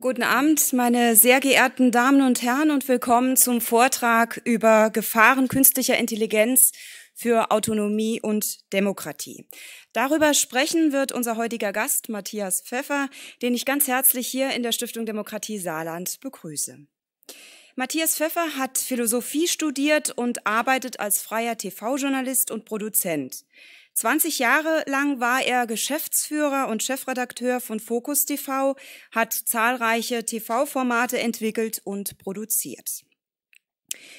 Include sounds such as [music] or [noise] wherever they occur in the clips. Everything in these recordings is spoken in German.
Guten Abend, meine sehr geehrten Damen und Herren und willkommen zum Vortrag über Gefahren künstlicher Intelligenz für Autonomie und Demokratie. Darüber sprechen wird unser heutiger Gast Matthias Pfeffer, den ich ganz herzlich hier in der Stiftung Demokratie Saarland begrüße. Matthias Pfeffer hat Philosophie studiert und arbeitet als freier TV-Journalist und Produzent. 20 Jahre lang war er Geschäftsführer und Chefredakteur von Focus TV, hat zahlreiche TV-Formate entwickelt und produziert.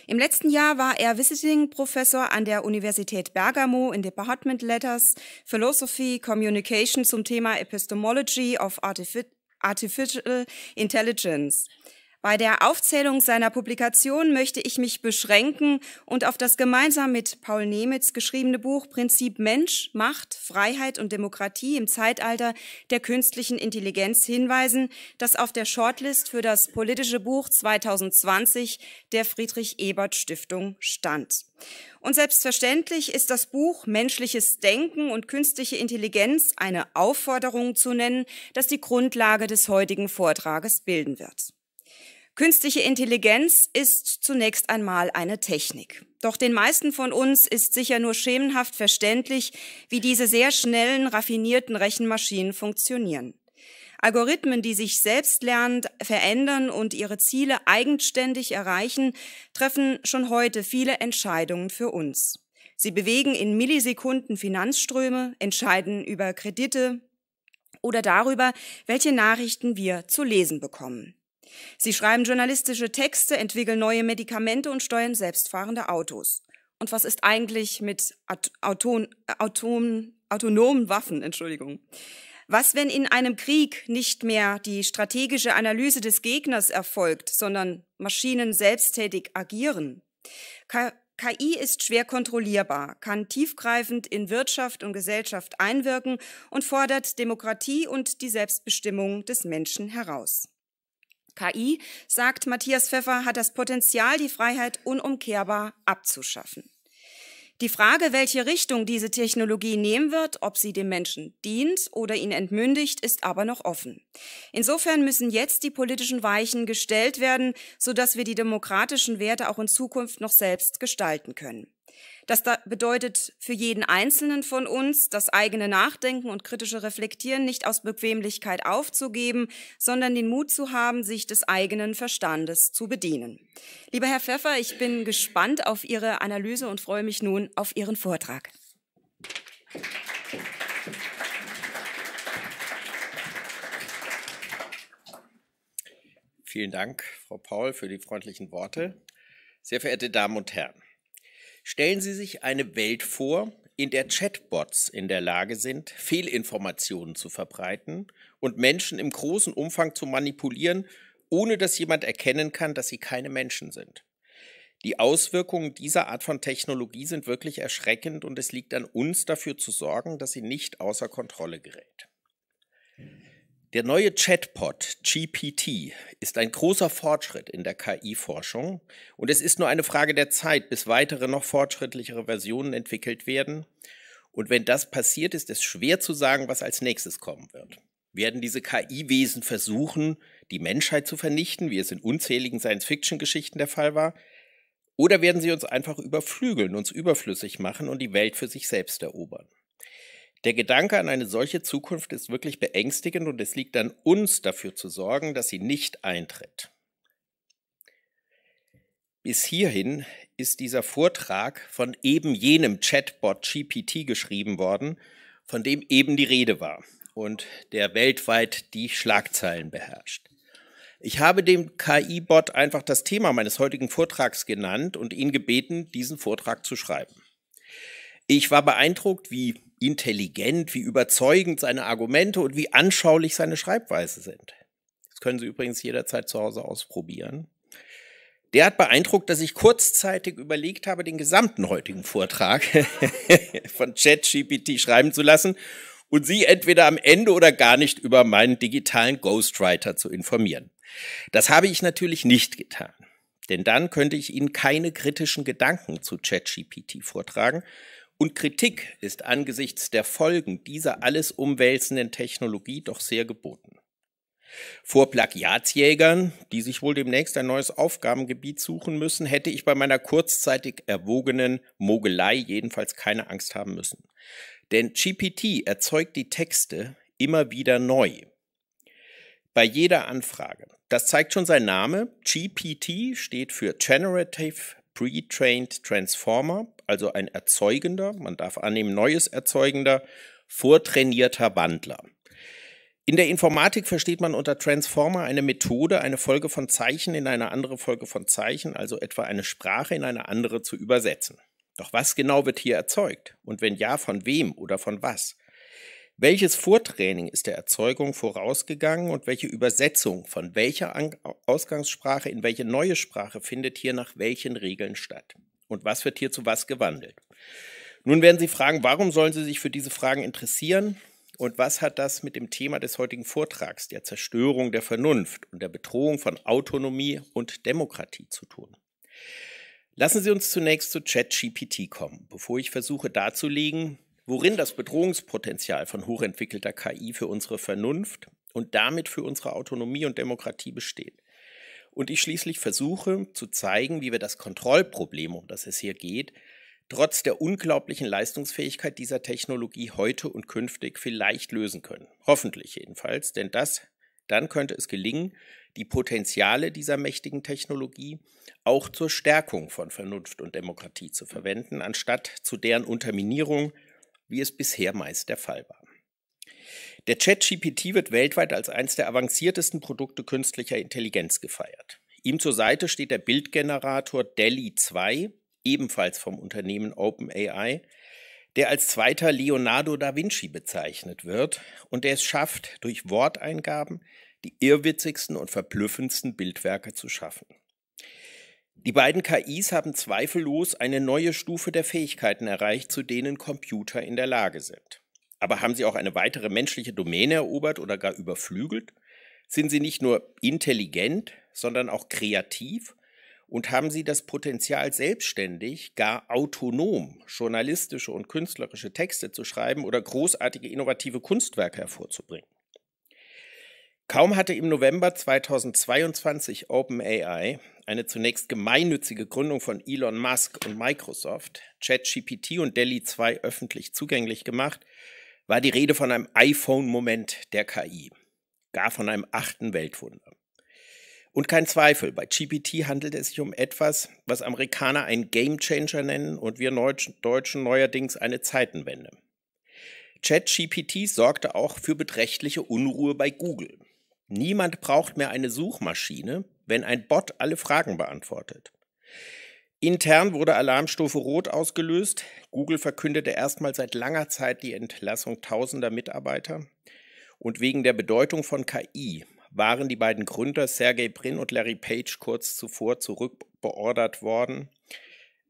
Im letzten Jahr war er Visiting Professor an der Universität Bergamo in Department Letters, Philosophy, Communication zum Thema Epistemology of Artificial Intelligence. Bei der Aufzählung seiner Publikationen möchte ich mich beschränken und auf das gemeinsam mit Paul Nemitz geschriebene Buch Prinzip Mensch, Macht, Freiheit und Demokratie im Zeitalter der künstlichen Intelligenz hinweisen, das auf der Shortlist für das politische Buch 2020 der Friedrich Ebert Stiftung stand. Und selbstverständlich ist das Buch Menschliches Denken und künstliche Intelligenz eine Aufforderung zu nennen, das die Grundlage des heutigen Vortrages bilden wird. Künstliche Intelligenz ist zunächst einmal eine Technik. Doch den meisten von uns ist sicher nur schemenhaft verständlich, wie diese sehr schnellen, raffinierten Rechenmaschinen funktionieren. Algorithmen, die sich selbst lernend verändern und ihre Ziele eigenständig erreichen, treffen schon heute viele Entscheidungen für uns. Sie bewegen in Millisekunden Finanzströme, entscheiden über Kredite oder darüber, welche Nachrichten wir zu lesen bekommen. Sie schreiben journalistische Texte, entwickeln neue Medikamente und steuern selbstfahrende Autos. Und was ist eigentlich mit Auton, Auton, autonomen Waffen? Entschuldigung. Was, wenn in einem Krieg nicht mehr die strategische Analyse des Gegners erfolgt, sondern Maschinen selbsttätig agieren? KI ist schwer kontrollierbar, kann tiefgreifend in Wirtschaft und Gesellschaft einwirken und fordert Demokratie und die Selbstbestimmung des Menschen heraus. KI, sagt Matthias Pfeffer, hat das Potenzial, die Freiheit unumkehrbar abzuschaffen. Die Frage, welche Richtung diese Technologie nehmen wird, ob sie dem Menschen dient oder ihn entmündigt, ist aber noch offen. Insofern müssen jetzt die politischen Weichen gestellt werden, sodass wir die demokratischen Werte auch in Zukunft noch selbst gestalten können. Das da bedeutet für jeden Einzelnen von uns, das eigene Nachdenken und kritische Reflektieren nicht aus Bequemlichkeit aufzugeben, sondern den Mut zu haben, sich des eigenen Verstandes zu bedienen. Lieber Herr Pfeffer, ich bin gespannt auf Ihre Analyse und freue mich nun auf Ihren Vortrag. Vielen Dank, Frau Paul, für die freundlichen Worte. Sehr verehrte Damen und Herren, Stellen Sie sich eine Welt vor, in der Chatbots in der Lage sind, Fehlinformationen zu verbreiten und Menschen im großen Umfang zu manipulieren, ohne dass jemand erkennen kann, dass sie keine Menschen sind. Die Auswirkungen dieser Art von Technologie sind wirklich erschreckend und es liegt an uns dafür zu sorgen, dass sie nicht außer Kontrolle gerät. Der neue Chatbot GPT ist ein großer Fortschritt in der KI-Forschung und es ist nur eine Frage der Zeit, bis weitere noch fortschrittlichere Versionen entwickelt werden. Und wenn das passiert, ist es schwer zu sagen, was als nächstes kommen wird. Werden diese KI-Wesen versuchen, die Menschheit zu vernichten, wie es in unzähligen Science-Fiction-Geschichten der Fall war? Oder werden sie uns einfach überflügeln, uns überflüssig machen und die Welt für sich selbst erobern? Der Gedanke an eine solche Zukunft ist wirklich beängstigend und es liegt an uns dafür zu sorgen, dass sie nicht eintritt. Bis hierhin ist dieser Vortrag von eben jenem Chatbot GPT geschrieben worden, von dem eben die Rede war und der weltweit die Schlagzeilen beherrscht. Ich habe dem KI-Bot einfach das Thema meines heutigen Vortrags genannt und ihn gebeten, diesen Vortrag zu schreiben. Ich war beeindruckt, wie intelligent, wie überzeugend seine Argumente und wie anschaulich seine Schreibweise sind. Das können Sie übrigens jederzeit zu Hause ausprobieren. Der hat beeindruckt, dass ich kurzzeitig überlegt habe, den gesamten heutigen Vortrag [laughs] von ChatGPT schreiben zu lassen und Sie entweder am Ende oder gar nicht über meinen digitalen Ghostwriter zu informieren. Das habe ich natürlich nicht getan, denn dann könnte ich Ihnen keine kritischen Gedanken zu ChatGPT vortragen, und Kritik ist angesichts der Folgen dieser alles umwälzenden Technologie doch sehr geboten. Vor Plagiatsjägern, die sich wohl demnächst ein neues Aufgabengebiet suchen müssen, hätte ich bei meiner kurzzeitig erwogenen Mogelei jedenfalls keine Angst haben müssen. Denn GPT erzeugt die Texte immer wieder neu. Bei jeder Anfrage. Das zeigt schon sein Name. GPT steht für Generative Pre-Trained Transformer also ein erzeugender, man darf annehmen, neues erzeugender, vortrainierter Wandler. In der Informatik versteht man unter Transformer eine Methode, eine Folge von Zeichen in eine andere Folge von Zeichen, also etwa eine Sprache in eine andere zu übersetzen. Doch was genau wird hier erzeugt? Und wenn ja, von wem oder von was? Welches Vortraining ist der Erzeugung vorausgegangen und welche Übersetzung von welcher Ausgangssprache in welche neue Sprache findet hier nach welchen Regeln statt? und was wird hier zu was gewandelt? Nun werden Sie fragen, warum sollen Sie sich für diese Fragen interessieren? Und was hat das mit dem Thema des heutigen Vortrags, der Zerstörung der Vernunft und der Bedrohung von Autonomie und Demokratie zu tun? Lassen Sie uns zunächst zu ChatGPT kommen, bevor ich versuche darzulegen, worin das Bedrohungspotenzial von hochentwickelter KI für unsere Vernunft und damit für unsere Autonomie und Demokratie besteht und ich schließlich versuche zu zeigen, wie wir das Kontrollproblem, um das es hier geht, trotz der unglaublichen Leistungsfähigkeit dieser Technologie heute und künftig vielleicht lösen können. Hoffentlich jedenfalls, denn das, dann könnte es gelingen, die Potenziale dieser mächtigen Technologie auch zur Stärkung von Vernunft und Demokratie zu verwenden, anstatt zu deren Unterminierung, wie es bisher meist der Fall war. Der ChatGPT wird weltweit als eines der avanciertesten Produkte künstlicher Intelligenz gefeiert. Ihm zur Seite steht der Bildgenerator Delhi 2, ebenfalls vom Unternehmen OpenAI, der als zweiter Leonardo da Vinci bezeichnet wird und der es schafft, durch Worteingaben die irrwitzigsten und verblüffendsten Bildwerke zu schaffen. Die beiden KIs haben zweifellos eine neue Stufe der Fähigkeiten erreicht, zu denen Computer in der Lage sind aber haben sie auch eine weitere menschliche Domäne erobert oder gar überflügelt? Sind sie nicht nur intelligent, sondern auch kreativ? Und haben sie das Potenzial, selbstständig, gar autonom journalistische und künstlerische Texte zu schreiben oder großartige innovative Kunstwerke hervorzubringen? Kaum hatte im November 2022 OpenAI, eine zunächst gemeinnützige Gründung von Elon Musk und Microsoft, ChatGPT und Delhi 2 öffentlich zugänglich gemacht, war die Rede von einem iPhone-Moment der KI, gar von einem achten Weltwunder. Und kein Zweifel, bei GPT handelt es sich um etwas, was Amerikaner einen Gamechanger nennen und wir Deutschen neuerdings eine Zeitenwende. ChatGPT sorgte auch für beträchtliche Unruhe bei Google. Niemand braucht mehr eine Suchmaschine, wenn ein Bot alle Fragen beantwortet. Intern wurde Alarmstufe Rot ausgelöst. Google verkündete erstmals seit langer Zeit die Entlassung tausender Mitarbeiter. Und wegen der Bedeutung von KI waren die beiden Gründer Sergey Brin und Larry Page kurz zuvor zurückbeordert worden,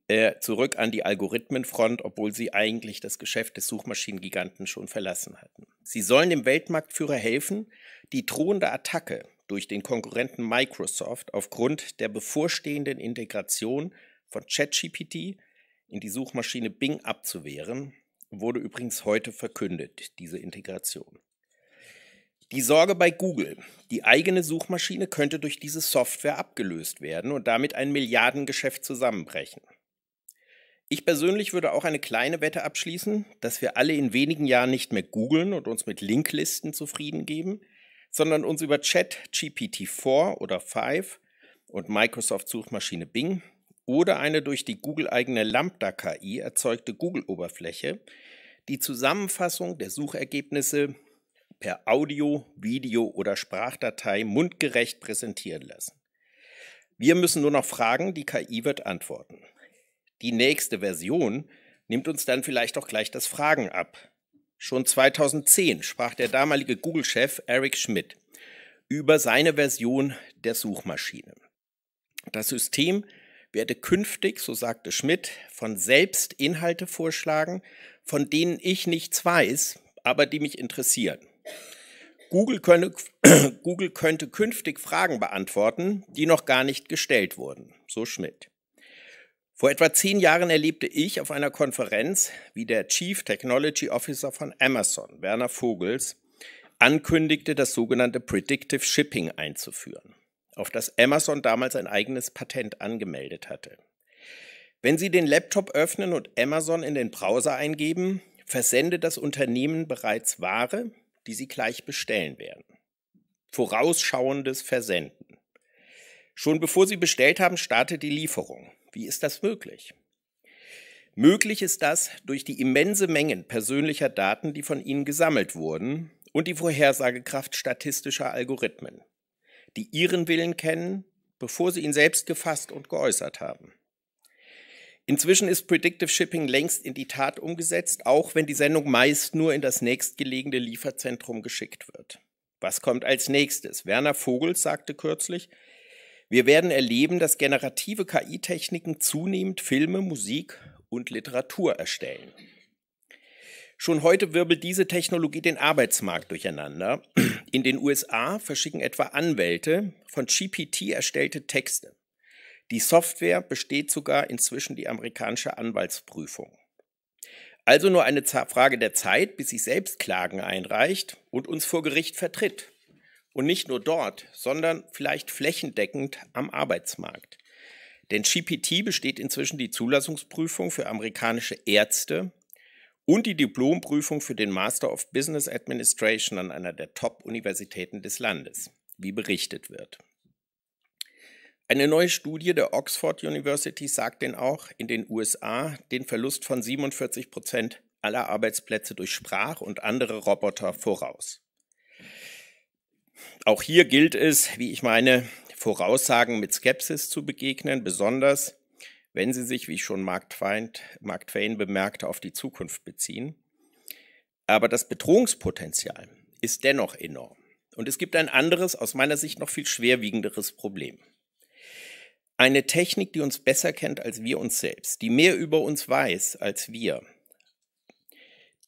äh, zurück an die Algorithmenfront, obwohl sie eigentlich das Geschäft des Suchmaschinengiganten schon verlassen hatten. Sie sollen dem Weltmarktführer helfen, die drohende Attacke durch den Konkurrenten Microsoft aufgrund der bevorstehenden Integration von ChatGPT in die Suchmaschine Bing abzuwehren, wurde übrigens heute verkündet, diese Integration. Die Sorge bei Google, die eigene Suchmaschine könnte durch diese Software abgelöst werden und damit ein Milliardengeschäft zusammenbrechen. Ich persönlich würde auch eine kleine Wette abschließen, dass wir alle in wenigen Jahren nicht mehr googeln und uns mit Linklisten zufrieden geben, sondern uns über Chat GPT 4 oder 5 und Microsoft Suchmaschine Bing oder eine durch die Google-eigene Lambda-KI erzeugte Google-Oberfläche die Zusammenfassung der Suchergebnisse per Audio, Video oder Sprachdatei mundgerecht präsentieren lassen. Wir müssen nur noch fragen, die KI wird antworten. Die nächste Version nimmt uns dann vielleicht auch gleich das Fragen ab. Schon 2010 sprach der damalige Google-Chef Eric Schmidt über seine Version der Suchmaschine. Das System werde künftig, so sagte Schmidt, von selbst Inhalte vorschlagen, von denen ich nichts weiß, aber die mich interessieren. Google, könne, [clears throat] Google könnte künftig Fragen beantworten, die noch gar nicht gestellt wurden, so Schmidt. Vor etwa zehn Jahren erlebte ich auf einer Konferenz, wie der Chief Technology Officer von Amazon, Werner Vogels, ankündigte, das sogenannte Predictive Shipping einzuführen auf das Amazon damals ein eigenes Patent angemeldet hatte. Wenn Sie den Laptop öffnen und Amazon in den Browser eingeben, versendet das Unternehmen bereits Ware, die Sie gleich bestellen werden. Vorausschauendes Versenden. Schon bevor Sie bestellt haben, startet die Lieferung. Wie ist das möglich? Möglich ist das durch die immense Mengen persönlicher Daten, die von Ihnen gesammelt wurden und die Vorhersagekraft statistischer Algorithmen die ihren Willen kennen, bevor sie ihn selbst gefasst und geäußert haben. Inzwischen ist Predictive Shipping längst in die Tat umgesetzt, auch wenn die Sendung meist nur in das nächstgelegene Lieferzentrum geschickt wird. Was kommt als nächstes? Werner Vogels sagte kürzlich, wir werden erleben, dass generative KI-Techniken zunehmend Filme, Musik und Literatur erstellen. Schon heute wirbelt diese Technologie den Arbeitsmarkt durcheinander. In den USA verschicken etwa Anwälte von GPT erstellte Texte. Die Software besteht sogar inzwischen die amerikanische Anwaltsprüfung. Also nur eine Frage der Zeit, bis sie selbst Klagen einreicht und uns vor Gericht vertritt. Und nicht nur dort, sondern vielleicht flächendeckend am Arbeitsmarkt. Denn GPT besteht inzwischen die Zulassungsprüfung für amerikanische Ärzte, und die Diplomprüfung für den Master of Business Administration an einer der Top-Universitäten des Landes, wie berichtet wird. Eine neue Studie der Oxford University sagt denn auch, in den USA den Verlust von 47 Prozent aller Arbeitsplätze durch Sprach- und andere Roboter voraus. Auch hier gilt es, wie ich meine, Voraussagen mit Skepsis zu begegnen, besonders wenn sie sich, wie schon Mark Twain, Mark Twain bemerkte, auf die Zukunft beziehen. Aber das Bedrohungspotenzial ist dennoch enorm. Und es gibt ein anderes, aus meiner Sicht noch viel schwerwiegenderes Problem. Eine Technik, die uns besser kennt als wir uns selbst, die mehr über uns weiß als wir,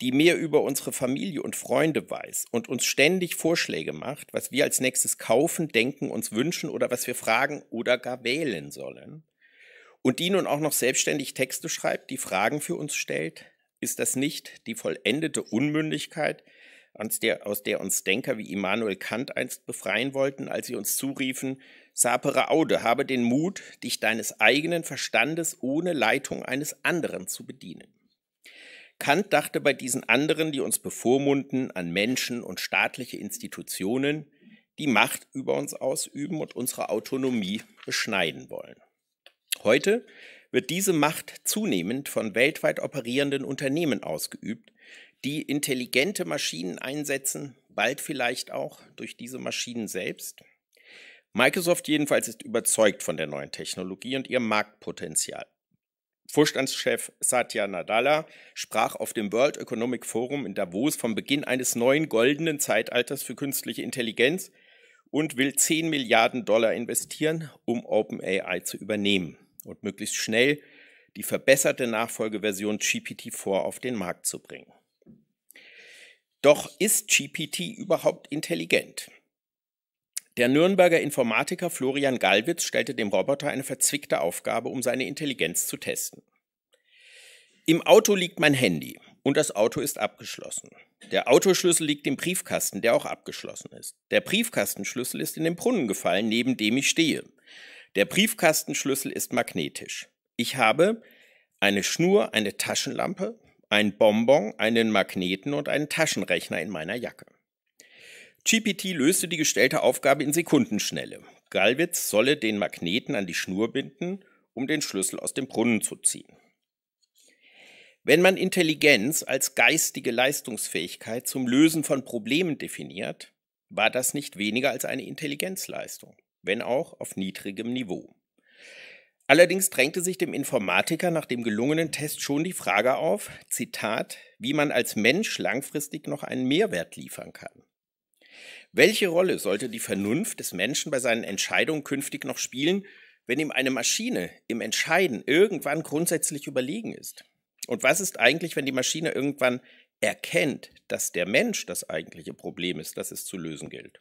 die mehr über unsere Familie und Freunde weiß und uns ständig Vorschläge macht, was wir als nächstes kaufen, denken, uns wünschen oder was wir fragen oder gar wählen sollen, und die nun auch noch selbstständig Texte schreibt, die Fragen für uns stellt, ist das nicht die vollendete Unmündigkeit, aus der, uns Denker wie Immanuel Kant einst befreien wollten, als sie uns zuriefen, Sapere Aude, habe den Mut, dich deines eigenen Verstandes ohne Leitung eines anderen zu bedienen. Kant dachte bei diesen anderen, die uns bevormunden, an Menschen und staatliche Institutionen, die Macht über uns ausüben und unsere Autonomie beschneiden wollen. Heute wird diese Macht zunehmend von weltweit operierenden Unternehmen ausgeübt, die intelligente Maschinen einsetzen, bald vielleicht auch durch diese Maschinen selbst. Microsoft jedenfalls ist überzeugt von der neuen Technologie und ihrem Marktpotenzial. Vorstandschef Satya Nadella sprach auf dem World Economic Forum in Davos vom Beginn eines neuen goldenen Zeitalters für künstliche Intelligenz und will 10 Milliarden Dollar investieren, um OpenAI zu übernehmen und möglichst schnell die verbesserte Nachfolgeversion GPT-4 auf den Markt zu bringen. Doch ist GPT überhaupt intelligent? Der Nürnberger Informatiker Florian Gallwitz stellte dem Roboter eine verzwickte Aufgabe, um seine Intelligenz zu testen. Im Auto liegt mein Handy und das Auto ist abgeschlossen. Der Autoschlüssel liegt im Briefkasten, der auch abgeschlossen ist. Der Briefkastenschlüssel ist in den Brunnen gefallen, neben dem ich stehe. Der Briefkastenschlüssel ist magnetisch. Ich habe eine Schnur, eine Taschenlampe, ein Bonbon, einen Magneten und einen Taschenrechner in meiner Jacke. GPT löste die gestellte Aufgabe in Sekundenschnelle. Galwitz solle den Magneten an die Schnur binden, um den Schlüssel aus dem Brunnen zu ziehen. Wenn man Intelligenz als geistige Leistungsfähigkeit zum Lösen von Problemen definiert, war das nicht weniger als eine Intelligenzleistung wenn auch auf niedrigem Niveau. Allerdings drängte sich dem Informatiker nach dem gelungenen Test schon die Frage auf, Zitat, wie man als Mensch langfristig noch einen Mehrwert liefern kann. Welche Rolle sollte die Vernunft des Menschen bei seinen Entscheidungen künftig noch spielen, wenn ihm eine Maschine im Entscheiden irgendwann grundsätzlich überlegen ist? Und was ist eigentlich, wenn die Maschine irgendwann erkennt, dass der Mensch das eigentliche Problem ist, das es zu lösen gilt?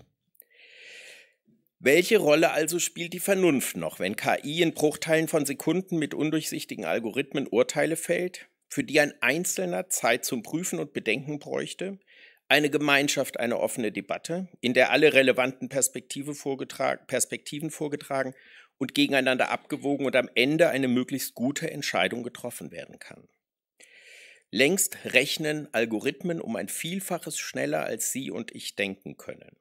Welche Rolle also spielt die Vernunft noch, wenn KI in Bruchteilen von Sekunden mit undurchsichtigen Algorithmen Urteile fällt, für die ein Einzelner Zeit zum Prüfen und Bedenken bräuchte, eine Gemeinschaft eine offene Debatte, in der alle relevanten Perspektive vorgetragen, Perspektiven vorgetragen und gegeneinander abgewogen und am Ende eine möglichst gute Entscheidung getroffen werden kann. Längst rechnen Algorithmen um ein Vielfaches schneller, als Sie und ich denken können.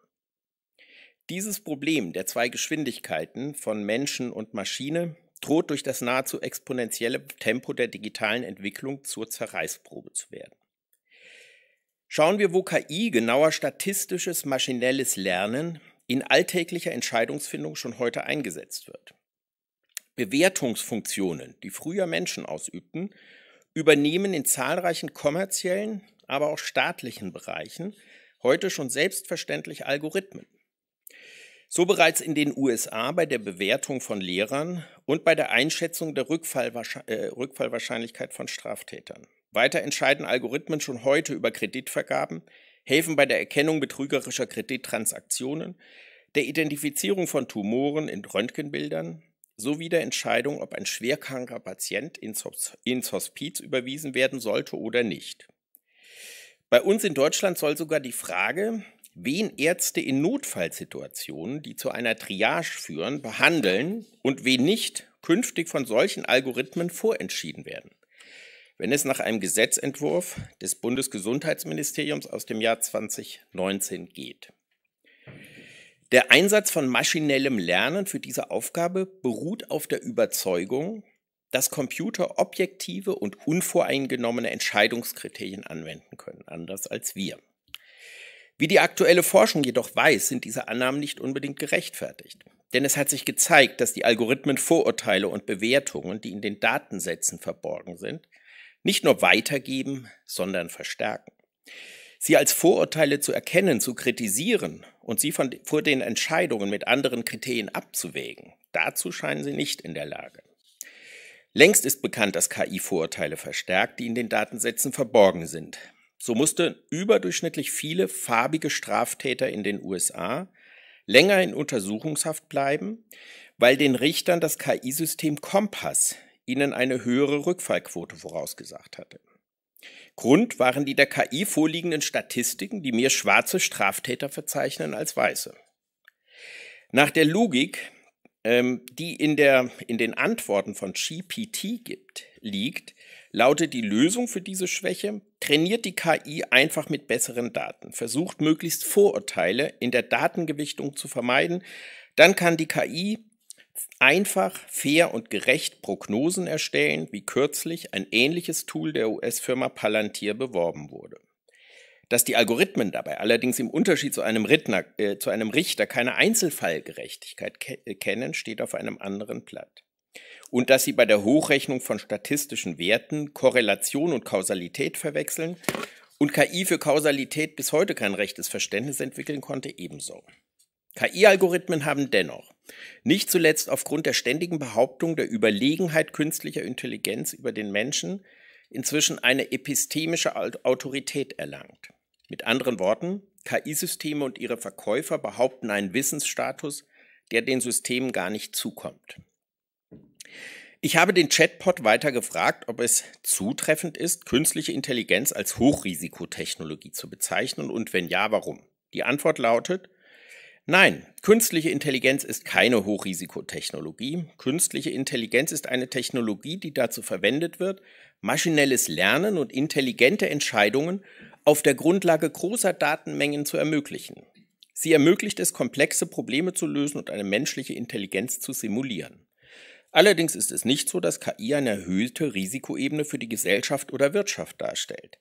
Dieses Problem der zwei Geschwindigkeiten von Menschen und Maschine droht durch das nahezu exponentielle Tempo der digitalen Entwicklung zur Zerreißprobe zu werden. Schauen wir, wo KI, genauer statistisches maschinelles Lernen, in alltäglicher Entscheidungsfindung schon heute eingesetzt wird. Bewertungsfunktionen, die früher Menschen ausübten, übernehmen in zahlreichen kommerziellen, aber auch staatlichen Bereichen heute schon selbstverständlich Algorithmen. So bereits in den USA bei der Bewertung von Lehrern und bei der Einschätzung der äh, Rückfallwahrscheinlichkeit von Straftätern. Weiter entscheiden Algorithmen schon heute über Kreditvergaben, helfen bei der Erkennung betrügerischer Kredittransaktionen, der Identifizierung von Tumoren in Röntgenbildern sowie der Entscheidung, ob ein schwerkranker Patient ins, Hospiz überwiesen werden sollte oder nicht. Bei uns in Deutschland soll sogar die Frage, wen Ärzte in Notfallsituationen, die zu einer Triage führen, behandeln und wen nicht, künftig von solchen Algorithmen vorentschieden werden. Wenn es nach einem Gesetzentwurf des Bundesgesundheitsministeriums aus dem Jahr 2019 geht. Der Einsatz von maschinellem Lernen für diese Aufgabe beruht auf der Überzeugung, dass Computer objektive und unvoreingenommene Entscheidungskriterien anwenden können, anders als wir. Wie die aktuelle Forschung jedoch weiß, sind diese Annahmen nicht unbedingt gerechtfertigt. Denn es hat sich gezeigt, dass die Algorithmen Vorurteile und Bewertungen, die in den Datensätzen verborgen sind, nicht nur weitergeben, sondern verstärken. Sie als Vorurteile zu erkennen, zu kritisieren und sie von, vor den Entscheidungen mit anderen Kriterien abzuwägen, dazu scheinen sie nicht in der Lage. Längst ist bekannt, dass KI Vorurteile verstärkt, die in den Datensätzen verborgen sind. So mussten überdurchschnittlich viele farbige Straftäter in den USA länger in Untersuchungshaft bleiben, weil den Richtern das KI-System Kompass ihnen eine höhere Rückfallquote vorausgesagt hatte. Grund waren die der KI vorliegenden Statistiken, die mehr schwarze Straftäter verzeichnen als weiße. Nach der Logik, ähm, die in, der, in den Antworten von GPT gibt, liegt, Lautet die Lösung für diese Schwäche? Trainiert die KI einfach mit besseren Daten, versucht möglichst Vorurteile in der Datengewichtung zu vermeiden, dann kann die KI einfach, fair und gerecht Prognosen erstellen, wie kürzlich ein ähnliches Tool der US-Firma Palantir beworben wurde. Dass die Algorithmen dabei allerdings im Unterschied zu einem, Rittner, äh, zu einem Richter keine Einzelfallgerechtigkeit ke äh, kennen, steht auf einem anderen Blatt und dass sie bei der Hochrechnung von statistischen Werten Korrelation und Kausalität verwechseln und KI für Kausalität bis heute kein rechtes Verständnis entwickeln konnte, ebenso. KI-Algorithmen haben dennoch, nicht zuletzt aufgrund der ständigen Behauptung der Überlegenheit künstlicher Intelligenz über den Menschen, inzwischen eine epistemische Autorität erlangt. Mit anderen Worten, KI-Systeme und ihre Verkäufer behaupten einen Wissensstatus, der den Systemen gar nicht zukommt. Ich habe den Chatbot weiter gefragt, ob es zutreffend ist, künstliche Intelligenz als Hochrisikotechnologie zu bezeichnen und wenn ja, warum. Die Antwort lautet, nein, künstliche Intelligenz ist keine Hochrisikotechnologie. Künstliche Intelligenz ist eine Technologie, die dazu verwendet wird, maschinelles Lernen und intelligente Entscheidungen auf der Grundlage großer Datenmengen zu ermöglichen. Sie ermöglicht es, komplexe Probleme zu lösen und eine menschliche Intelligenz zu simulieren. Allerdings ist es nicht so, dass KI eine erhöhte Risikoebene für die Gesellschaft oder Wirtschaft darstellt.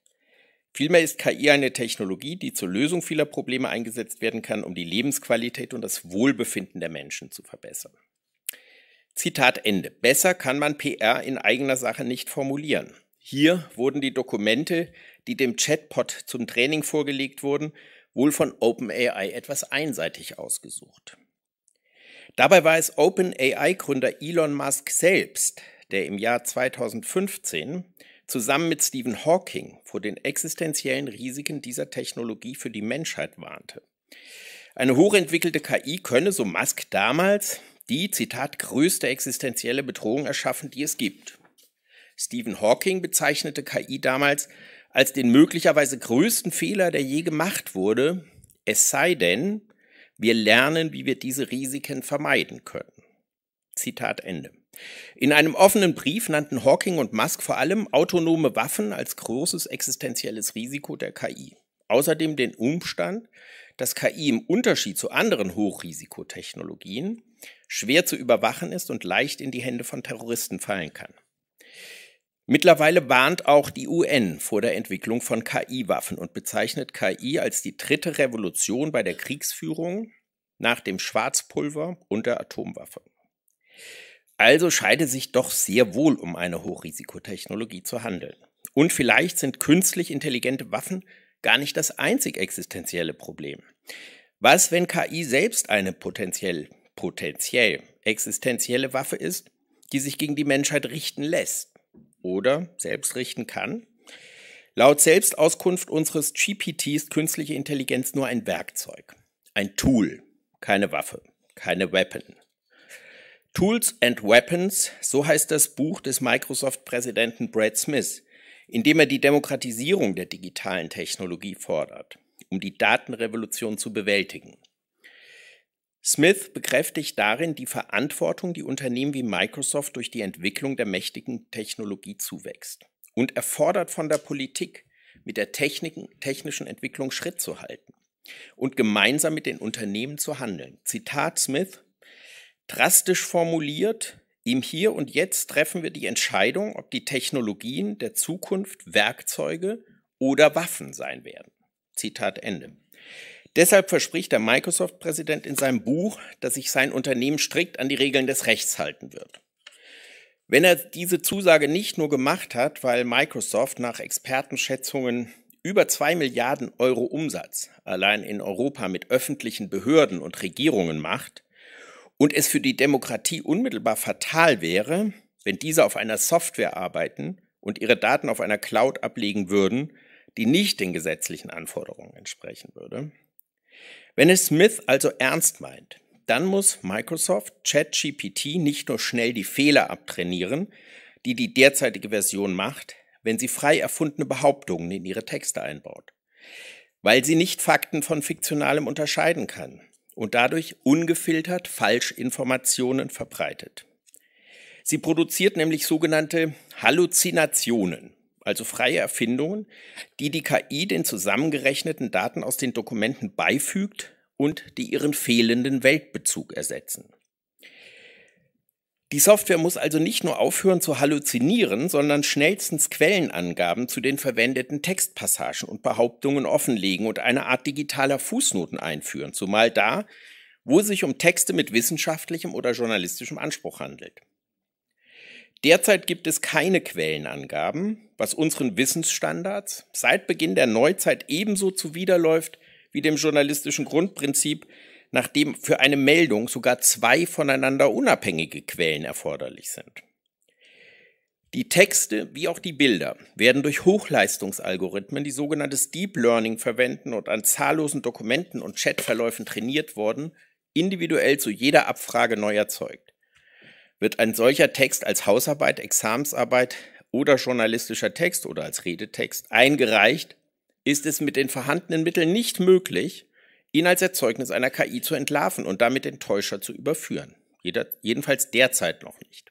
Vielmehr ist KI eine Technologie, die zur Lösung vieler Probleme eingesetzt werden kann, um die Lebensqualität und das Wohlbefinden der Menschen zu verbessern. Zitat Ende. Besser kann man PR in eigener Sache nicht formulieren. Hier wurden die Dokumente, die dem Chatbot zum Training vorgelegt wurden, wohl von OpenAI etwas einseitig ausgesucht. Dabei war es OpenAI-Gründer Elon Musk selbst, der im Jahr 2015 zusammen mit Stephen Hawking vor den existenziellen Risiken dieser Technologie für die Menschheit warnte. Eine hochentwickelte KI könne, so Musk damals, die, Zitat, größte existenzielle Bedrohung erschaffen, die es gibt. Stephen Hawking bezeichnete KI damals als den möglicherweise größten Fehler, der je gemacht wurde, es sei denn, wir lernen, wie wir diese Risiken vermeiden können. Zitat Ende. In einem offenen Brief nannten Hawking und Musk vor allem autonome Waffen als großes existenzielles Risiko der KI. Außerdem den Umstand, dass KI im Unterschied zu anderen Hochrisikotechnologien schwer zu überwachen ist und leicht in die Hände von Terroristen fallen kann. Mittlerweile warnt auch die UN vor der Entwicklung von KI-Waffen und bezeichnet KI als die dritte Revolution bei der Kriegsführung nach dem Schwarzpulver und der Atomwaffe. Also scheide sich doch sehr wohl um eine Hochrisikotechnologie zu handeln. Und vielleicht sind künstlich intelligente Waffen gar nicht das einzig existenzielle Problem. Was, wenn KI selbst eine potenziell, potenziell existenzielle Waffe ist, die sich gegen die Menschheit richten lässt? oder selbst richten kann? Laut Selbstauskunft unseres GPT ist künstliche Intelligenz nur ein Werkzeug, ein Tool, keine Waffe, keine Weapon. Tools and Weapons, so heißt das Buch des Microsoft-Präsidenten Brad Smith, in dem er die Demokratisierung der digitalen Technologie fordert, um die Datenrevolution zu bewältigen. Smith bekräftigt darin die Verantwortung, die Unternehmen wie Microsoft durch die Entwicklung der mächtigen Technologie zuwächst und erfordert von der Politik, mit der Techniken, technischen Entwicklung Schritt zu halten und gemeinsam mit den Unternehmen zu handeln. Zitat Smith, drastisch formuliert, im Hier und Jetzt treffen wir die Entscheidung, ob die Technologien der Zukunft Werkzeuge oder Waffen sein werden. Zitat Ende. Deshalb verspricht der Microsoft-Präsident in seinem Buch, dass sich sein Unternehmen strikt an die Regeln des Rechts halten wird. Wenn er diese Zusage nicht nur gemacht hat, weil Microsoft nach Expertenschätzungen über zwei Milliarden Euro Umsatz allein in Europa mit öffentlichen Behörden und Regierungen macht und es für die Demokratie unmittelbar fatal wäre, wenn diese auf einer Software arbeiten und ihre Daten auf einer Cloud ablegen würden, die nicht den gesetzlichen Anforderungen entsprechen würde, wenn es Smith also ernst meint, dann muss Microsoft ChatGPT nicht nur schnell die Fehler abtrainieren, die die derzeitige Version macht, wenn sie frei erfundene Behauptungen in ihre Texte einbaut, weil sie nicht Fakten von Fiktionalem unterscheiden kann und dadurch ungefiltert Falschinformationen verbreitet. Sie produziert nämlich sogenannte Halluzinationen, also freie Erfindungen, die die KI den zusammengerechneten Daten aus den Dokumenten beifügt und die ihren fehlenden Weltbezug ersetzen. Die Software muss also nicht nur aufhören zu halluzinieren, sondern schnellstens Quellenangaben zu den verwendeten Textpassagen und Behauptungen offenlegen und eine Art digitaler Fußnoten einführen, zumal da, wo es sich um Texte mit wissenschaftlichem oder journalistischem Anspruch handelt. Derzeit gibt es keine Quellenangaben, was unseren Wissensstandards seit Beginn der Neuzeit ebenso zuwiderläuft wie dem journalistischen Grundprinzip, nachdem für eine Meldung sogar zwei voneinander unabhängige Quellen erforderlich sind. Die Texte wie auch die Bilder werden durch Hochleistungsalgorithmen, die sogenanntes Deep Learning verwenden und an zahllosen Dokumenten und Chatverläufen trainiert worden, individuell zu jeder Abfrage neu erzeugt. Wird ein solcher Text als Hausarbeit, Examsarbeit oder journalistischer Text oder als Redetext eingereicht, ist es mit den vorhandenen Mitteln nicht möglich, ihn als Erzeugnis einer KI zu entlarven und damit den Täuscher zu überführen. Jeder, jedenfalls derzeit noch nicht.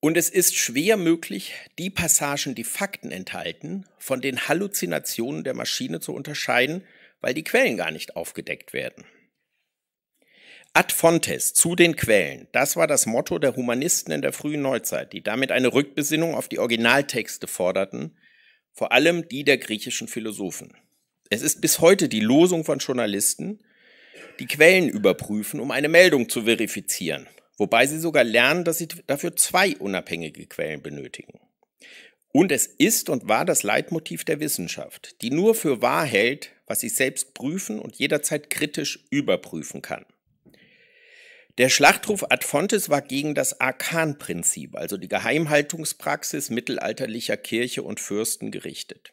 Und es ist schwer möglich, die Passagen, die Fakten enthalten, von den Halluzinationen der Maschine zu unterscheiden, weil die Quellen gar nicht aufgedeckt werden. Ad fontes, zu den Quellen. Das war das Motto der Humanisten in der frühen Neuzeit, die damit eine Rückbesinnung auf die Originaltexte forderten, vor allem die der griechischen Philosophen. Es ist bis heute die Losung von Journalisten, die Quellen überprüfen, um eine Meldung zu verifizieren, wobei sie sogar lernen, dass sie dafür zwei unabhängige Quellen benötigen. Und es ist und war das Leitmotiv der Wissenschaft, die nur für wahr hält, was sie selbst prüfen und jederzeit kritisch überprüfen kann. Der Schlachtruf Ad Fontes war gegen das Arkanprinzip, also die Geheimhaltungspraxis mittelalterlicher Kirche und Fürsten gerichtet.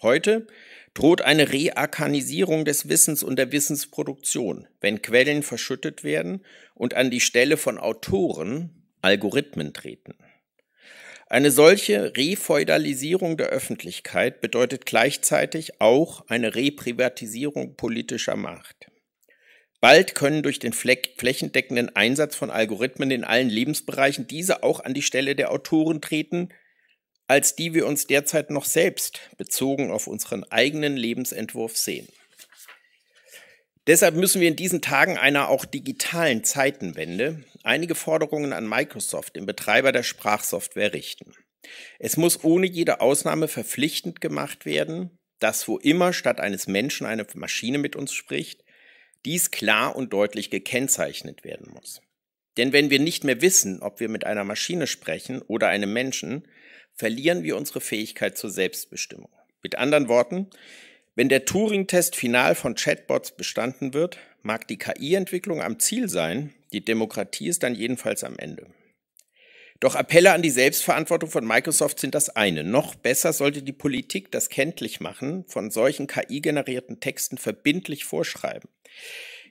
Heute droht eine Rearkanisierung des Wissens und der Wissensproduktion, wenn Quellen verschüttet werden und an die Stelle von Autoren Algorithmen treten. Eine solche Refeudalisierung der Öffentlichkeit bedeutet gleichzeitig auch eine Reprivatisierung politischer Macht. Bald können durch den flächendeckenden Einsatz von Algorithmen in allen Lebensbereichen diese auch an die Stelle der Autoren treten, als die wir uns derzeit noch selbst bezogen auf unseren eigenen Lebensentwurf sehen. Deshalb müssen wir in diesen Tagen einer auch digitalen Zeitenwende einige Forderungen an Microsoft, den Betreiber der Sprachsoftware, richten. Es muss ohne jede Ausnahme verpflichtend gemacht werden, dass wo immer statt eines Menschen eine Maschine mit uns spricht, dies klar und deutlich gekennzeichnet werden muss. Denn wenn wir nicht mehr wissen, ob wir mit einer Maschine sprechen oder einem Menschen, verlieren wir unsere Fähigkeit zur Selbstbestimmung. Mit anderen Worten, wenn der Turing-Test final von Chatbots bestanden wird, mag die KI-Entwicklung am Ziel sein, die Demokratie ist dann jedenfalls am Ende. Doch Appelle an die Selbstverantwortung von Microsoft sind das eine. Noch besser sollte die Politik das kenntlich machen, von solchen KI-generierten Texten verbindlich vorschreiben.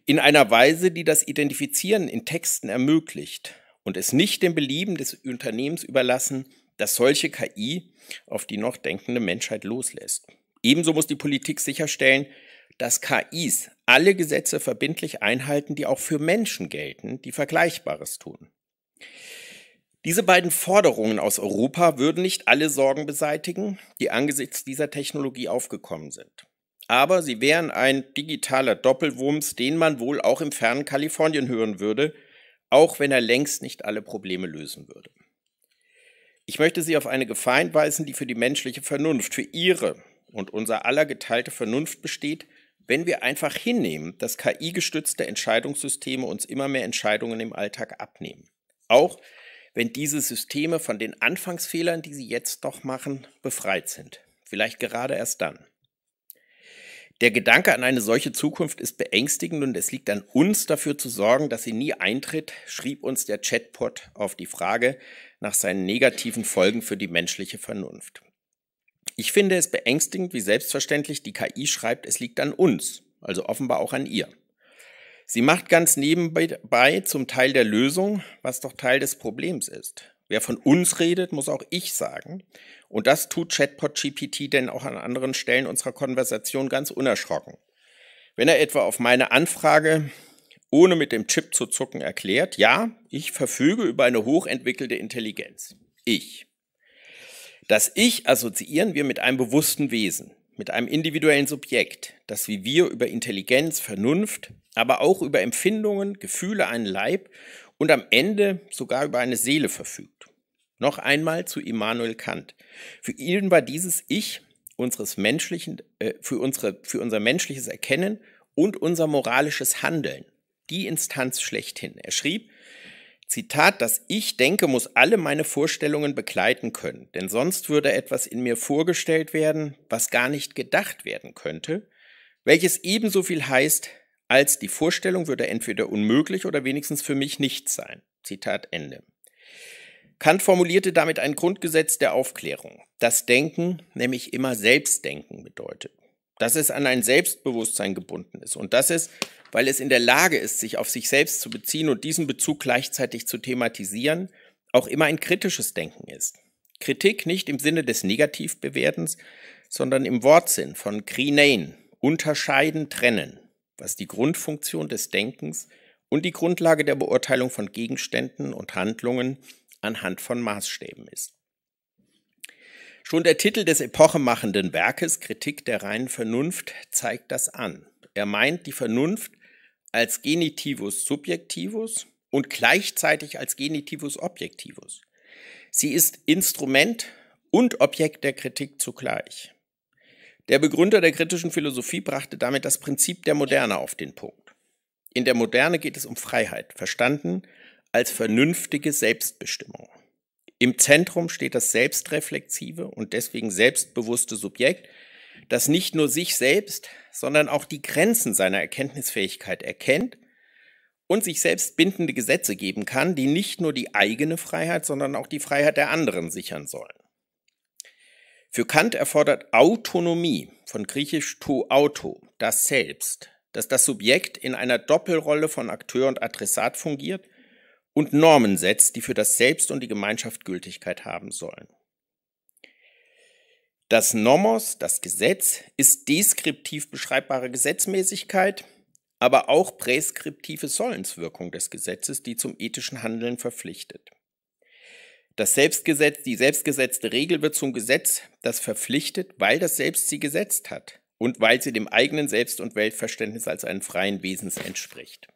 In einer Weise, die das Identifizieren in Texten ermöglicht und es nicht dem Belieben des Unternehmens überlassen, dass solche KI auf die noch denkende Menschheit loslässt. Ebenso muss die Politik sicherstellen, dass KIs alle Gesetze verbindlich einhalten, die auch für Menschen gelten, die Vergleichbares tun. Diese beiden Forderungen aus Europa würden nicht alle Sorgen beseitigen, die angesichts dieser Technologie aufgekommen sind. Aber sie wären ein digitaler Doppelwumms, den man wohl auch im fernen Kalifornien hören würde, auch wenn er längst nicht alle Probleme lösen würde. Ich möchte Sie auf eine Gefahr hinweisen, die für die menschliche Vernunft, für Ihre und unser aller geteilte Vernunft besteht, wenn wir einfach hinnehmen, dass KI-gestützte Entscheidungssysteme uns immer mehr Entscheidungen im Alltag abnehmen. Auch wenn diese Systeme von den Anfangsfehlern, die sie jetzt noch machen, befreit sind. Vielleicht gerade erst dann. Der Gedanke an eine solche Zukunft ist beängstigend und es liegt an uns dafür zu sorgen, dass sie nie eintritt, schrieb uns der Chatbot auf die Frage nach seinen negativen Folgen für die menschliche Vernunft. Ich finde es beängstigend, wie selbstverständlich die KI schreibt, es liegt an uns, also offenbar auch an ihr. Sie macht ganz nebenbei zum Teil der Lösung, was doch Teil des Problems ist. Wer von uns redet, muss auch ich sagen. Und das tut Chatbot GPT denn auch an anderen Stellen unserer Konversation ganz unerschrocken. Wenn er etwa auf meine Anfrage ohne mit dem Chip zu zucken erklärt, ja, ich verfüge über eine hochentwickelte Intelligenz. Ich. Das Ich assoziieren wir mit einem bewussten Wesen, mit einem individuellen Subjekt, das wie wir über Intelligenz, Vernunft, aber auch über Empfindungen, Gefühle, einen Leib und am Ende sogar über eine Seele verfügt. Noch einmal zu Immanuel Kant. Für ihn war dieses Ich unseres menschlichen, äh, für, unsere, für unser menschliches Erkennen und unser moralisches Handeln die Instanz schlechthin. Er schrieb, Zitat, das Ich denke, muss alle meine Vorstellungen begleiten können, denn sonst würde etwas in mir vorgestellt werden, was gar nicht gedacht werden könnte, welches ebenso viel heißt, als die Vorstellung würde entweder unmöglich oder wenigstens für mich nicht sein. Zitat Ende. Kant formulierte damit ein Grundgesetz der Aufklärung, das Denken nämlich immer Selbstdenken bedeutet, dass es an ein Selbstbewusstsein gebunden ist und dass es, weil es in der Lage ist, sich auf sich selbst zu beziehen und diesen Bezug gleichzeitig zu thematisieren, auch immer ein kritisches Denken ist. Kritik nicht im Sinne des Negativbewertens, sondern im Wortsinn von Krinein, unterscheiden, trennen was die Grundfunktion des Denkens und die Grundlage der Beurteilung von Gegenständen und Handlungen anhand von Maßstäben ist. Schon der Titel des epochemachenden Werkes Kritik der reinen Vernunft zeigt das an. Er meint die Vernunft als Genitivus Subjektivus und gleichzeitig als Genitivus Objektivus. Sie ist Instrument und Objekt der Kritik zugleich. Der Begründer der kritischen Philosophie brachte damit das Prinzip der Moderne auf den Punkt. In der Moderne geht es um Freiheit, verstanden als vernünftige Selbstbestimmung. Im Zentrum steht das selbstreflexive und deswegen selbstbewusste Subjekt, das nicht nur sich selbst, sondern auch die Grenzen seiner Erkenntnisfähigkeit erkennt und sich selbst bindende Gesetze geben kann, die nicht nur die eigene Freiheit, sondern auch die Freiheit der anderen sichern sollen. Für Kant erfordert Autonomie von griechisch to auto das Selbst, dass das Subjekt in einer Doppelrolle von Akteur und Adressat fungiert und Normen setzt, die für das Selbst und die Gemeinschaft Gültigkeit haben sollen. Das Nomos, das Gesetz, ist deskriptiv beschreibbare Gesetzmäßigkeit, aber auch präskriptive Sollenswirkung des Gesetzes, die zum ethischen Handeln verpflichtet. Das Selbstgesetz, die selbstgesetzte Regel wird zum Gesetz, das verpflichtet, weil das Selbst sie gesetzt hat und weil sie dem eigenen Selbst- und Weltverständnis als einen freien Wesens entspricht.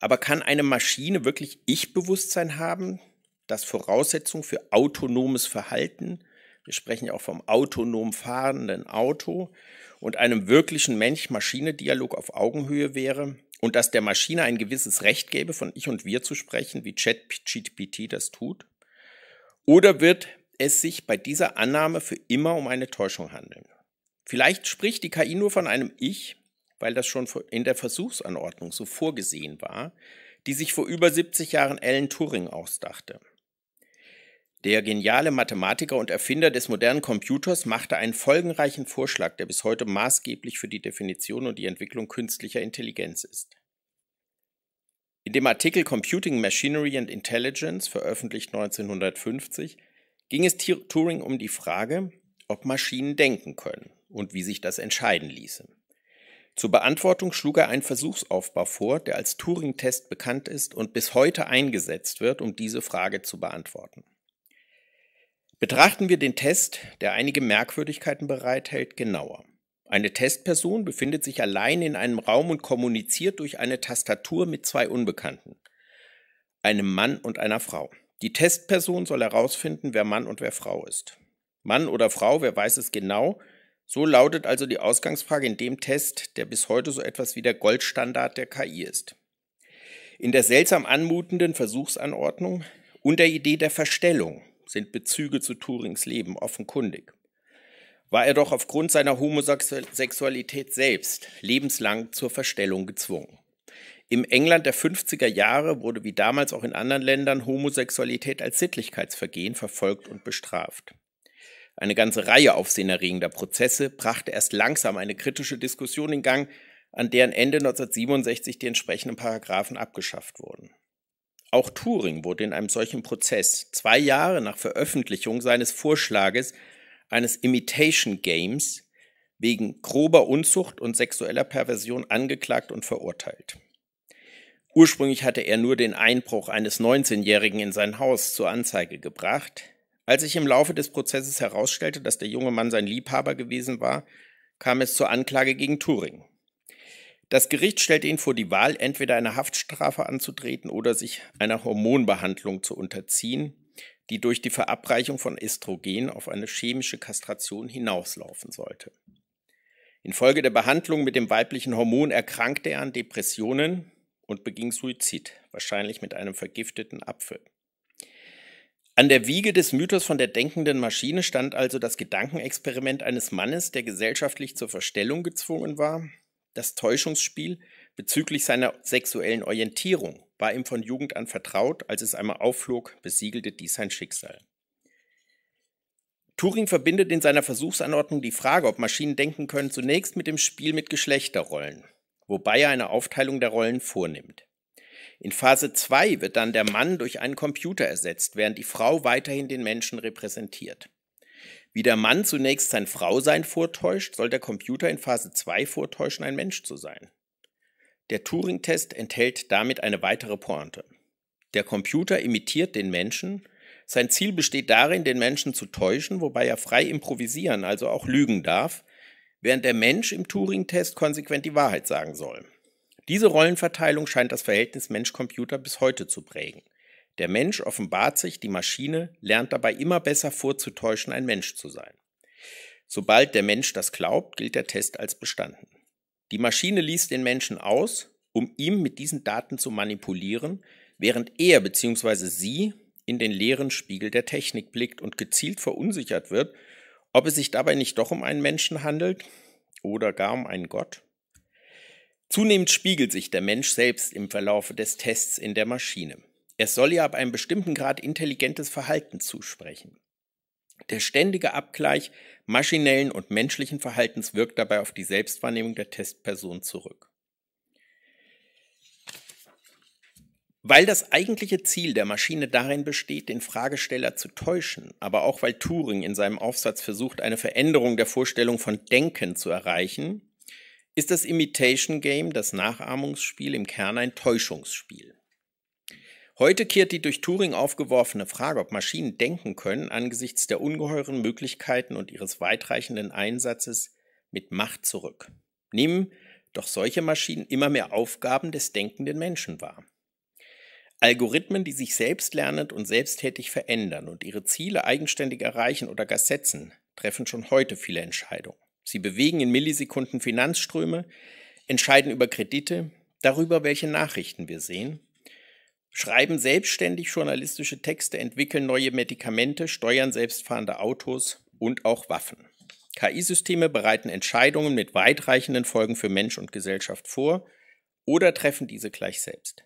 Aber kann eine Maschine wirklich Ich-Bewusstsein haben, das Voraussetzung für autonomes Verhalten, wir sprechen ja auch vom autonom fahrenden Auto, und einem wirklichen Mensch-Maschine-Dialog auf Augenhöhe wäre und dass der Maschine ein gewisses Recht gäbe, von Ich und Wir zu sprechen, wie ChatGPT das tut? Oder wird es sich bei dieser Annahme für immer um eine Täuschung handeln? Vielleicht spricht die KI nur von einem Ich, weil das schon in der Versuchsanordnung so vorgesehen war, die sich vor über 70 Jahren Alan Turing ausdachte. Der geniale Mathematiker und Erfinder des modernen Computers machte einen folgenreichen Vorschlag, der bis heute maßgeblich für die Definition und die Entwicklung künstlicher Intelligenz ist. In dem Artikel Computing Machinery and Intelligence, veröffentlicht 1950, ging es Turing um die Frage, ob Maschinen denken können und wie sich das entscheiden ließe. Zur Beantwortung schlug er einen Versuchsaufbau vor, der als Turing-Test bekannt ist und bis heute eingesetzt wird, um diese Frage zu beantworten. Betrachten wir den Test, der einige Merkwürdigkeiten bereithält, genauer. Eine Testperson befindet sich allein in einem Raum und kommuniziert durch eine Tastatur mit zwei Unbekannten, einem Mann und einer Frau. Die Testperson soll herausfinden, wer Mann und wer Frau ist. Mann oder Frau, wer weiß es genau? So lautet also die Ausgangsfrage in dem Test, der bis heute so etwas wie der Goldstandard der KI ist. In der seltsam anmutenden Versuchsanordnung und der Idee der Verstellung sind Bezüge zu Turings Leben offenkundig war er doch aufgrund seiner Homosexualität selbst lebenslang zur Verstellung gezwungen. Im England der 50er Jahre wurde wie damals auch in anderen Ländern Homosexualität als Sittlichkeitsvergehen verfolgt und bestraft. Eine ganze Reihe aufsehenerregender Prozesse brachte erst langsam eine kritische Diskussion in Gang, an deren Ende 1967 die entsprechenden Paragraphen abgeschafft wurden. Auch Turing wurde in einem solchen Prozess zwei Jahre nach Veröffentlichung seines Vorschlages eines Imitation Games wegen grober Unzucht und sexueller Perversion angeklagt und verurteilt. Ursprünglich hatte er nur den Einbruch eines 19-Jährigen in sein Haus zur Anzeige gebracht. Als sich im Laufe des Prozesses herausstellte, dass der junge Mann sein Liebhaber gewesen war, kam es zur Anklage gegen Turing. Das Gericht stellte ihn vor die Wahl, entweder eine Haftstrafe anzutreten oder sich einer Hormonbehandlung zu unterziehen, die durch die Verabreichung von Estrogen auf eine chemische Kastration hinauslaufen sollte. Infolge der Behandlung mit dem weiblichen Hormon erkrankte er an Depressionen und beging Suizid, wahrscheinlich mit einem vergifteten Apfel. An der Wiege des Mythos von der denkenden Maschine stand also das Gedankenexperiment eines Mannes, der gesellschaftlich zur Verstellung gezwungen war, das Täuschungsspiel bezüglich seiner sexuellen Orientierung war ihm von Jugend an vertraut, als es einmal aufflog, besiegelte dies sein Schicksal. Turing verbindet in seiner Versuchsanordnung die Frage, ob Maschinen denken können, zunächst mit dem Spiel mit Geschlechterrollen, wobei er eine Aufteilung der Rollen vornimmt. In Phase 2 wird dann der Mann durch einen Computer ersetzt, während die Frau weiterhin den Menschen repräsentiert. Wie der Mann zunächst sein Frausein vortäuscht, soll der Computer in Phase 2 vortäuschen, ein Mensch zu sein. Der Turing-Test enthält damit eine weitere Pointe. Der Computer imitiert den Menschen. Sein Ziel besteht darin, den Menschen zu täuschen, wobei er frei improvisieren, also auch lügen darf, während der Mensch im Turing-Test konsequent die Wahrheit sagen soll. Diese Rollenverteilung scheint das Verhältnis Mensch-Computer bis heute zu prägen. Der Mensch offenbart sich, die Maschine lernt dabei immer besser vorzutäuschen, ein Mensch zu sein. Sobald der Mensch das glaubt, gilt der Test als bestanden. Die Maschine liest den Menschen aus, um ihm mit diesen Daten zu manipulieren, während er bzw. sie in den leeren Spiegel der Technik blickt und gezielt verunsichert wird, ob es sich dabei nicht doch um einen Menschen handelt oder gar um einen Gott. Zunehmend spiegelt sich der Mensch selbst im Verlaufe des Tests in der Maschine. Er soll ihr ab einem bestimmten Grad intelligentes Verhalten zusprechen. Der ständige Abgleich maschinellen und menschlichen Verhaltens wirkt dabei auf die Selbstwahrnehmung der Testperson zurück. Weil das eigentliche Ziel der Maschine darin besteht, den Fragesteller zu täuschen, aber auch weil Turing in seinem Aufsatz versucht, eine Veränderung der Vorstellung von Denken zu erreichen, ist das Imitation Game, das Nachahmungsspiel, im Kern ein Täuschungsspiel. Heute kehrt die durch Turing aufgeworfene Frage, ob Maschinen denken können, angesichts der ungeheuren Möglichkeiten und ihres weitreichenden Einsatzes mit Macht zurück. Nehmen doch solche Maschinen immer mehr Aufgaben des denkenden Menschen wahr. Algorithmen, die sich selbstlernend und selbsttätig verändern und ihre Ziele eigenständig erreichen oder gar setzen, treffen schon heute viele Entscheidungen. Sie bewegen in Millisekunden Finanzströme, entscheiden über Kredite, darüber, welche Nachrichten wir sehen schreiben selbstständig journalistische Texte, entwickeln neue Medikamente, steuern selbstfahrende Autos und auch Waffen. KI-Systeme bereiten Entscheidungen mit weitreichenden Folgen für Mensch und Gesellschaft vor oder treffen diese gleich selbst.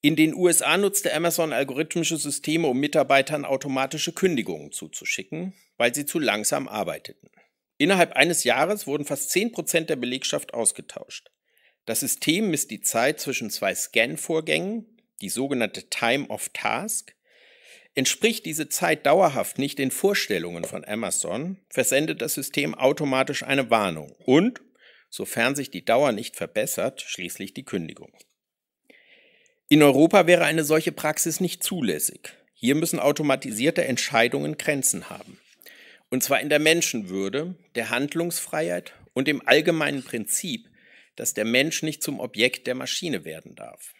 In den USA nutzte Amazon algorithmische Systeme, um Mitarbeitern automatische Kündigungen zuzuschicken, weil sie zu langsam arbeiteten. Innerhalb eines Jahres wurden fast 10 der Belegschaft ausgetauscht. Das System misst die Zeit zwischen zwei Scan-Vorgängen, die sogenannte Time of Task. Entspricht diese Zeit dauerhaft nicht den Vorstellungen von Amazon, versendet das System automatisch eine Warnung und, sofern sich die Dauer nicht verbessert, schließlich die Kündigung. In Europa wäre eine solche Praxis nicht zulässig. Hier müssen automatisierte Entscheidungen Grenzen haben. Und zwar in der Menschenwürde, der Handlungsfreiheit und dem allgemeinen Prinzip, dass der Mensch nicht zum Objekt der Maschine werden darf.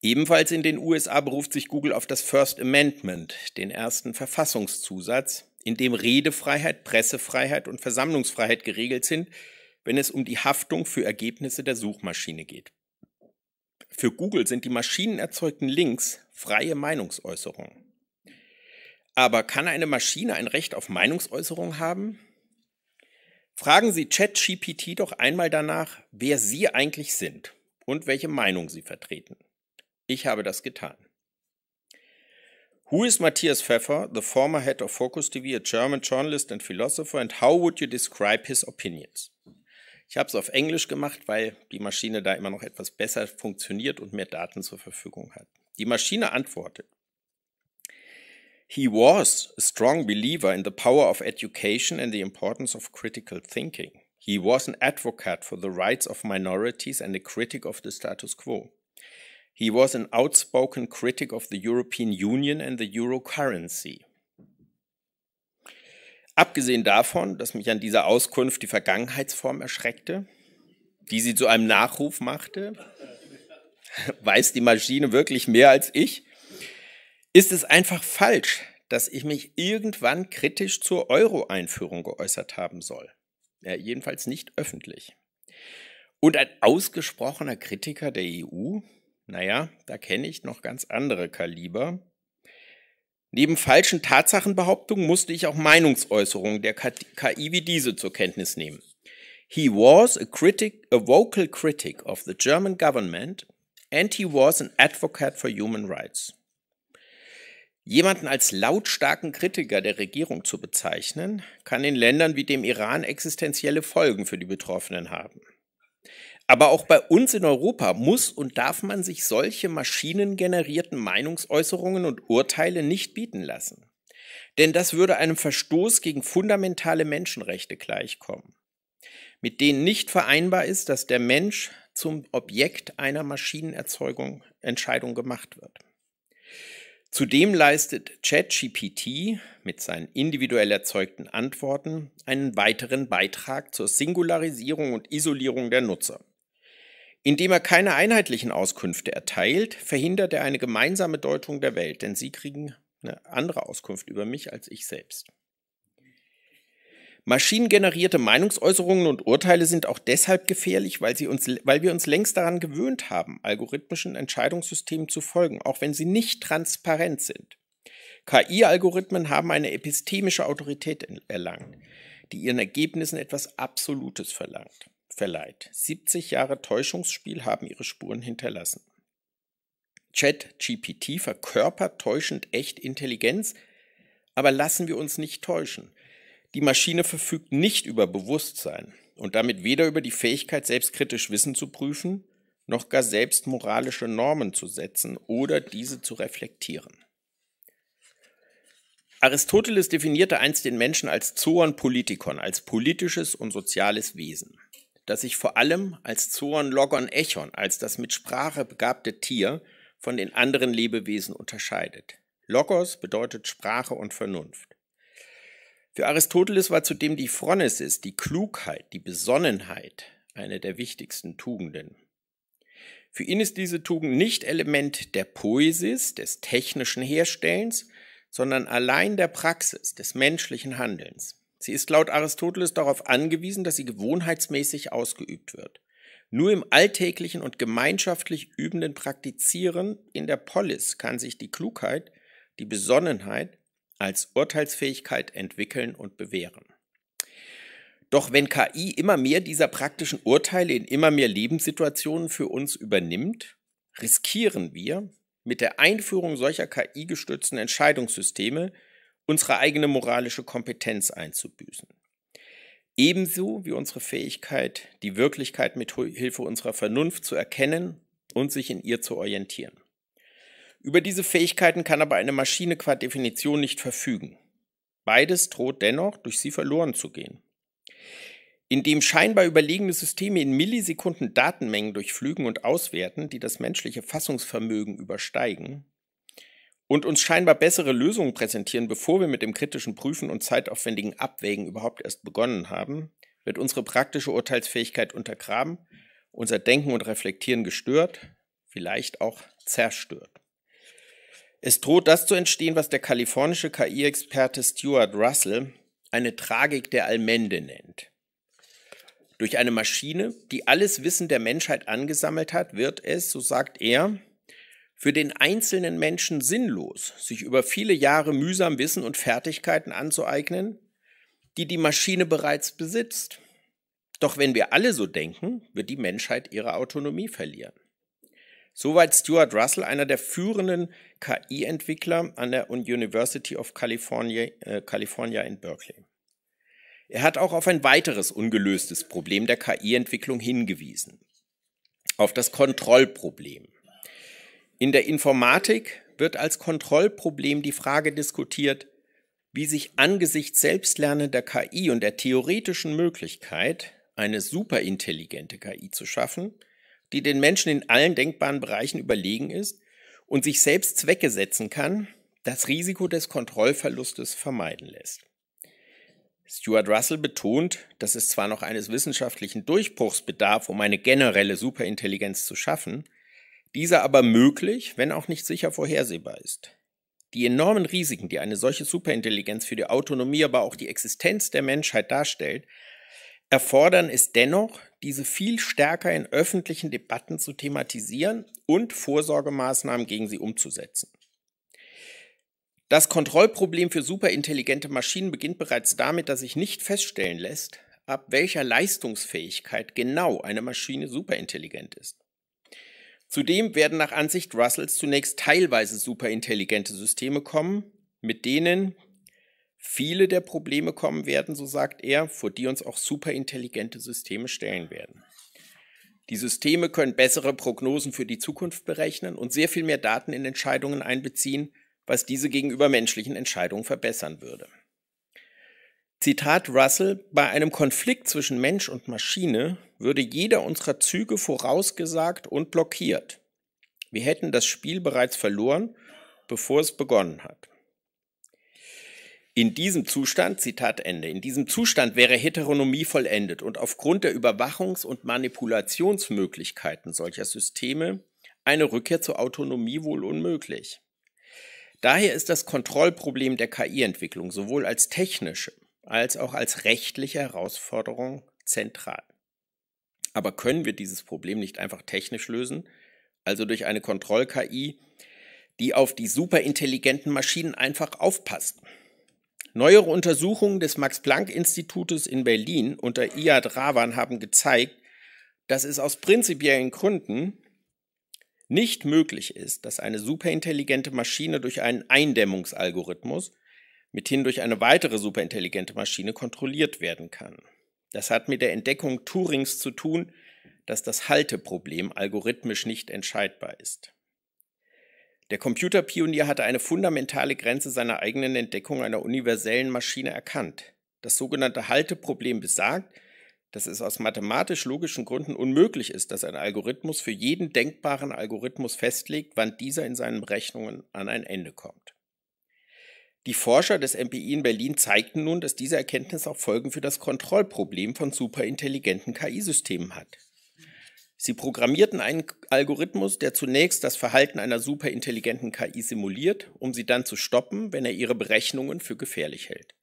Ebenfalls in den USA beruft sich Google auf das First Amendment, den ersten Verfassungszusatz, in dem Redefreiheit, Pressefreiheit und Versammlungsfreiheit geregelt sind, wenn es um die Haftung für Ergebnisse der Suchmaschine geht. Für Google sind die maschinenerzeugten Links freie Meinungsäußerung. Aber kann eine Maschine ein Recht auf Meinungsäußerung haben? Fragen Sie ChatGPT doch einmal danach, wer Sie eigentlich sind und welche Meinung Sie vertreten. Ich habe das getan. Who is Matthias Pfeffer, the former head of Focus TV, a German journalist and philosopher, and how would you describe his opinions? Ich habe es auf Englisch gemacht, weil die Maschine da immer noch etwas besser funktioniert und mehr Daten zur Verfügung hat. Die Maschine antwortet, He was a strong believer in the power of education and the importance of critical thinking. He was an advocate for the rights of minorities and a critic of the status quo. He was an outspoken critic of the European Union and the Euro currency. Abgesehen davon, dass mich an dieser Auskunft die Vergangenheitsform erschreckte, die sie zu einem Nachruf machte, [laughs] weiß die Maschine wirklich mehr als ich? ist es einfach falsch, dass ich mich irgendwann kritisch zur Euro-Einführung geäußert haben soll. Ja, jedenfalls nicht öffentlich. Und ein ausgesprochener Kritiker der EU, naja, da kenne ich noch ganz andere Kaliber. Neben falschen Tatsachenbehauptungen musste ich auch Meinungsäußerungen der KI wie diese zur Kenntnis nehmen. He was a critic, a vocal critic of the German government and he was an advocate for human rights. Jemanden als lautstarken Kritiker der Regierung zu bezeichnen, kann in Ländern wie dem Iran existenzielle Folgen für die Betroffenen haben. Aber auch bei uns in Europa muss und darf man sich solche maschinengenerierten Meinungsäußerungen und Urteile nicht bieten lassen. Denn das würde einem Verstoß gegen fundamentale Menschenrechte gleichkommen, mit denen nicht vereinbar ist, dass der Mensch zum Objekt einer Maschinenerzeugung Entscheidung gemacht wird. Zudem leistet ChatGPT mit seinen individuell erzeugten Antworten einen weiteren Beitrag zur Singularisierung und Isolierung der Nutzer. Indem er keine einheitlichen Auskünfte erteilt, verhindert er eine gemeinsame Deutung der Welt, denn sie kriegen eine andere Auskunft über mich als ich selbst. Maschinengenerierte Meinungsäußerungen und Urteile sind auch deshalb gefährlich, weil, sie uns, weil wir uns längst daran gewöhnt haben, algorithmischen Entscheidungssystemen zu folgen, auch wenn sie nicht transparent sind. KI-Algorithmen haben eine epistemische Autorität erlangt, die ihren Ergebnissen etwas Absolutes verlangt, verleiht. 70 Jahre Täuschungsspiel haben ihre Spuren hinterlassen. ChatGPT verkörpert täuschend echt Intelligenz, aber lassen wir uns nicht täuschen. Die Maschine verfügt nicht über Bewusstsein und damit weder über die Fähigkeit, selbstkritisch Wissen zu prüfen, noch gar selbst moralische Normen zu setzen oder diese zu reflektieren. Aristoteles definierte einst den Menschen als Zoon Politikon, als politisches und soziales Wesen, das sich vor allem als Zoon Logon Echon, als das mit Sprache begabte Tier von den anderen Lebewesen unterscheidet. Logos bedeutet Sprache und Vernunft. Für Aristoteles war zudem die Phronesis, die Klugheit, die Besonnenheit eine der wichtigsten Tugenden. Für ihn ist diese Tugend nicht Element der Poesis, des technischen Herstellens, sondern allein der Praxis, des menschlichen Handelns. Sie ist laut Aristoteles darauf angewiesen, dass sie gewohnheitsmäßig ausgeübt wird. Nur im alltäglichen und gemeinschaftlich übenden Praktizieren in der Polis kann sich die Klugheit, die Besonnenheit als Urteilsfähigkeit entwickeln und bewähren. Doch wenn KI immer mehr dieser praktischen Urteile in immer mehr Lebenssituationen für uns übernimmt, riskieren wir mit der Einführung solcher KI-gestützten Entscheidungssysteme unsere eigene moralische Kompetenz einzubüßen. Ebenso wie unsere Fähigkeit, die Wirklichkeit mit Hilfe unserer Vernunft zu erkennen und sich in ihr zu orientieren. Über diese Fähigkeiten kann aber eine Maschine qua Definition nicht verfügen. Beides droht dennoch, durch sie verloren zu gehen. Indem scheinbar überlegene Systeme in Millisekunden Datenmengen durchflügen und auswerten, die das menschliche Fassungsvermögen übersteigen, und uns scheinbar bessere Lösungen präsentieren, bevor wir mit dem kritischen Prüfen und zeitaufwendigen Abwägen überhaupt erst begonnen haben, wird unsere praktische Urteilsfähigkeit untergraben, unser Denken und Reflektieren gestört, vielleicht auch zerstört. Es droht das zu entstehen, was der kalifornische KI-Experte Stuart Russell eine Tragik der Allmende nennt. Durch eine Maschine, die alles Wissen der Menschheit angesammelt hat, wird es, so sagt er, für den einzelnen Menschen sinnlos, sich über viele Jahre mühsam Wissen und Fertigkeiten anzueignen, die die Maschine bereits besitzt. Doch wenn wir alle so denken, wird die Menschheit ihre Autonomie verlieren. Soweit Stuart Russell, einer der führenden KI-Entwickler an der University of California, äh, California in Berkeley. Er hat auch auf ein weiteres ungelöstes Problem der KI-Entwicklung hingewiesen, auf das Kontrollproblem. In der Informatik wird als Kontrollproblem die Frage diskutiert, wie sich angesichts selbstlernender KI und der theoretischen Möglichkeit, eine superintelligente KI zu schaffen, die den Menschen in allen denkbaren Bereichen überlegen ist und sich selbst Zwecke setzen kann, das Risiko des Kontrollverlustes vermeiden lässt. Stuart Russell betont, dass es zwar noch eines wissenschaftlichen Durchbruchs bedarf, um eine generelle Superintelligenz zu schaffen, dieser aber möglich, wenn auch nicht sicher vorhersehbar ist. Die enormen Risiken, die eine solche Superintelligenz für die Autonomie, aber auch die Existenz der Menschheit darstellt, erfordern es dennoch, diese viel stärker in öffentlichen Debatten zu thematisieren und Vorsorgemaßnahmen gegen sie umzusetzen. Das Kontrollproblem für superintelligente Maschinen beginnt bereits damit, dass sich nicht feststellen lässt, ab welcher Leistungsfähigkeit genau eine Maschine superintelligent ist. Zudem werden nach Ansicht Russells zunächst teilweise superintelligente Systeme kommen, mit denen Viele der Probleme kommen werden, so sagt er, vor die uns auch superintelligente Systeme stellen werden. Die Systeme können bessere Prognosen für die Zukunft berechnen und sehr viel mehr Daten in Entscheidungen einbeziehen, was diese gegenüber menschlichen Entscheidungen verbessern würde. Zitat Russell, bei einem Konflikt zwischen Mensch und Maschine würde jeder unserer Züge vorausgesagt und blockiert. Wir hätten das Spiel bereits verloren, bevor es begonnen hat. In diesem Zustand, Zitat Ende, in diesem Zustand wäre Heteronomie vollendet und aufgrund der Überwachungs- und Manipulationsmöglichkeiten solcher Systeme eine Rückkehr zur Autonomie wohl unmöglich. Daher ist das Kontrollproblem der KI-Entwicklung sowohl als technische als auch als rechtliche Herausforderung zentral. Aber können wir dieses Problem nicht einfach technisch lösen, also durch eine Kontroll-KI, die auf die superintelligenten Maschinen einfach aufpasst? Neuere Untersuchungen des Max-Planck-Institutes in Berlin unter Iyad Ravan haben gezeigt, dass es aus prinzipiellen Gründen nicht möglich ist, dass eine superintelligente Maschine durch einen Eindämmungsalgorithmus mithin durch eine weitere superintelligente Maschine kontrolliert werden kann. Das hat mit der Entdeckung Turings zu tun, dass das Halteproblem algorithmisch nicht entscheidbar ist. Der Computerpionier hatte eine fundamentale Grenze seiner eigenen Entdeckung einer universellen Maschine erkannt. Das sogenannte Halteproblem besagt, dass es aus mathematisch-logischen Gründen unmöglich ist, dass ein Algorithmus für jeden denkbaren Algorithmus festlegt, wann dieser in seinen Berechnungen an ein Ende kommt. Die Forscher des MPI in Berlin zeigten nun, dass diese Erkenntnis auch Folgen für das Kontrollproblem von superintelligenten KI-Systemen hat. Sie programmierten einen Algorithmus, der zunächst das Verhalten einer superintelligenten KI simuliert, um sie dann zu stoppen, wenn er ihre Berechnungen für gefährlich hält.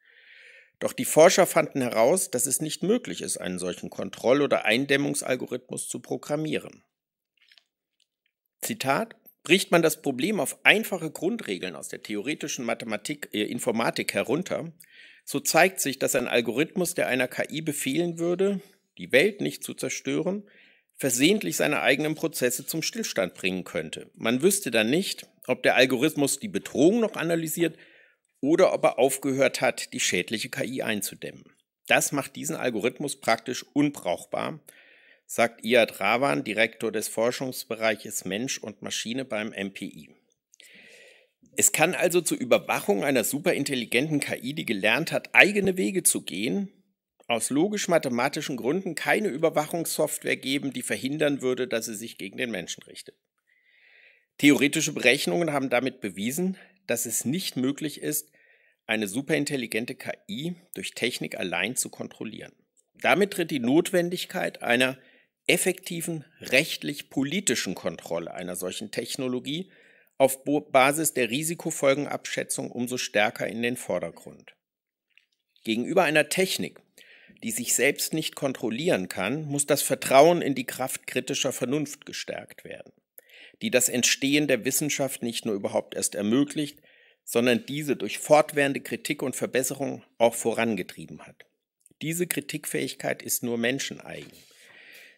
Doch die Forscher fanden heraus, dass es nicht möglich ist, einen solchen Kontroll- oder Eindämmungsalgorithmus zu programmieren. Zitat Bricht man das Problem auf einfache Grundregeln aus der theoretischen Mathematik, äh, Informatik herunter, so zeigt sich, dass ein Algorithmus, der einer KI befehlen würde, die Welt nicht zu zerstören, versehentlich seine eigenen Prozesse zum Stillstand bringen könnte. Man wüsste dann nicht, ob der Algorithmus die Bedrohung noch analysiert oder ob er aufgehört hat, die schädliche KI einzudämmen. Das macht diesen Algorithmus praktisch unbrauchbar, sagt Iad Ravan, Direktor des Forschungsbereiches Mensch und Maschine beim MPI. Es kann also zur Überwachung einer superintelligenten KI, die gelernt hat, eigene Wege zu gehen, aus logisch-mathematischen Gründen keine Überwachungssoftware geben, die verhindern würde, dass sie sich gegen den Menschen richtet. Theoretische Berechnungen haben damit bewiesen, dass es nicht möglich ist, eine superintelligente KI durch Technik allein zu kontrollieren. Damit tritt die Notwendigkeit einer effektiven rechtlich-politischen Kontrolle einer solchen Technologie auf Basis der Risikofolgenabschätzung umso stärker in den Vordergrund. Gegenüber einer Technik, die sich selbst nicht kontrollieren kann, muss das Vertrauen in die Kraft kritischer Vernunft gestärkt werden, die das Entstehen der Wissenschaft nicht nur überhaupt erst ermöglicht, sondern diese durch fortwährende Kritik und Verbesserung auch vorangetrieben hat. Diese Kritikfähigkeit ist nur menscheneigen.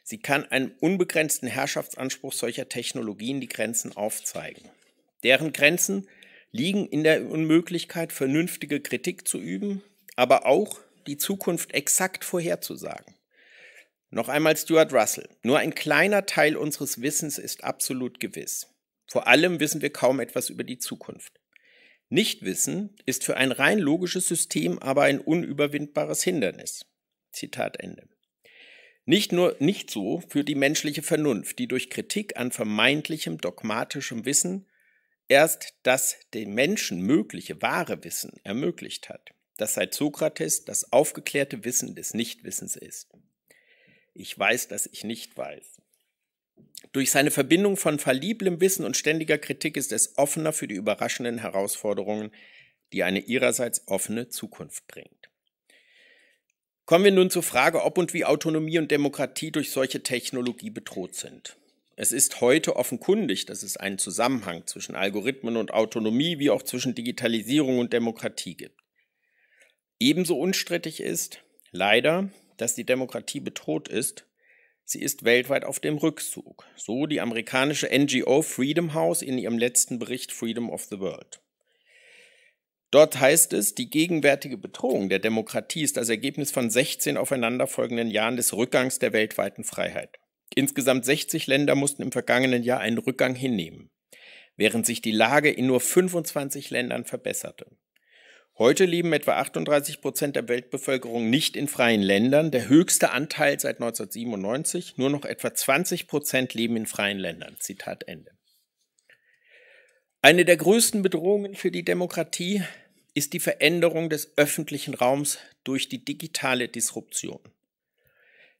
Sie kann einem unbegrenzten Herrschaftsanspruch solcher Technologien die Grenzen aufzeigen. Deren Grenzen liegen in der Unmöglichkeit, vernünftige Kritik zu üben, aber auch die Zukunft exakt vorherzusagen. Noch einmal Stuart Russell. Nur ein kleiner Teil unseres Wissens ist absolut gewiss. Vor allem wissen wir kaum etwas über die Zukunft. Nichtwissen ist für ein rein logisches System aber ein unüberwindbares Hindernis. Zitat Ende. Nicht nur nicht so für die menschliche Vernunft, die durch Kritik an vermeintlichem dogmatischem Wissen erst das dem Menschen mögliche wahre Wissen ermöglicht hat das seit Sokrates das aufgeklärte Wissen des Nichtwissens ist. Ich weiß, dass ich nicht weiß. Durch seine Verbindung von verlieblem Wissen und ständiger Kritik ist es offener für die überraschenden Herausforderungen, die eine ihrerseits offene Zukunft bringt. Kommen wir nun zur Frage, ob und wie Autonomie und Demokratie durch solche Technologie bedroht sind. Es ist heute offenkundig, dass es einen Zusammenhang zwischen Algorithmen und Autonomie wie auch zwischen Digitalisierung und Demokratie gibt. Ebenso unstrittig ist, leider, dass die Demokratie bedroht ist. Sie ist weltweit auf dem Rückzug, so die amerikanische NGO Freedom House in ihrem letzten Bericht Freedom of the World. Dort heißt es, die gegenwärtige Bedrohung der Demokratie ist das Ergebnis von 16 aufeinanderfolgenden Jahren des Rückgangs der weltweiten Freiheit. Insgesamt 60 Länder mussten im vergangenen Jahr einen Rückgang hinnehmen, während sich die Lage in nur 25 Ländern verbesserte. Heute leben etwa 38 Prozent der Weltbevölkerung nicht in freien Ländern, der höchste Anteil seit 1997. Nur noch etwa 20 Prozent leben in freien Ländern. Zitat Ende. Eine der größten Bedrohungen für die Demokratie ist die Veränderung des öffentlichen Raums durch die digitale Disruption.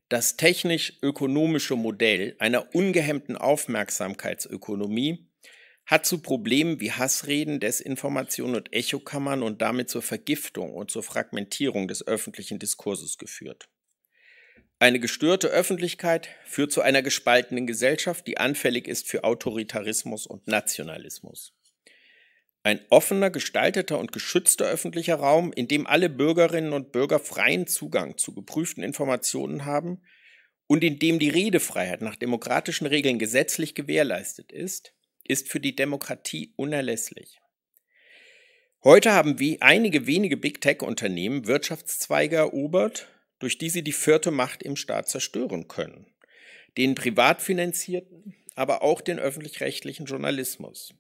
Das technisch-ökonomische Modell einer ungehemmten Aufmerksamkeitsökonomie hat zu Problemen wie Hassreden, Desinformation und Echokammern und damit zur Vergiftung und zur Fragmentierung des öffentlichen Diskurses geführt. Eine gestörte Öffentlichkeit führt zu einer gespaltenen Gesellschaft, die anfällig ist für Autoritarismus und Nationalismus. Ein offener, gestalteter und geschützter öffentlicher Raum, in dem alle Bürgerinnen und Bürger freien Zugang zu geprüften Informationen haben und in dem die Redefreiheit nach demokratischen Regeln gesetzlich gewährleistet ist, ist für die Demokratie unerlässlich. Heute haben wie einige wenige Big Tech-Unternehmen Wirtschaftszweige erobert, durch die sie die vierte Macht im Staat zerstören können. Den privat finanzierten, aber auch den öffentlich-rechtlichen Journalismus.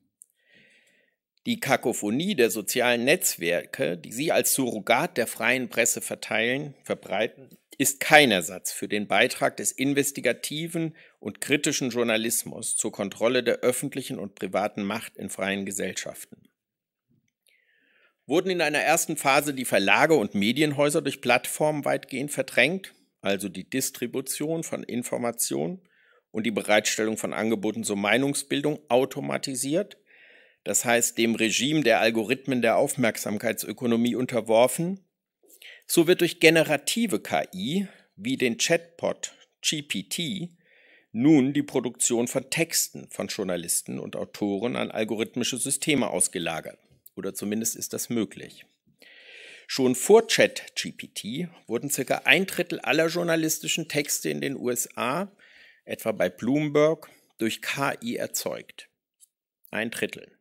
Die Kakophonie der sozialen Netzwerke, die sie als Surrogat der freien Presse verteilen, verbreiten ist kein Ersatz für den Beitrag des investigativen und kritischen Journalismus zur Kontrolle der öffentlichen und privaten Macht in freien Gesellschaften. Wurden in einer ersten Phase die Verlage und Medienhäuser durch Plattformen weitgehend verdrängt, also die Distribution von Informationen und die Bereitstellung von Angeboten zur Meinungsbildung automatisiert, das heißt dem Regime der Algorithmen der Aufmerksamkeitsökonomie unterworfen so wird durch generative KI wie den Chatbot GPT nun die Produktion von Texten von Journalisten und Autoren an algorithmische Systeme ausgelagert. Oder zumindest ist das möglich. Schon vor ChatGPT wurden circa ein Drittel aller journalistischen Texte in den USA, etwa bei Bloomberg, durch KI erzeugt. Ein Drittel.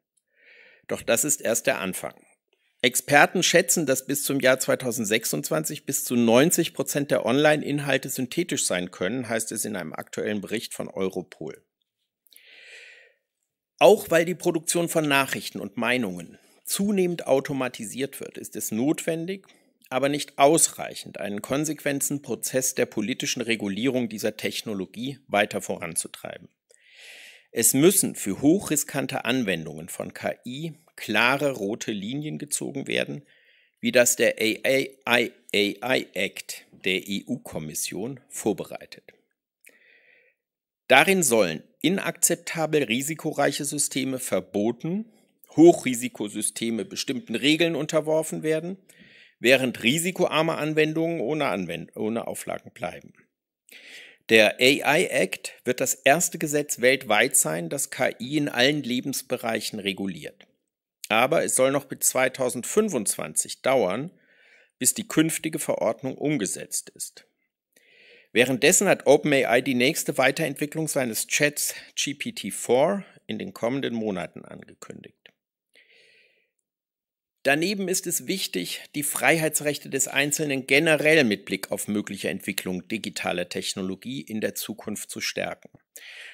Doch das ist erst der Anfang. Experten schätzen, dass bis zum Jahr 2026 bis zu 90 Prozent der Online-Inhalte synthetisch sein können, heißt es in einem aktuellen Bericht von Europol. Auch weil die Produktion von Nachrichten und Meinungen zunehmend automatisiert wird, ist es notwendig, aber nicht ausreichend, einen konsequenten Prozess der politischen Regulierung dieser Technologie weiter voranzutreiben. Es müssen für hochriskante Anwendungen von KI klare rote Linien gezogen werden, wie das der AI, AI Act der EU-Kommission vorbereitet. Darin sollen inakzeptabel risikoreiche Systeme verboten, Hochrisikosysteme bestimmten Regeln unterworfen werden, während risikoarme Anwendungen ohne, Anwend ohne Auflagen bleiben. Der AI Act wird das erste Gesetz weltweit sein, das KI in allen Lebensbereichen reguliert. Aber es soll noch bis 2025 dauern, bis die künftige Verordnung umgesetzt ist. Währenddessen hat OpenAI die nächste Weiterentwicklung seines Chats GPT-4 in den kommenden Monaten angekündigt. Daneben ist es wichtig, die Freiheitsrechte des Einzelnen generell mit Blick auf mögliche Entwicklung digitaler Technologie in der Zukunft zu stärken.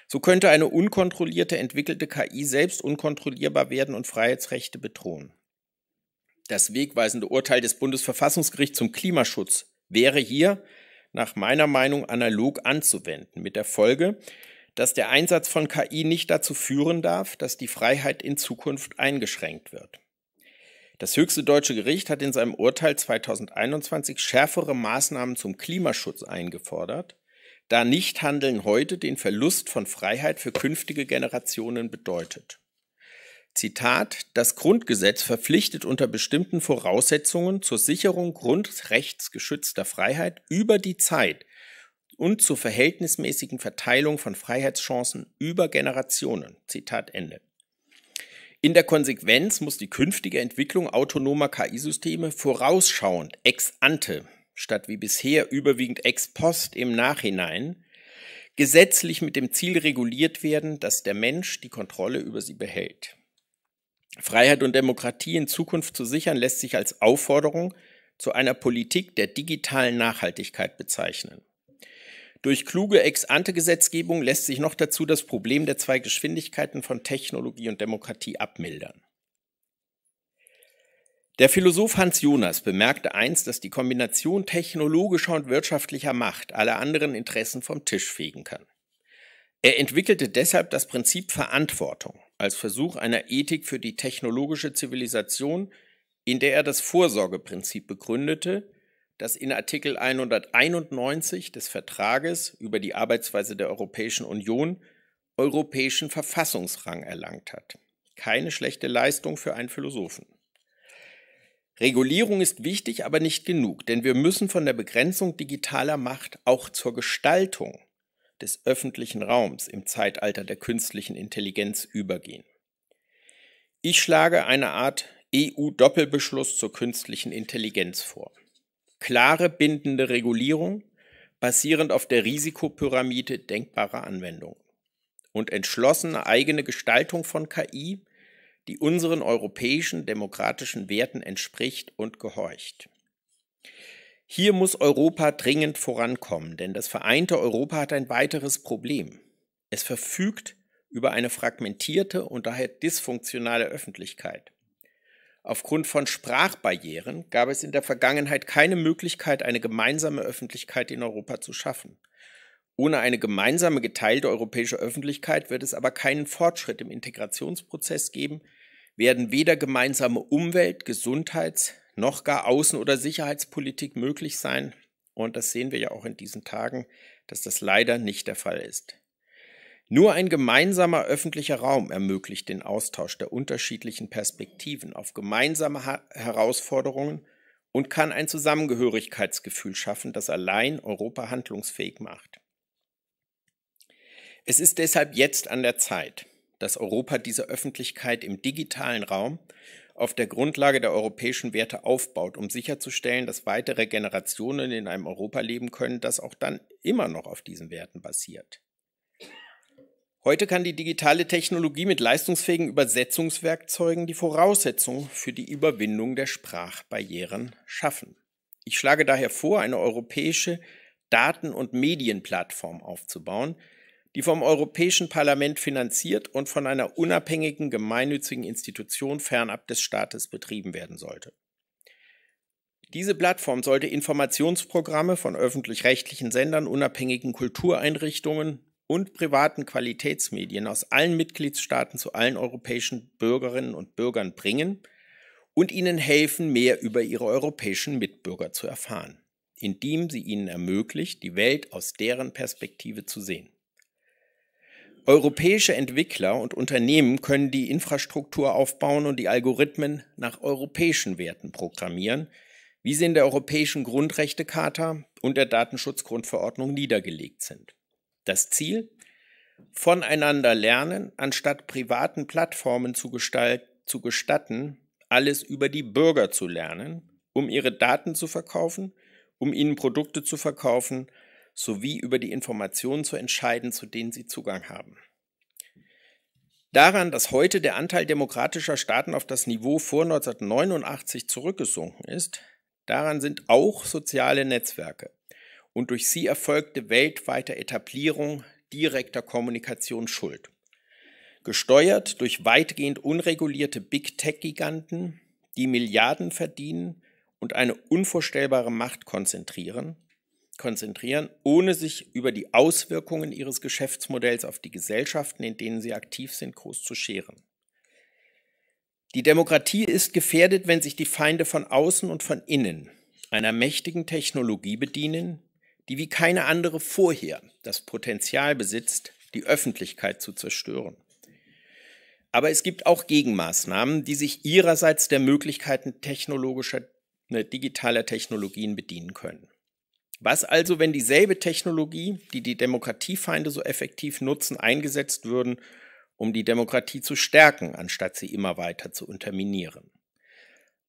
So könnte eine unkontrollierte entwickelte KI selbst unkontrollierbar werden und Freiheitsrechte bedrohen. Das wegweisende Urteil des Bundesverfassungsgerichts zum Klimaschutz wäre hier nach meiner Meinung analog anzuwenden, mit der Folge, dass der Einsatz von KI nicht dazu führen darf, dass die Freiheit in Zukunft eingeschränkt wird. Das höchste deutsche Gericht hat in seinem Urteil 2021 schärfere Maßnahmen zum Klimaschutz eingefordert, da Nichthandeln heute den Verlust von Freiheit für künftige Generationen bedeutet. Zitat, das Grundgesetz verpflichtet unter bestimmten Voraussetzungen zur Sicherung grundrechtsgeschützter Freiheit über die Zeit und zur verhältnismäßigen Verteilung von Freiheitschancen über Generationen. Zitat Ende. In der Konsequenz muss die künftige Entwicklung autonomer KI-Systeme vorausschauend, ex ante, statt wie bisher überwiegend ex post im Nachhinein, gesetzlich mit dem Ziel reguliert werden, dass der Mensch die Kontrolle über sie behält. Freiheit und Demokratie in Zukunft zu sichern, lässt sich als Aufforderung zu einer Politik der digitalen Nachhaltigkeit bezeichnen. Durch kluge Ex-ante-Gesetzgebung lässt sich noch dazu das Problem der zwei Geschwindigkeiten von Technologie und Demokratie abmildern. Der Philosoph Hans Jonas bemerkte einst, dass die Kombination technologischer und wirtschaftlicher Macht alle anderen Interessen vom Tisch fegen kann. Er entwickelte deshalb das Prinzip Verantwortung als Versuch einer Ethik für die technologische Zivilisation, in der er das Vorsorgeprinzip begründete, dass in Artikel 191 des Vertrages über die Arbeitsweise der Europäischen Union europäischen Verfassungsrang erlangt hat. Keine schlechte Leistung für einen Philosophen. Regulierung ist wichtig, aber nicht genug, denn wir müssen von der Begrenzung digitaler Macht auch zur Gestaltung des öffentlichen Raums im Zeitalter der künstlichen Intelligenz übergehen. Ich schlage eine Art EU-Doppelbeschluss zur künstlichen Intelligenz vor klare bindende Regulierung basierend auf der Risikopyramide denkbarer Anwendungen und entschlossene eigene Gestaltung von KI, die unseren europäischen demokratischen Werten entspricht und gehorcht. Hier muss Europa dringend vorankommen, denn das vereinte Europa hat ein weiteres Problem. Es verfügt über eine fragmentierte und daher dysfunktionale Öffentlichkeit. Aufgrund von Sprachbarrieren gab es in der Vergangenheit keine Möglichkeit, eine gemeinsame Öffentlichkeit in Europa zu schaffen. Ohne eine gemeinsame geteilte europäische Öffentlichkeit wird es aber keinen Fortschritt im Integrationsprozess geben, werden weder gemeinsame Umwelt-, Gesundheits- noch gar Außen- oder Sicherheitspolitik möglich sein. Und das sehen wir ja auch in diesen Tagen, dass das leider nicht der Fall ist. Nur ein gemeinsamer öffentlicher Raum ermöglicht den Austausch der unterschiedlichen Perspektiven auf gemeinsame ha Herausforderungen und kann ein Zusammengehörigkeitsgefühl schaffen, das allein Europa handlungsfähig macht. Es ist deshalb jetzt an der Zeit, dass Europa diese Öffentlichkeit im digitalen Raum auf der Grundlage der europäischen Werte aufbaut, um sicherzustellen, dass weitere Generationen in einem Europa leben können, das auch dann immer noch auf diesen Werten basiert. Heute kann die digitale Technologie mit leistungsfähigen Übersetzungswerkzeugen die Voraussetzung für die Überwindung der Sprachbarrieren schaffen. Ich schlage daher vor, eine europäische Daten- und Medienplattform aufzubauen, die vom Europäischen Parlament finanziert und von einer unabhängigen gemeinnützigen Institution fernab des Staates betrieben werden sollte. Diese Plattform sollte Informationsprogramme von öffentlich-rechtlichen Sendern, unabhängigen Kultureinrichtungen, und privaten Qualitätsmedien aus allen Mitgliedstaaten zu allen europäischen Bürgerinnen und Bürgern bringen und ihnen helfen, mehr über ihre europäischen Mitbürger zu erfahren, indem sie ihnen ermöglicht, die Welt aus deren Perspektive zu sehen. Europäische Entwickler und Unternehmen können die Infrastruktur aufbauen und die Algorithmen nach europäischen Werten programmieren, wie sie in der Europäischen Grundrechtecharta und der Datenschutzgrundverordnung niedergelegt sind. Das Ziel? Voneinander lernen, anstatt privaten Plattformen zu, gestalt, zu gestatten, alles über die Bürger zu lernen, um ihre Daten zu verkaufen, um ihnen Produkte zu verkaufen, sowie über die Informationen zu entscheiden, zu denen sie Zugang haben. Daran, dass heute der Anteil demokratischer Staaten auf das Niveau vor 1989 zurückgesunken ist, daran sind auch soziale Netzwerke, und durch sie erfolgte weltweite Etablierung direkter Kommunikation schuld. Gesteuert durch weitgehend unregulierte Big Tech-Giganten, die Milliarden verdienen und eine unvorstellbare Macht konzentrieren, konzentrieren, ohne sich über die Auswirkungen ihres Geschäftsmodells auf die Gesellschaften, in denen sie aktiv sind, groß zu scheren. Die Demokratie ist gefährdet, wenn sich die Feinde von außen und von innen einer mächtigen Technologie bedienen, die wie keine andere vorher das Potenzial besitzt, die Öffentlichkeit zu zerstören. Aber es gibt auch Gegenmaßnahmen, die sich ihrerseits der Möglichkeiten technologischer, ne, digitaler Technologien bedienen können. Was also, wenn dieselbe Technologie, die die Demokratiefeinde so effektiv nutzen, eingesetzt würden, um die Demokratie zu stärken, anstatt sie immer weiter zu unterminieren?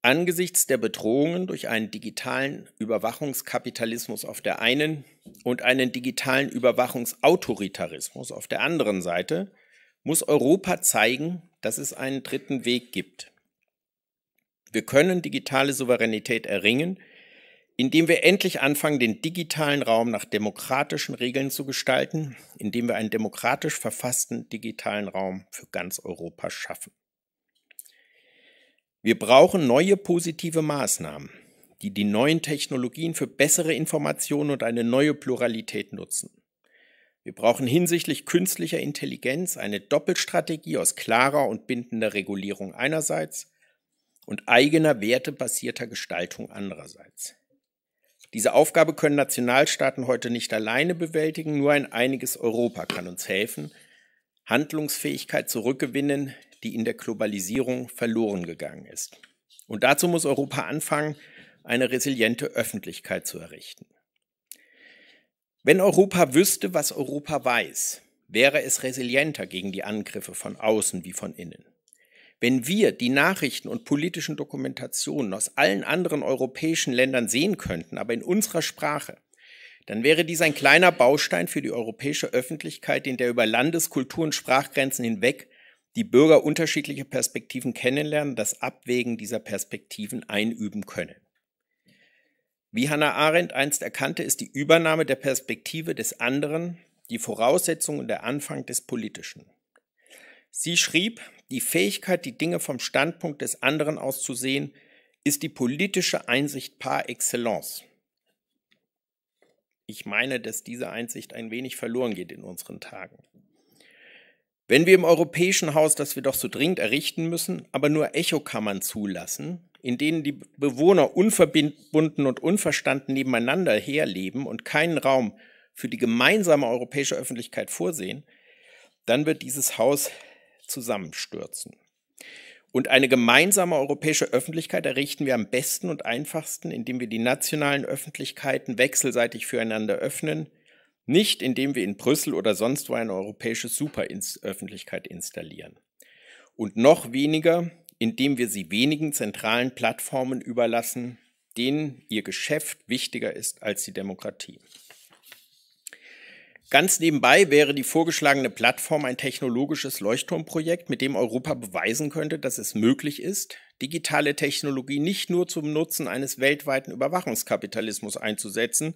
Angesichts der Bedrohungen durch einen digitalen Überwachungskapitalismus auf der einen und einen digitalen Überwachungsautoritarismus auf der anderen Seite muss Europa zeigen, dass es einen dritten Weg gibt. Wir können digitale Souveränität erringen, indem wir endlich anfangen, den digitalen Raum nach demokratischen Regeln zu gestalten, indem wir einen demokratisch verfassten digitalen Raum für ganz Europa schaffen. Wir brauchen neue positive Maßnahmen, die die neuen Technologien für bessere Informationen und eine neue Pluralität nutzen. Wir brauchen hinsichtlich künstlicher Intelligenz eine Doppelstrategie aus klarer und bindender Regulierung einerseits und eigener wertebasierter Gestaltung andererseits. Diese Aufgabe können Nationalstaaten heute nicht alleine bewältigen, nur ein einiges Europa kann uns helfen, Handlungsfähigkeit zurückgewinnen, die in der Globalisierung verloren gegangen ist. Und dazu muss Europa anfangen, eine resiliente Öffentlichkeit zu errichten. Wenn Europa wüsste, was Europa weiß, wäre es resilienter gegen die Angriffe von außen wie von innen. Wenn wir die Nachrichten und politischen Dokumentationen aus allen anderen europäischen Ländern sehen könnten, aber in unserer Sprache, dann wäre dies ein kleiner Baustein für die europäische Öffentlichkeit, in der über Landes-, Kultur- und Sprachgrenzen hinweg die Bürger unterschiedliche Perspektiven kennenlernen, das Abwägen dieser Perspektiven einüben können. Wie Hannah Arendt einst erkannte, ist die Übernahme der Perspektive des anderen die Voraussetzung und der Anfang des Politischen. Sie schrieb, die Fähigkeit, die Dinge vom Standpunkt des anderen auszusehen, ist die politische Einsicht par excellence. Ich meine, dass diese Einsicht ein wenig verloren geht in unseren Tagen. Wenn wir im Europäischen Haus, das wir doch so dringend errichten müssen, aber nur Echokammern zulassen, in denen die Bewohner unverbunden und unverstanden nebeneinander herleben und keinen Raum für die gemeinsame europäische Öffentlichkeit vorsehen, dann wird dieses Haus zusammenstürzen. Und eine gemeinsame europäische Öffentlichkeit errichten wir am besten und einfachsten, indem wir die nationalen Öffentlichkeiten wechselseitig füreinander öffnen, nicht indem wir in Brüssel oder sonst wo eine europäische Superöffentlichkeit installieren. Und noch weniger, indem wir sie wenigen zentralen Plattformen überlassen, denen ihr Geschäft wichtiger ist als die Demokratie. Ganz nebenbei wäre die vorgeschlagene Plattform ein technologisches Leuchtturmprojekt, mit dem Europa beweisen könnte, dass es möglich ist, digitale Technologie nicht nur zum Nutzen eines weltweiten Überwachungskapitalismus einzusetzen,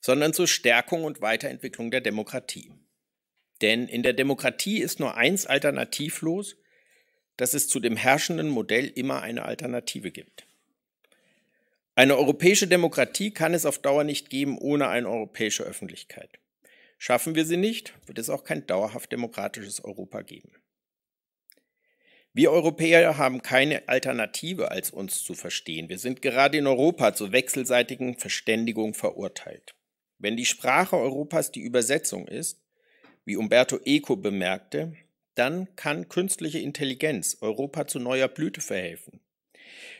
sondern zur Stärkung und Weiterentwicklung der Demokratie. Denn in der Demokratie ist nur eins alternativlos, dass es zu dem herrschenden Modell immer eine Alternative gibt. Eine europäische Demokratie kann es auf Dauer nicht geben ohne eine europäische Öffentlichkeit. Schaffen wir sie nicht, wird es auch kein dauerhaft demokratisches Europa geben. Wir Europäer haben keine Alternative, als uns zu verstehen. Wir sind gerade in Europa zur wechselseitigen Verständigung verurteilt. Wenn die Sprache Europas die Übersetzung ist, wie Umberto Eco bemerkte, dann kann künstliche Intelligenz Europa zu neuer Blüte verhelfen.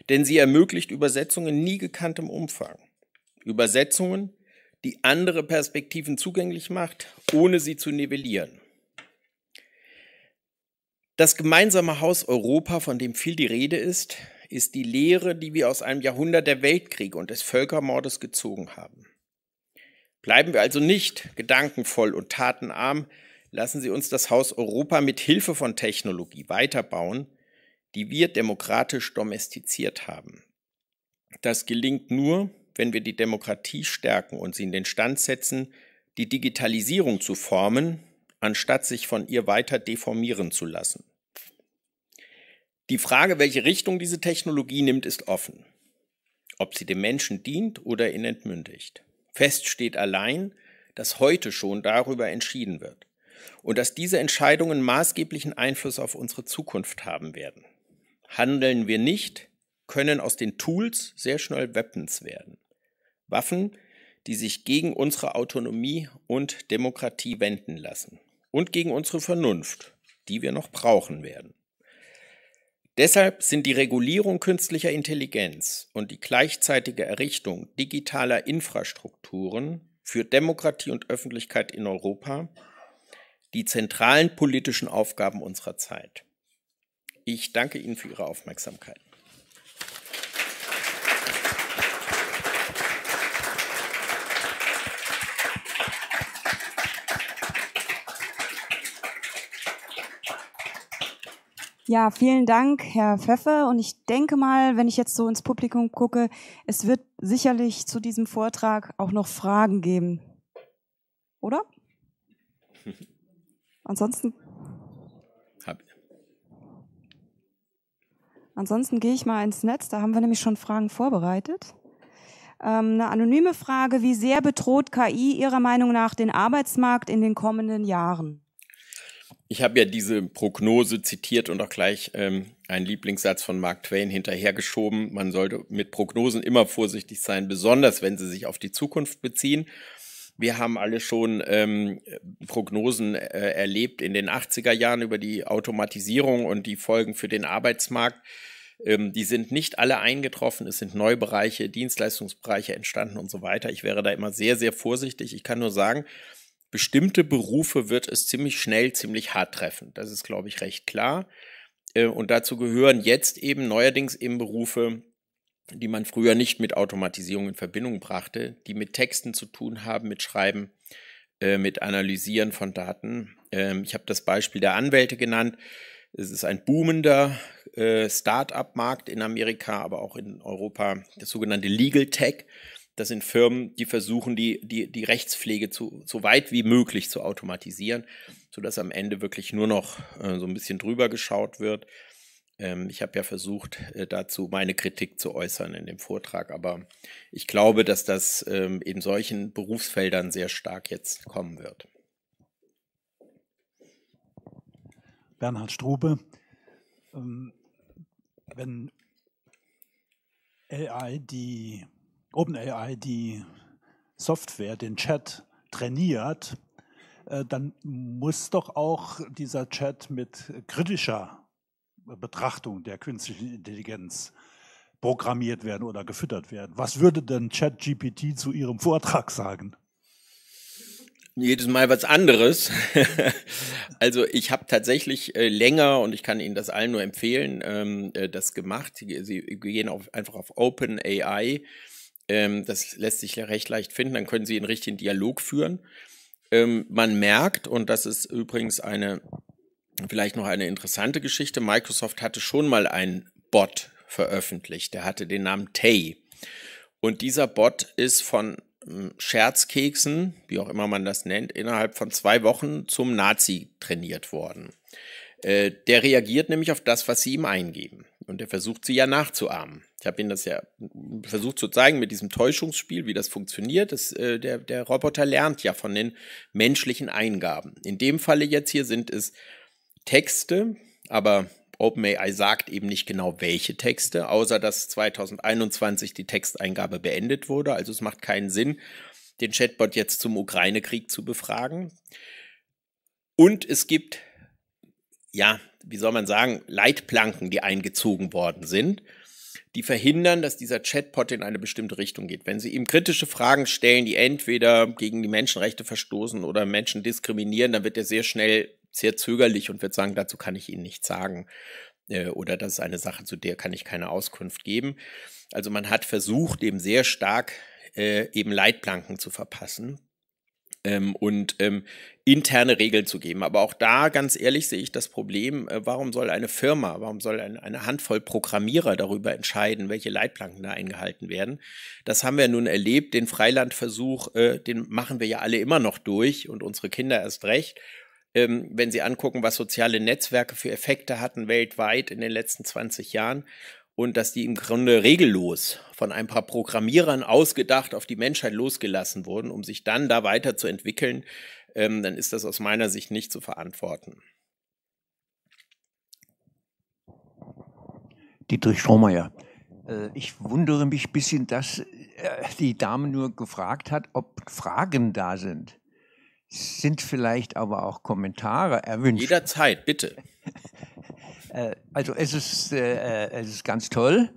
Denn sie ermöglicht Übersetzungen nie gekanntem Umfang. Übersetzungen, die andere Perspektiven zugänglich macht, ohne sie zu nivellieren. Das gemeinsame Haus Europa, von dem viel die Rede ist, ist die Lehre, die wir aus einem Jahrhundert der Weltkriege und des Völkermordes gezogen haben. Bleiben wir also nicht gedankenvoll und tatenarm, lassen Sie uns das Haus Europa mit Hilfe von Technologie weiterbauen, die wir demokratisch domestiziert haben. Das gelingt nur, wenn wir die Demokratie stärken und sie in den Stand setzen, die Digitalisierung zu formen, anstatt sich von ihr weiter deformieren zu lassen. Die Frage, welche Richtung diese Technologie nimmt, ist offen. Ob sie dem Menschen dient oder ihn entmündigt. Fest steht allein, dass heute schon darüber entschieden wird und dass diese Entscheidungen maßgeblichen Einfluss auf unsere Zukunft haben werden. Handeln wir nicht, können aus den Tools sehr schnell Weapons werden. Waffen, die sich gegen unsere Autonomie und Demokratie wenden lassen und gegen unsere Vernunft, die wir noch brauchen werden. Deshalb sind die Regulierung künstlicher Intelligenz und die gleichzeitige Errichtung digitaler Infrastrukturen für Demokratie und Öffentlichkeit in Europa die zentralen politischen Aufgaben unserer Zeit. Ich danke Ihnen für Ihre Aufmerksamkeit. Ja, vielen Dank, Herr Pfeffer. Und ich denke mal, wenn ich jetzt so ins Publikum gucke, es wird sicherlich zu diesem Vortrag auch noch Fragen geben. Oder? [laughs] Ansonsten. Ansonsten gehe ich mal ins Netz, da haben wir nämlich schon Fragen vorbereitet. Ähm, eine anonyme Frage, wie sehr bedroht KI Ihrer Meinung nach den Arbeitsmarkt in den kommenden Jahren? Ich habe ja diese Prognose zitiert und auch gleich ähm, einen Lieblingssatz von Mark Twain hinterhergeschoben. Man sollte mit Prognosen immer vorsichtig sein, besonders wenn sie sich auf die Zukunft beziehen. Wir haben alle schon ähm, Prognosen äh, erlebt in den 80er Jahren über die Automatisierung und die Folgen für den Arbeitsmarkt. Ähm, die sind nicht alle eingetroffen. Es sind neue Bereiche, Dienstleistungsbereiche entstanden und so weiter. Ich wäre da immer sehr, sehr vorsichtig. Ich kann nur sagen, bestimmte Berufe wird es ziemlich schnell, ziemlich hart treffen. Das ist, glaube ich, recht klar. Äh, und dazu gehören jetzt eben neuerdings eben Berufe, die man früher nicht mit Automatisierung in Verbindung brachte, die mit Texten zu tun haben, mit Schreiben, äh, mit Analysieren von Daten. Ähm, ich habe das Beispiel der Anwälte genannt. Es ist ein boomender äh, Start-up-Markt in Amerika, aber auch in Europa, das sogenannte Legal Tech. Das sind Firmen, die versuchen, die, die, die Rechtspflege zu, so weit wie möglich zu automatisieren, sodass am Ende wirklich nur noch äh, so ein bisschen drüber geschaut wird. Ähm, ich habe ja versucht, äh, dazu meine Kritik zu äußern in dem Vortrag, aber ich glaube, dass das ähm, in solchen Berufsfeldern sehr stark jetzt kommen wird. Bernhard Strube, ähm, wenn AI die OpenAI die Software, den Chat trainiert, äh, dann muss doch auch dieser Chat mit kritischer Betrachtung der künstlichen Intelligenz programmiert werden oder gefüttert werden. Was würde denn ChatGPT zu Ihrem Vortrag sagen? Jedes Mal was anderes. [laughs] also ich habe tatsächlich äh, länger und ich kann Ihnen das allen nur empfehlen, ähm, äh, das gemacht. Sie gehen auf, einfach auf OpenAI. Ähm, das lässt sich ja recht leicht finden. Dann können Sie einen richtigen Dialog führen. Ähm, man merkt, und das ist übrigens eine, vielleicht noch eine interessante Geschichte, Microsoft hatte schon mal einen Bot veröffentlicht. Der hatte den Namen Tay. Und dieser Bot ist von hm, Scherzkeksen, wie auch immer man das nennt, innerhalb von zwei Wochen zum Nazi trainiert worden. Äh, der reagiert nämlich auf das, was sie ihm eingeben. Und er versucht sie ja nachzuahmen. Ich habe Ihnen das ja versucht zu zeigen mit diesem Täuschungsspiel, wie das funktioniert. Das, äh, der, der Roboter lernt ja von den menschlichen Eingaben. In dem Falle jetzt hier sind es Texte, aber OpenAI sagt eben nicht genau welche Texte, außer dass 2021 die Texteingabe beendet wurde. Also es macht keinen Sinn, den Chatbot jetzt zum Ukraine-Krieg zu befragen. Und es gibt ja wie soll man sagen, Leitplanken, die eingezogen worden sind, die verhindern, dass dieser Chatbot in eine bestimmte Richtung geht. Wenn Sie ihm kritische Fragen stellen, die entweder gegen die Menschenrechte verstoßen oder Menschen diskriminieren, dann wird er sehr schnell sehr zögerlich und wird sagen, dazu kann ich Ihnen nichts sagen äh, oder das ist eine Sache, zu der kann ich keine Auskunft geben. Also man hat versucht, eben sehr stark äh, eben Leitplanken zu verpassen ähm, und ähm, interne Regeln zu geben. Aber auch da, ganz ehrlich, sehe ich das Problem, äh, warum soll eine Firma, warum soll ein, eine Handvoll Programmierer darüber entscheiden, welche Leitplanken da eingehalten werden? Das haben wir nun erlebt, den Freilandversuch, äh, den machen wir ja alle immer noch durch und unsere Kinder erst recht. Ähm, wenn Sie angucken, was soziale Netzwerke für Effekte hatten weltweit in den letzten 20 Jahren, und dass die im Grunde regellos von ein paar Programmierern ausgedacht auf die Menschheit losgelassen wurden, um sich dann da weiterzuentwickeln, ähm, dann ist das aus meiner Sicht nicht zu verantworten. Dietrich Strohmeier. Äh, ich wundere mich ein bisschen, dass äh, die Dame nur gefragt hat, ob Fragen da sind. Sind vielleicht aber auch Kommentare erwünscht. Jederzeit, bitte. [laughs] Äh, also es ist, äh, äh, es ist ganz toll,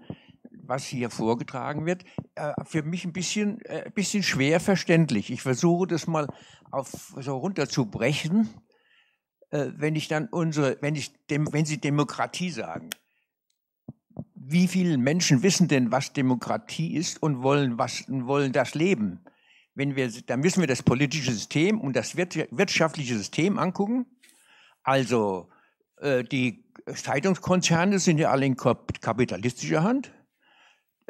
was hier vorgetragen wird. Äh, für mich ein bisschen, äh, bisschen schwer verständlich. Ich versuche das mal auf, so runterzubrechen. Äh, wenn ich dann unsere, wenn ich dem, wenn Sie Demokratie sagen, wie viele Menschen wissen denn, was Demokratie ist und wollen, was, wollen das leben? Wenn wir, dann müssen wir das politische System und das wirtschaftliche System angucken. Also äh, die Zeitungskonzerne sind ja alle in kapitalistischer Hand.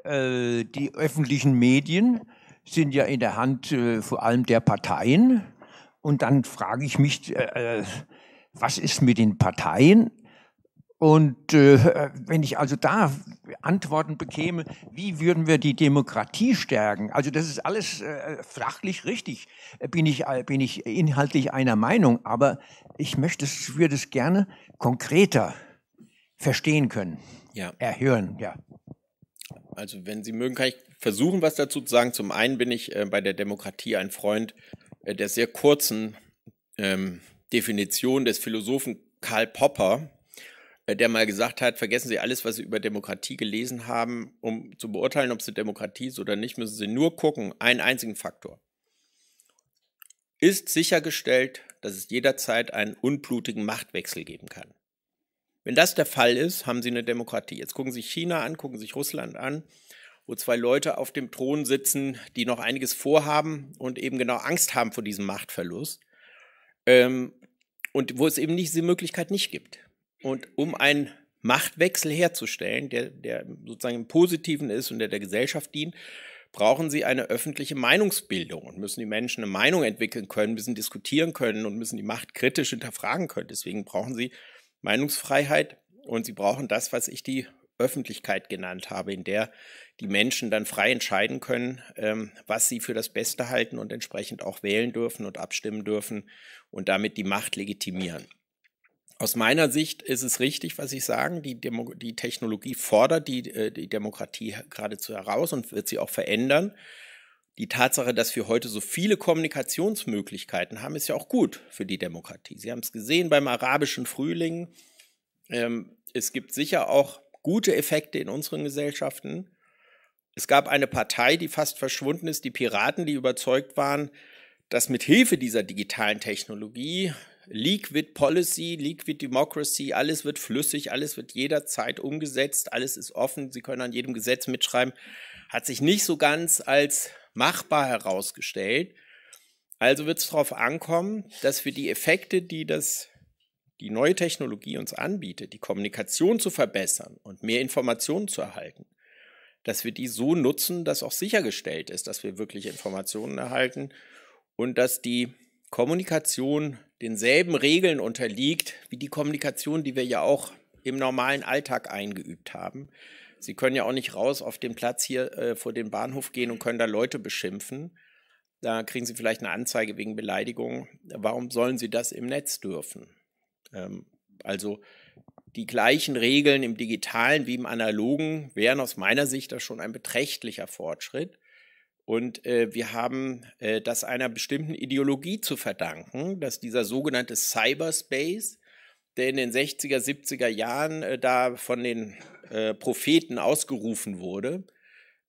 Äh, die öffentlichen Medien sind ja in der Hand äh, vor allem der Parteien. Und dann frage ich mich, äh, was ist mit den Parteien? Und wenn ich also da Antworten bekäme, wie würden wir die Demokratie stärken? Also das ist alles flachlich richtig, bin ich, bin ich inhaltlich einer Meinung. Aber ich möchte, ich würde es gerne konkreter verstehen können. Ja. Erhören, ja. Also wenn Sie mögen, kann ich versuchen, was dazu zu sagen. Zum einen bin ich äh, bei der Demokratie ein Freund äh, der sehr kurzen ähm, Definition des Philosophen Karl Popper, äh, der mal gesagt hat, vergessen Sie alles, was Sie über Demokratie gelesen haben, um zu beurteilen, ob es eine Demokratie ist oder nicht, müssen Sie nur gucken, einen einzigen Faktor. Ist sichergestellt, dass es jederzeit einen unblutigen Machtwechsel geben kann. Wenn das der Fall ist, haben sie eine Demokratie. Jetzt gucken sie sich China an, gucken sich Russland an, wo zwei Leute auf dem Thron sitzen, die noch einiges vorhaben und eben genau Angst haben vor diesem Machtverlust. Ähm, und wo es eben nicht diese Möglichkeit nicht gibt. Und um einen Machtwechsel herzustellen, der, der sozusagen im Positiven ist und der der Gesellschaft dient, brauchen sie eine öffentliche Meinungsbildung und müssen die Menschen eine Meinung entwickeln können, müssen diskutieren können und müssen die Macht kritisch hinterfragen können. Deswegen brauchen sie Meinungsfreiheit und sie brauchen das, was ich die Öffentlichkeit genannt habe, in der die Menschen dann frei entscheiden können, ähm, was sie für das Beste halten und entsprechend auch wählen dürfen und abstimmen dürfen und damit die Macht legitimieren. Aus meiner Sicht ist es richtig, was ich sagen. Die, Demo die Technologie fordert die, äh, die Demokratie geradezu heraus und wird sie auch verändern. Die Tatsache, dass wir heute so viele Kommunikationsmöglichkeiten haben, ist ja auch gut für die Demokratie. Sie haben es gesehen beim arabischen Frühling. Ähm, es gibt sicher auch gute Effekte in unseren Gesellschaften. Es gab eine Partei, die fast verschwunden ist, die Piraten, die überzeugt waren, dass mit Hilfe dieser digitalen Technologie Liquid Policy, Liquid Democracy, alles wird flüssig, alles wird jederzeit umgesetzt, alles ist offen, Sie können an jedem Gesetz mitschreiben, hat sich nicht so ganz als machbar herausgestellt. Also wird es darauf ankommen, dass wir die Effekte, die das, die neue Technologie uns anbietet, die Kommunikation zu verbessern und mehr Informationen zu erhalten, dass wir die so nutzen, dass auch sichergestellt ist, dass wir wirklich Informationen erhalten und dass die Kommunikation denselben Regeln unterliegt wie die Kommunikation, die wir ja auch im normalen Alltag eingeübt haben. Sie können ja auch nicht raus auf den Platz hier äh, vor dem Bahnhof gehen und können da Leute beschimpfen. Da kriegen Sie vielleicht eine Anzeige wegen Beleidigung. Warum sollen Sie das im Netz dürfen? Ähm, also die gleichen Regeln im digitalen wie im analogen wären aus meiner Sicht da schon ein beträchtlicher Fortschritt. Und äh, wir haben äh, das einer bestimmten Ideologie zu verdanken, dass dieser sogenannte Cyberspace, der in den 60er, 70er Jahren äh, da von den äh, Propheten ausgerufen wurde,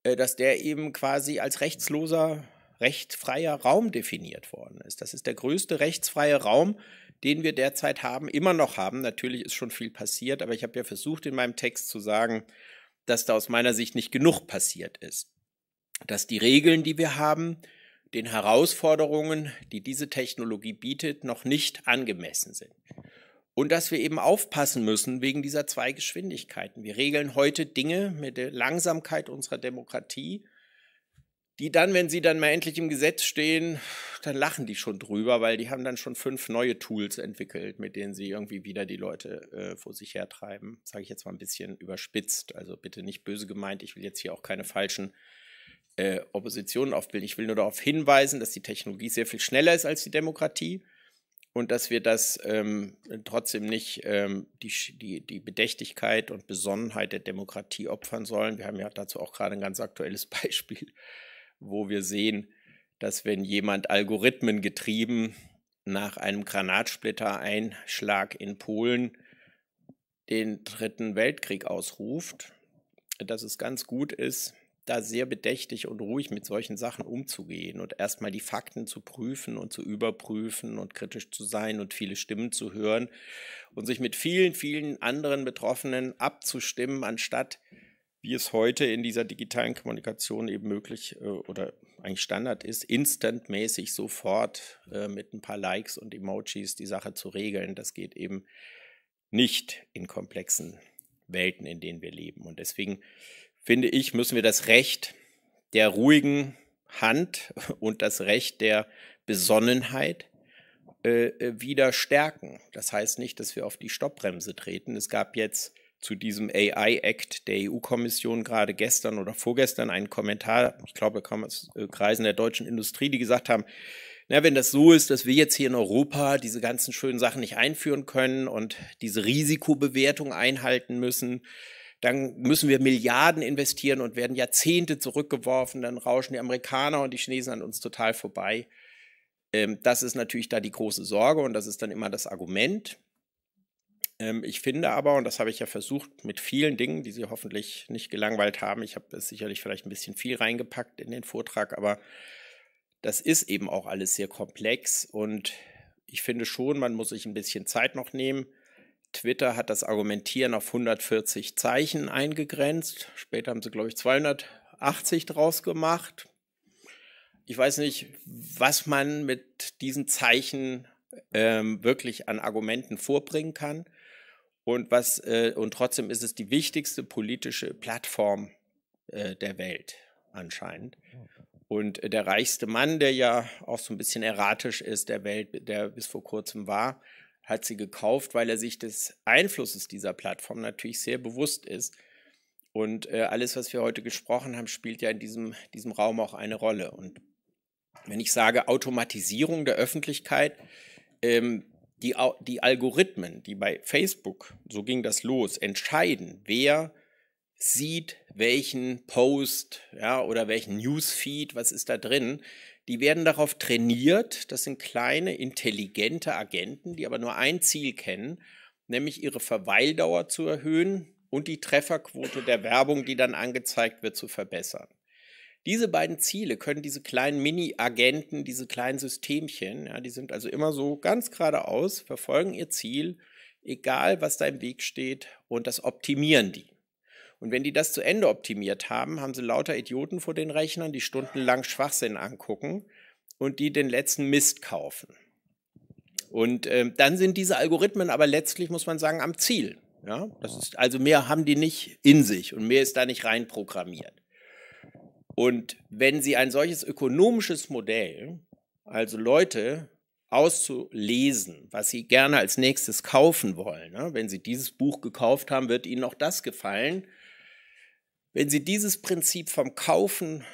äh, dass der eben quasi als rechtsloser, rechtfreier Raum definiert worden ist. Das ist der größte rechtsfreie Raum, den wir derzeit haben, immer noch haben. Natürlich ist schon viel passiert, aber ich habe ja versucht, in meinem Text zu sagen, dass da aus meiner Sicht nicht genug passiert ist dass die Regeln, die wir haben, den Herausforderungen, die diese Technologie bietet, noch nicht angemessen sind. Und dass wir eben aufpassen müssen wegen dieser zwei Geschwindigkeiten. Wir regeln heute Dinge mit der Langsamkeit unserer Demokratie, die dann, wenn sie dann mal endlich im Gesetz stehen, dann lachen die schon drüber, weil die haben dann schon fünf neue Tools entwickelt, mit denen sie irgendwie wieder die Leute äh, vor sich hertreiben. Sage ich jetzt mal ein bisschen überspitzt. Also bitte nicht böse gemeint. Ich will jetzt hier auch keine falschen äh, Oppositionen aufbilden. Ich will nur darauf hinweisen, dass die Technologie sehr viel schneller ist als die Demokratie und dass wir das ähm, trotzdem nicht ähm, die, die, die Bedächtigkeit und Besonnenheit der Demokratie opfern sollen. Wir haben ja dazu auch gerade ein ganz aktuelles [laughs] Beispiel, wo wir sehen, dass wenn jemand Algorithmen getrieben nach einem Granatsplitter-Einschlag in Polen den Dritten Weltkrieg ausruft, dass es ganz gut ist, da sehr bedächtig und ruhig mit solchen Sachen umzugehen und erstmal die Fakten zu prüfen und zu überprüfen und kritisch zu sein und viele Stimmen zu hören und sich mit vielen, vielen anderen Betroffenen abzustimmen, anstatt wie es heute in dieser digitalen Kommunikation eben möglich äh, oder eigentlich Standard ist, instantmäßig sofort äh, mit ein paar Likes und Emojis die Sache zu regeln. Das geht eben nicht in komplexen Welten, in denen wir leben. Und deswegen finde ich, müssen wir das Recht der ruhigen Hand [laughs] und das Recht der Besonnenheit äh, äh, wieder stärken. Das heißt nicht, dass wir auf die Stoppbremse treten. Es gab jetzt zu diesem AI-Act der EU-Kommission gerade gestern oder vorgestern einen Kommentar, ich glaube, kam aus äh, Kreisen der deutschen Industrie, die gesagt haben, na, wenn das so ist, dass wir jetzt hier in Europa diese ganzen schönen Sachen nicht einführen können und diese Risikobewertung einhalten müssen, dann müssen wir Milliarden investieren und werden Jahrzehnte zurückgeworfen, dann rauschen die Amerikaner und die Chinesen an uns total vorbei. Ähm, das ist natürlich da die große Sorge und das ist dann immer das Argument. Ähm, ich finde aber, und das habe ich ja versucht mit vielen Dingen, die Sie hoffentlich nicht gelangweilt haben, ich habe es sicherlich vielleicht ein bisschen viel reingepackt in den Vortrag, aber das ist eben auch alles sehr komplex und ich finde schon, man muss sich ein bisschen Zeit noch nehmen Twitter hat das Argumentieren auf 140 Zeichen eingegrenzt. Später haben sie, glaube ich, 280 draus gemacht. Ich weiß nicht, was man mit diesen Zeichen ähm, wirklich an Argumenten vorbringen kann. Und, was, äh, und trotzdem ist es die wichtigste politische Plattform äh, der Welt anscheinend. Und äh, der reichste Mann, der ja auch so ein bisschen erratisch ist, der Welt, der bis vor kurzem war, hat sie gekauft, weil er sich des Einflusses dieser Plattform natürlich sehr bewusst ist. Und äh, alles, was wir heute gesprochen haben, spielt ja in diesem, diesem Raum auch eine Rolle. Und wenn ich sage Automatisierung der Öffentlichkeit, ähm, die, die Algorithmen, die bei Facebook, so ging das los, entscheiden, wer sieht welchen Post ja, oder welchen Newsfeed, was ist da drin, die werden darauf trainiert, das sind kleine, intelligente Agenten, die aber nur ein Ziel kennen, nämlich ihre Verweildauer zu erhöhen und die Trefferquote der Werbung, die dann angezeigt wird, zu verbessern. Diese beiden Ziele können diese kleinen Mini-Agenten, diese kleinen Systemchen, ja, die sind also immer so ganz geradeaus, verfolgen ihr Ziel, egal was da im Weg steht, und das optimieren die. Und wenn die das zu Ende optimiert haben, haben sie lauter Idioten vor den Rechnern, die stundenlang Schwachsinn angucken und die den letzten Mist kaufen. Und äh, dann sind diese Algorithmen aber letztlich, muss man sagen, am Ziel. Ja? Das ist, also mehr haben die nicht in sich und mehr ist da nicht reinprogrammiert. Und wenn sie ein solches ökonomisches Modell, also Leute auszulesen, was sie gerne als nächstes kaufen wollen, ne? wenn sie dieses Buch gekauft haben, wird ihnen auch das gefallen. Wenn Sie dieses Prinzip vom Kaufen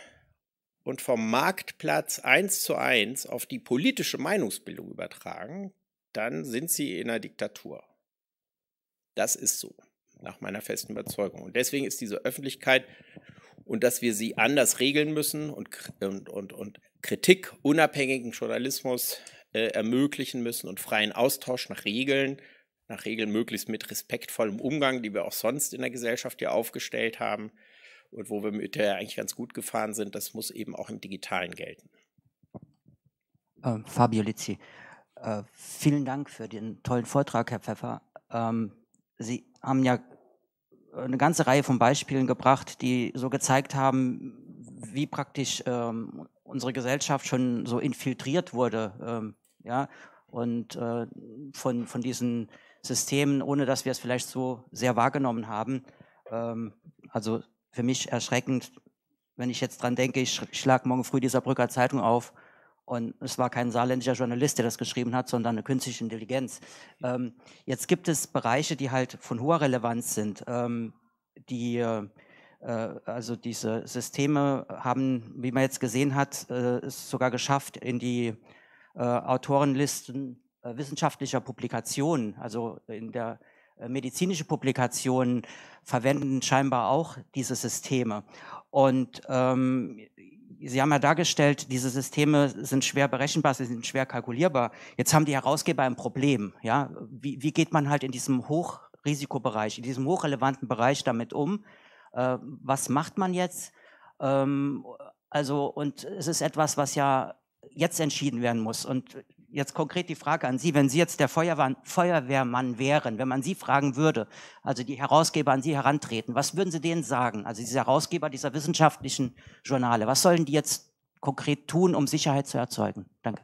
und vom Marktplatz eins zu eins auf die politische Meinungsbildung übertragen, dann sind Sie in einer Diktatur. Das ist so, nach meiner festen Überzeugung. Und deswegen ist diese Öffentlichkeit und dass wir sie anders regeln müssen und, und, und, und Kritik unabhängigen Journalismus äh, ermöglichen müssen und freien Austausch nach Regeln, nach Regeln möglichst mit respektvollem Umgang, die wir auch sonst in der Gesellschaft ja aufgestellt haben, und wo wir mit der eigentlich ganz gut gefahren sind, das muss eben auch im Digitalen gelten. Ähm, Fabio Lizzi, äh, vielen Dank für den tollen Vortrag, Herr Pfeffer. Ähm, Sie haben ja äh, eine ganze Reihe von Beispielen gebracht, die so gezeigt haben, wie praktisch ähm, unsere Gesellschaft schon so infiltriert wurde, ähm, ja, und äh, von, von diesen Systemen, ohne dass wir es vielleicht so sehr wahrgenommen haben. Ähm, also für mich erschreckend, wenn ich jetzt dran denke, ich schlage morgen früh die Brücker Zeitung auf und es war kein saarländischer Journalist, der das geschrieben hat, sondern eine künstliche Intelligenz. Ähm, jetzt gibt es Bereiche, die halt von hoher Relevanz sind. Ähm, die, äh, äh also diese Systeme haben, wie man jetzt gesehen hat, äh, es sogar geschafft, in die äh, Autorenlisten äh, wissenschaftlicher Publikationen, also in der äh, medizinische Publikationen verwenden scheinbar auch diese Systeme. Und ähm, Sie haben ja dargestellt, diese Systeme sind schwer berechenbar, sie sind schwer kalkulierbar. Jetzt haben die Herausgeber ein Problem. Ja? Wie, wie geht man halt in diesem Hochrisikobereich, in diesem hochrelevanten Bereich damit um? Äh, was macht man jetzt? Ähm, also, und es ist etwas, was ja jetzt entschieden werden muss. Und jetzt konkret die Frage an Sie, wenn Sie jetzt der Feuerwehrmann wären, wenn man Sie fragen würde, also die Herausgeber an Sie herantreten, was würden Sie denen sagen? Also diese Herausgeber dieser wissenschaftlichen Journale, was sollen die jetzt konkret tun, um Sicherheit zu erzeugen? Danke.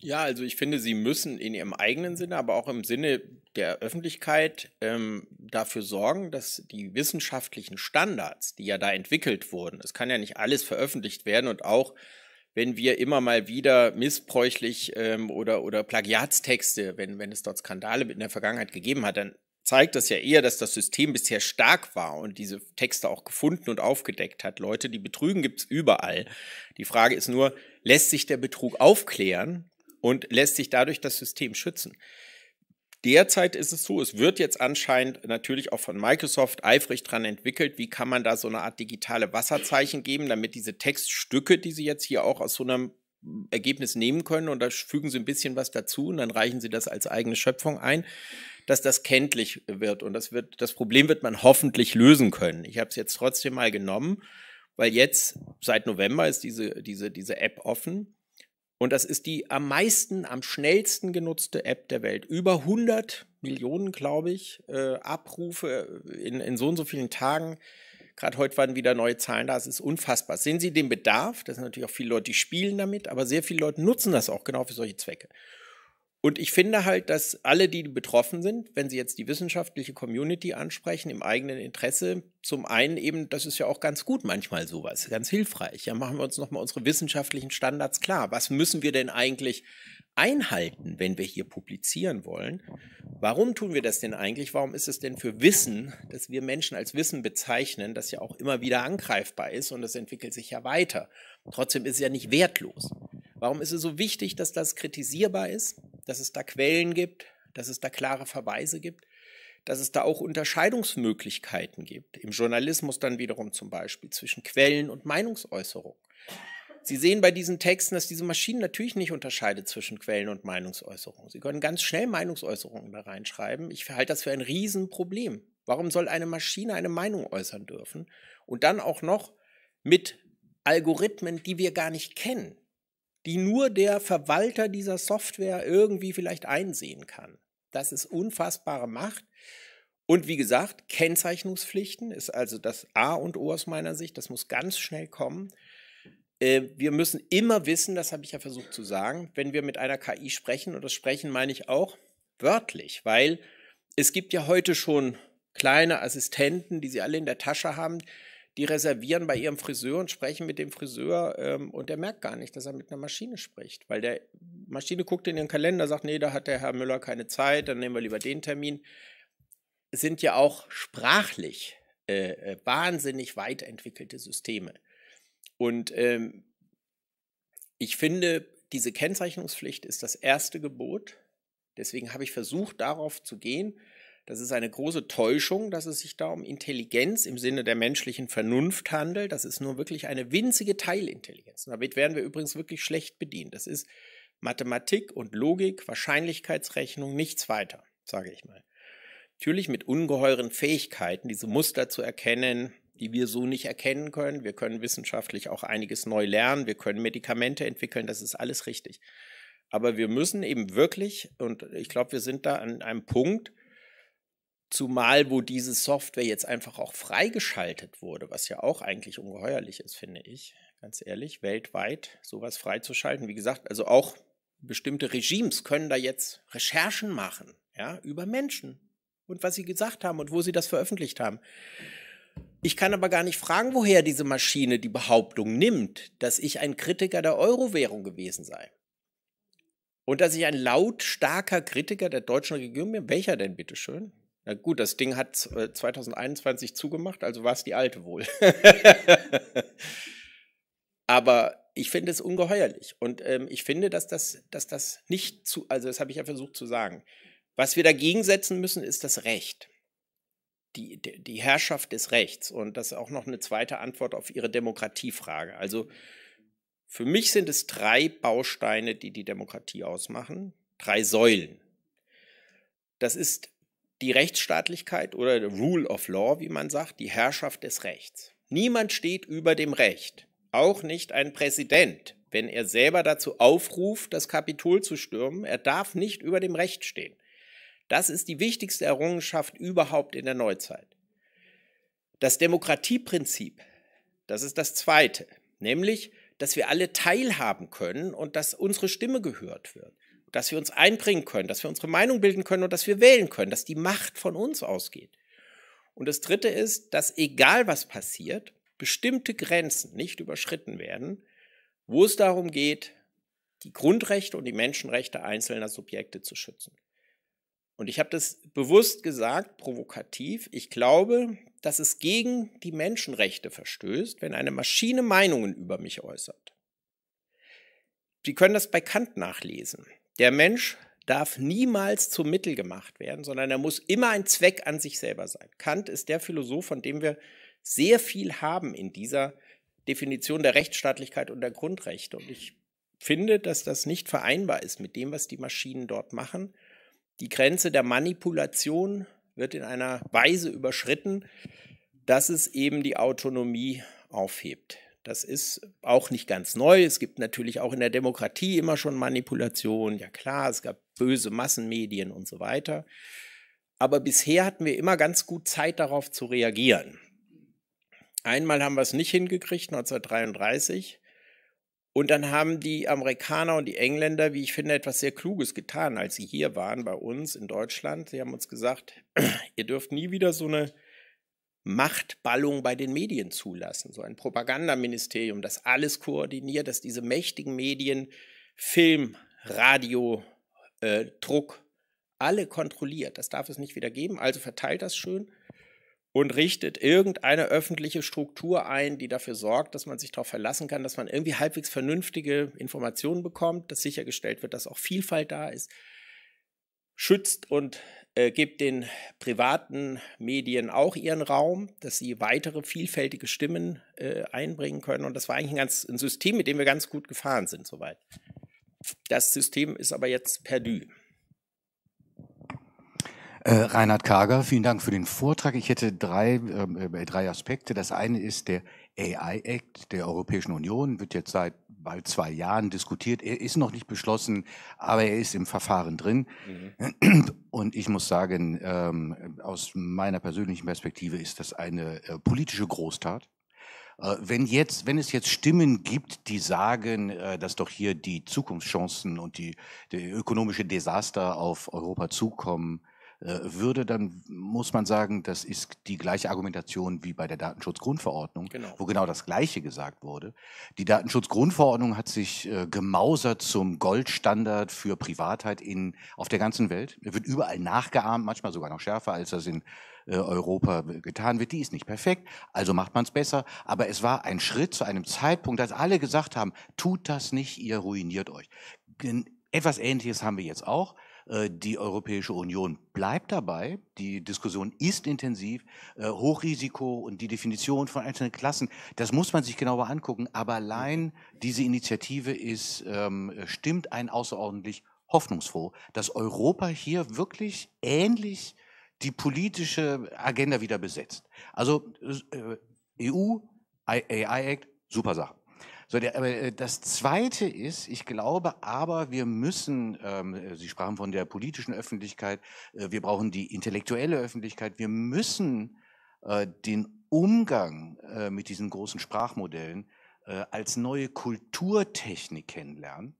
Ja, also ich finde, Sie müssen in Ihrem eigenen Sinne, aber auch im Sinne der Öffentlichkeit ähm, dafür sorgen, dass die wissenschaftlichen Standards, die ja da entwickelt wurden, es kann ja nicht alles veröffentlicht werden und auch wenn wir immer mal wieder missbräuchlich ähm, oder, oder Plagiatstexte, wenn, wenn es dort Skandale in der Vergangenheit gegeben hat, dann zeigt das ja eher, dass das System bisher stark war und diese Texte auch gefunden und aufgedeckt hat. Leute, die betrügen, gibt's überall. Die Frage ist nur, lässt sich der Betrug aufklären und lässt sich dadurch das System schützen? Derzeit ist es so, es wird jetzt anscheinend natürlich auch von Microsoft eifrig dran entwickelt, wie kann man da so eine Art digitale Wasserzeichen geben, damit diese Textstücke, die Sie jetzt hier auch aus so einem Ergebnis nehmen können und da fügen Sie ein bisschen was dazu und dann reichen Sie das als eigene Schöpfung ein, dass das kenntlich wird und das wird, das Problem wird man hoffentlich lösen können. Ich habe es jetzt trotzdem mal genommen, weil jetzt seit November ist diese, diese, diese App offen und das ist die am meisten, am schnellsten genutzte App der Welt. Über 100 Millionen, glaube ich, äh, Abrufe äh, in, in so und so vielen Tagen. Gerade heute waren wieder neue Zahlen da. Es ist unfassbar. Sehen Sie den Bedarf? Das sind natürlich auch viele Leute, die spielen damit, aber sehr viele Leute nutzen das auch genau für solche Zwecke. Und ich finde halt, dass alle, die betroffen sind, wenn sie jetzt die wissenschaftliche Community ansprechen, im eigenen Interesse, zum einen eben, das ist ja auch ganz gut manchmal sowas, ganz hilfreich. Ja, machen wir uns nochmal unsere wissenschaftlichen Standards klar. Was müssen wir denn eigentlich einhalten, wenn wir hier publizieren wollen? Warum tun wir das denn eigentlich? Warum ist es denn für Wissen, dass wir Menschen als Wissen bezeichnen, das ja auch immer wieder angreifbar ist und das entwickelt sich ja weiter? Trotzdem ist es ja nicht wertlos. Warum ist es so wichtig, dass das kritisierbar ist, dass es da Quellen gibt, dass es da klare Verweise gibt, dass es da auch Unterscheidungsmöglichkeiten gibt, im Journalismus dann wiederum zum Beispiel zwischen Quellen und Meinungsäußerung. Sie sehen bei diesen Texten, dass diese Maschine natürlich nicht unterscheidet zwischen Quellen und Meinungsäußerung. Sie können ganz schnell Meinungsäußerungen da reinschreiben. Ich halte das für ein Riesenproblem. Warum soll eine Maschine eine Meinung äußern dürfen? Und dann auch noch mit Algorithmen, die wir gar nicht kennen die nur der Verwalter dieser Software irgendwie vielleicht einsehen kann. Das ist unfassbare Macht. Und wie gesagt, Kennzeichnungspflichten ist also das A und O aus meiner Sicht. Das muss ganz schnell kommen. Äh, wir müssen immer wissen, das habe ich ja versucht zu sagen, wenn wir mit einer KI sprechen, und das Sprechen meine ich auch wörtlich, weil es gibt ja heute schon kleine Assistenten, die sie alle in der Tasche haben, die reservieren bei ihrem Friseur und sprechen mit dem Friseur ähm, und der merkt gar nicht, dass er mit einer Maschine spricht, weil der Maschine guckt in ihren Kalender, sagt, nee, da hat der Herr Müller keine Zeit, dann nehmen wir lieber den Termin. Sind ja auch sprachlich äh, äh wahnsinnig weit entwickelte Systeme. Und ähm, ich finde, diese Kennzeichnungspflicht ist das erste Gebot. Deswegen habe ich versucht, darauf zu gehen, das ist eine große Täuschung, dass es sich da um Intelligenz im Sinne der menschlichen Vernunft handelt. Das ist nur wirklich eine winzige Teilintelligenz. damit werden wir übrigens wirklich schlecht bedient. Das ist Mathematik und Logik, Wahrscheinlichkeitsrechnung, nichts weiter, sage ich mal. Natürlich mit ungeheuren Fähigkeiten, diese Muster zu erkennen, die wir so nicht erkennen können. Wir können wissenschaftlich auch einiges neu lernen, wir können Medikamente entwickeln, das ist alles richtig. Aber wir müssen eben wirklich, und ich glaube, wir sind da an einem Punkt, Zumal, wo diese Software jetzt einfach auch freigeschaltet wurde, was ja auch eigentlich ungeheuerlich ist, finde ich, ganz ehrlich, weltweit sowas freizuschalten. Wie gesagt, also auch bestimmte Regimes können da jetzt Recherchen machen, ja, über Menschen und was sie gesagt haben und wo sie das veröffentlicht haben. Ich kann aber gar nicht fragen, woher diese Maschine die Behauptung nimmt, dass ich ein Kritiker der Euro-Währung gewesen sei. Und dass ich ein lautstarker Kritiker der deutschen Regierung bin, welcher denn bitteschön? Na gut, das Ding hat 2021 äh, zugemacht, also war es die alte wohl. [laughs] Aber ich finde es ungeheuerlich. Und ähm, ich finde, dass das, dass das nicht zu, also das habe ich ja versucht zu sagen. Was wir dagegen setzen müssen, ist das Recht. Die, die Herrschaft des Rechts. Und das ist auch noch eine zweite Antwort auf Ihre Demokratiefrage. Also für mich sind es drei Bausteine, die die Demokratie ausmachen, drei Säulen. Das ist die Rechtsstaatlichkeit oder Rule of Law, wie man sagt, die Herrschaft des Rechts. Niemand steht über dem Recht, auch nicht ein Präsident, wenn er selber dazu aufruft, das Kapitol zu stürmen. Er darf nicht über dem Recht stehen. Das ist die wichtigste Errungenschaft überhaupt in der Neuzeit. Das Demokratieprinzip, das ist das Zweite, nämlich, dass wir alle teilhaben können und dass unsere Stimme gehört wird dass wir uns einbringen können, dass wir unsere Meinung bilden können und dass wir wählen können, dass die Macht von uns ausgeht. Und das Dritte ist, dass egal was passiert, bestimmte Grenzen nicht überschritten werden, wo es darum geht, die Grundrechte und die Menschenrechte einzelner Subjekte zu schützen. Und ich habe das bewusst gesagt, provokativ. Ich glaube, dass es gegen die Menschenrechte verstößt, wenn eine Maschine Meinungen über mich äußert. Sie können das bei Kant nachlesen der Mensch darf niemals zum Mittel gemacht werden, sondern er muss immer ein Zweck an sich selber sein. Kant ist der Philosoph, von dem wir sehr viel haben in dieser Definition der Rechtsstaatlichkeit und der Grundrechte. Und ich finde, dass das nicht vereinbar ist mit dem, was die Maschinen dort machen. Die Grenze der Manipulation wird in einer Weise überschritten, dass es eben die Autonomie aufhebt. Das ist auch nicht ganz neu. Es gibt natürlich auch in der Demokratie immer schon Manipulationen. Ja klar, es gab böse Massenmedien und so weiter. Aber bisher hatten wir immer ganz gut Zeit darauf zu reagieren. Einmal haben wir es nicht hingekriegt, 1933. Und dann haben die Amerikaner und die Engländer, wie ich finde, etwas sehr Kluges getan, als sie hier waren bei uns in Deutschland. Sie haben uns gesagt, [clears throat] ihr dürft nie wieder so eine Machtballung bei den Medien zulassen. So ein Propagandaministerium, das alles koordiniert, dass diese mächtigen Medien, Film, Radio, äh, Druck, alle kontrolliert. Das darf es nicht wieder geben. Also verteilt das schön und richtet irgendeine öffentliche Struktur ein, die dafür sorgt, dass man sich darauf verlassen kann, dass man irgendwie halbwegs vernünftige Informationen bekommt, dass sichergestellt wird, dass auch Vielfalt da ist, schützt und äh, gibt den privaten Medien auch ihren Raum, dass sie weitere vielfältige Stimmen äh, einbringen können. Und das war eigentlich ein, ganz, ein System, mit dem wir ganz gut gefahren sind soweit. Das System ist aber jetzt perdu. Äh, Reinhard Kager, vielen Dank für den Vortrag. Ich hätte drei, ähm, äh, drei Aspekte. Das eine ist der AI Act der Europäischen Union, wird jetzt seit bald zwei Jahren diskutiert. Er ist noch nicht beschlossen, aber er ist im Verfahren drin. Mhm. Und ich muss sagen, ähm, aus meiner persönlichen Perspektive ist das eine äh, politische Großtat. Äh, wenn, jetzt, wenn es jetzt Stimmen gibt, die sagen, äh, dass doch hier die Zukunftschancen und die, die ökonomische Desaster auf Europa zukommen, äh, würde, dann muss man sagen, das ist die gleiche Argumentation wie bei der Datenschutzgrundverordnung, genau. wo genau das Gleiche gesagt wurde. Die Datenschutzgrundverordnung hat sich äh, gemausert zum Goldstandard für Privatheit in, auf der ganzen Welt. Er wird überall nachgeahmt, manchmal sogar noch schärfer, als das in äh, Europa getan wird. Die ist nicht perfekt, also macht man es besser. Aber es war ein Schritt zu einem Zeitpunkt, als alle gesagt haben, tut das nicht, ihr ruiniert euch. Etwas Ähnliches haben wir jetzt auch. Äh, die Europäische Union bleibt dabei. Die Diskussion ist intensiv. Äh, Hochrisiko und die Definition von einzelnen Klassen, das muss man sich genauer angucken. Aber allein diese Initiative ist, ähm, stimmt ein außerordentlich hoffnungsfroh, dass Europa hier wirklich ähnlich die politische Agenda wieder besetzt. Also äh, EU, AI Act, super Sache. So, der, aber äh, das Zweite ist, ich glaube aber, wir müssen, ähm, äh, Sie sprachen von der politischen Öffentlichkeit, äh, wir brauchen die intellektuelle Öffentlichkeit, wir müssen äh, den Umgang äh, mit diesen großen Sprachmodellen äh, als neue Kulturtechnik kennenlernen,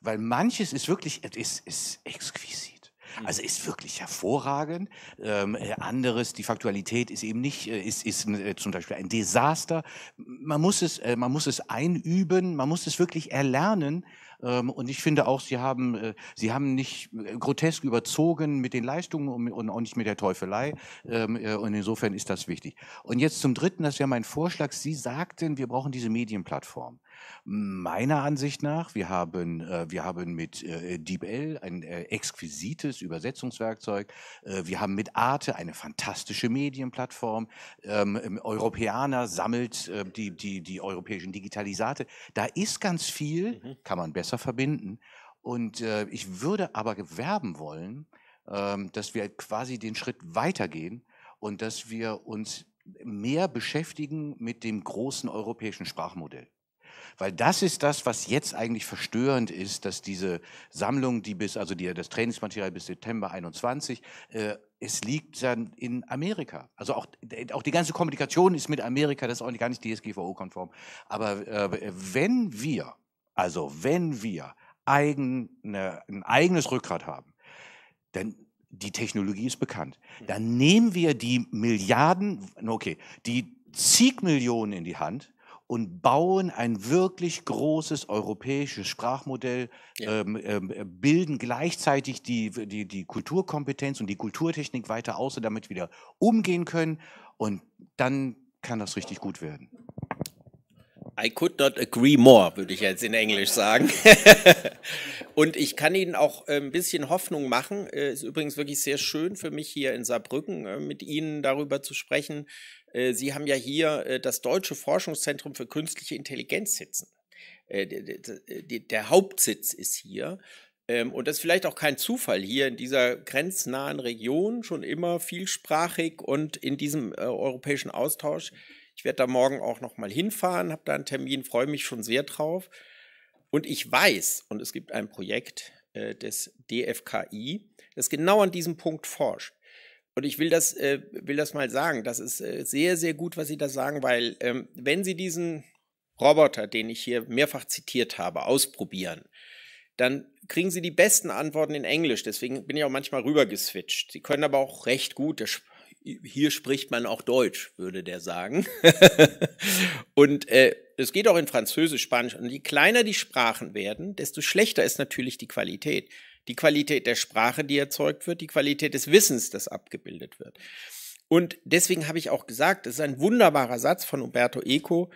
weil manches ist wirklich, es ist, ist exquisit. Mhm. Also ist wirklich hervorragend. Ähm, äh, anderes, die Faktualität ist eben nicht, äh, ist, ist äh, zum Beispiel ein Desaster. Man muss es, äh, man muss es einüben, man muss es wirklich erlernen. Ähm, und ich finde auch, sie haben, sie haben nicht grotesk überzogen mit den Leistungen und, und auch nicht mit der Teufelei. Ähm, und insofern ist das wichtig. Und jetzt zum Dritten, das wäre mein Vorschlag. Sie sagten, wir brauchen diese Medienplattform. Meiner Ansicht nach, wir haben, äh, wir haben mit äh, DeepL ein äh, exquisites Übersetzungswerkzeug. Äh, wir haben mit Arte eine fantastische Medienplattform. Ähm, ähm Europäer sammelt äh, die, die, die europäischen Digitalisate. Da ist ganz viel, mhm. kann man besser verbinden. Und äh, ich würde aber werben wollen, ähm, dass wir quasi den Schritt weitergehen und dass wir uns mehr beschäftigen mit dem großen europäischen Sprachmodell. Weil das ist das, was jetzt eigentlich verstörend ist, dass diese Sammlung, die bis, also die, das Trainingsmaterial bis September 21, äh, es liegt dann in Amerika. Also auch, auch die ganze Kommunikation ist mit Amerika, das ist auch gar nicht DSGVO-konform. Aber äh, wenn wir, also wenn wir eigene, ne, ein eigenes Rückgrat haben, dann die Technologie ist bekannt. Dann nehmen wir die Milliarden, okay, die zig Millionen in die Hand und bauen ein wirklich großes europäisches Sprachmodell, ja. Ähm, ähm, äh, bilden gleichzeitig die, die, die Kulturkompetenz und die Kulturtechnik weiter aus und damit wieder umgehen können. Und dann kann das richtig gut werden. I could not agree more, würde ich jetzt in Englisch sagen. [laughs] und ich kann Ihnen auch äh, ein bisschen Hoffnung machen. Es äh, Ist übrigens wirklich sehr schön für mich hier in Saarbrücken äh, mit Ihnen darüber zu sprechen. Äh, Sie haben ja hier äh, das Deutsche Forschungszentrum für künstliche Intelligenz sitzen. Äh, der Hauptsitz ist hier. Ähm, und das ist vielleicht auch kein Zufall hier in dieser grenznahen Region, schon immer vielsprachig und in diesem europäischen Austausch. Ich werde da morgen auch nochmal hinfahren, habe da einen Termin, freue mich schon sehr drauf. Und ich weiß, und es gibt ein Projekt des DFKI, das genau an diesem Punkt forscht. Und ich will das, äh, will das mal sagen. Das ist äh, sehr, sehr gut, was Sie da sagen, weil ähm, wenn Sie diesen Roboter, den ich hier mehrfach zitiert habe, ausprobieren, dann kriegen Sie die besten Antworten in Englisch. Deswegen bin ich auch manchmal rübergeswitcht. Sie können aber auch recht gut. Hier spricht man auch Deutsch, würde der sagen. [laughs] und äh, es geht auch in Französisch, Spanisch. Und je kleiner die Sprachen werden, desto schlechter ist natürlich die Qualität die Qualität der Sprache, die erzeugt wird, die Qualität des Wissens, das abgebildet wird. Und deswegen habe ich auch gesagt, es ist ein wunderbarer Satz von Umberto Eco,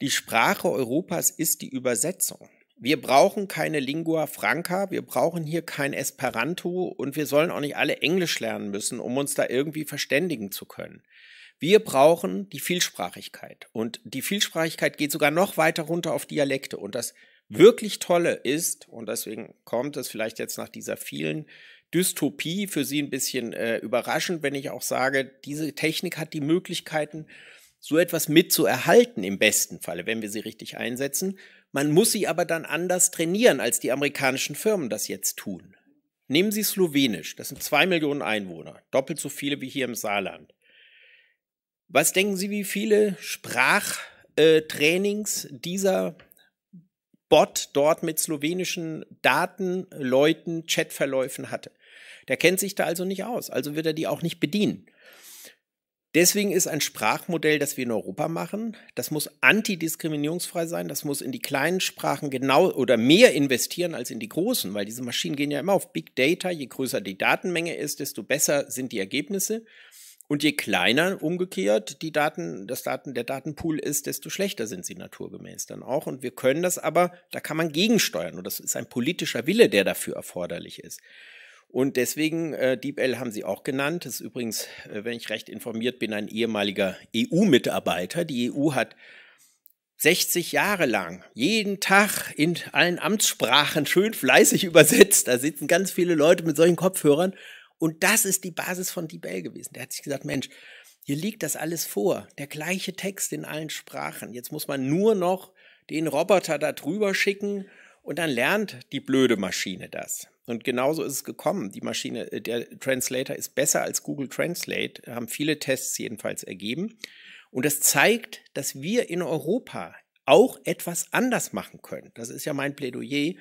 die Sprache Europas ist die Übersetzung. Wir brauchen keine Lingua Franca, wir brauchen hier kein Esperanto und wir sollen auch nicht alle Englisch lernen müssen, um uns da irgendwie verständigen zu können. Wir brauchen die Vielsprachigkeit und die Vielsprachigkeit geht sogar noch weiter runter auf Dialekte und das wirklich Tolle ist, und deswegen kommt es vielleicht jetzt nach dieser vielen Dystopie für Sie ein bisschen äh, überraschend, wenn ich auch sage, diese Technik hat die Möglichkeiten, so etwas mitzuerhalten im besten Falle, wenn wir sie richtig einsetzen. Man muss sie aber dann anders trainieren, als die amerikanischen Firmen das jetzt tun. Nehmen Sie Slowenisch, das sind zwei Millionen Einwohner, doppelt so viele wie hier im Saarland. Was denken Sie, wie viele Sprachtrainings äh, dieser Bot dort mit slowenischen Datenleuten, Chatverläufen hatte. Der kennt sich da also nicht aus, also wird er die auch nicht bedienen. Deswegen ist ein Sprachmodell, das wir in Europa machen, das muss antidiskriminierungsfrei sein, das muss in die kleinen Sprachen genau oder mehr investieren als in die großen, weil diese Maschinen gehen ja immer auf Big Data, je größer die Datenmenge ist, desto besser sind die Ergebnisse. Und je kleiner umgekehrt die Daten, das Daten, der Datenpool ist, desto schlechter sind sie naturgemäß dann auch. Und wir können das aber, da kann man gegensteuern. Und das ist ein politischer Wille, der dafür erforderlich ist. Und deswegen, äh, DeepL haben Sie auch genannt, das ist übrigens, äh, wenn ich recht informiert bin, ein ehemaliger EU-Mitarbeiter. Die EU hat 60 Jahre lang jeden Tag in allen Amtssprachen schön fleißig [laughs] übersetzt. Da sitzen ganz viele Leute mit solchen Kopfhörern und das ist die Basis von Deep L gewesen. Der hat sich gesagt, Mensch, hier liegt das alles vor. Der gleiche Text in allen Sprachen. Jetzt muss man nur noch den Roboter da drüber schicken und dann lernt die blöde Maschine das. Und genauso ist es gekommen. Die Maschine, äh, der Translator ist besser als Google Translate, haben viele Tests jedenfalls ergeben. Und das zeigt, dass wir in Europa auch etwas anders machen können. Das ist ja mein Plädoyer.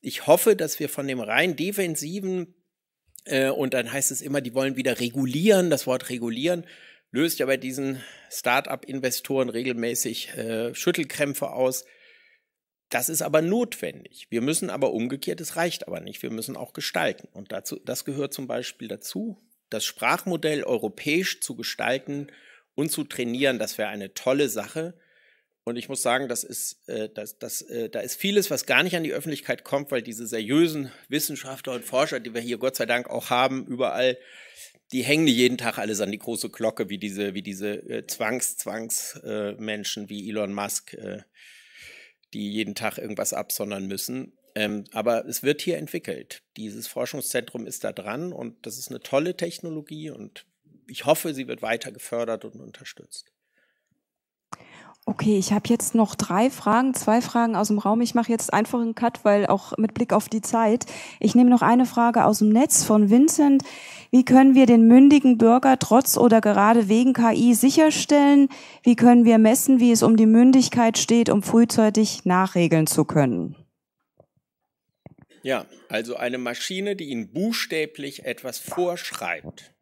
Ich hoffe, dass wir von dem rein defensiven äh, und dann heißt es immer, die wollen wieder regulieren. Das Wort regulieren löst ja bei diesen Start-up-Investoren regelmäßig äh, Schüttelkrämpfe aus. Das ist aber notwendig. Wir müssen aber umgekehrt, es reicht aber nicht. Wir müssen auch gestalten. Und dazu, das gehört zum Beispiel dazu, das Sprachmodell europäisch zu gestalten und zu trainieren. Das wäre eine tolle Sache. Und ich muss sagen, das ist, äh, das, das, äh, da ist vieles, was gar nicht an die Öffentlichkeit kommt, weil diese seriösen Wissenschaftler und Forscher, die wir hier Gott sei Dank auch haben, überall, die hängen jeden Tag alles an die große Glocke, wie diese, wie diese äh, Zwangs-Zwangs-Menschen äh, wie Elon Musk, äh, die jeden Tag irgendwas absondern müssen. Ähm, aber es wird hier entwickelt. Dieses Forschungszentrum ist da dran und das ist eine tolle Technologie und ich hoffe, sie wird weiter gefördert und unterstützt. Okay, ich habe jetzt noch drei Fragen, zwei Fragen aus dem Raum. Ich mache jetzt einfach einen Cut, weil auch mit Blick auf die Zeit. Ich nehme noch eine Frage aus dem Netz von Vincent. Wie können wir den mündigen Bürger trotz oder gerade wegen KI sicherstellen? Wie können wir messen, wie es um die Mündigkeit steht, um frühzeitig nachregeln zu können? Ja, also eine Maschine, die Ihnen buchstäblich etwas vorschreibt,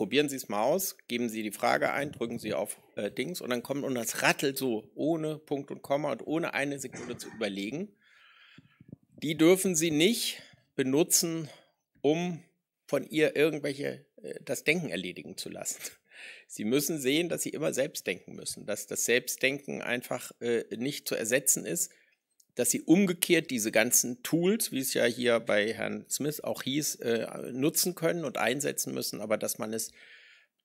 probieren Sie es mal aus, geben Sie die Frage ein, drücken Sie auf äh, Dings und dann kommt und das rattelt so ohne Punkt und Komma und ohne eine Sekunde zu überlegen. Die dürfen Sie nicht benutzen, um von ihr irgendwelche äh, das Denken erledigen zu lassen. Sie müssen sehen, dass Sie immer selbst denken müssen, dass das Selbstdenken einfach äh, nicht zu ersetzen ist dass sie umgekehrt diese ganzen Tools, wie es ja hier bei Herrn Smith auch hieß, äh, nutzen können und einsetzen müssen, aber dass man es,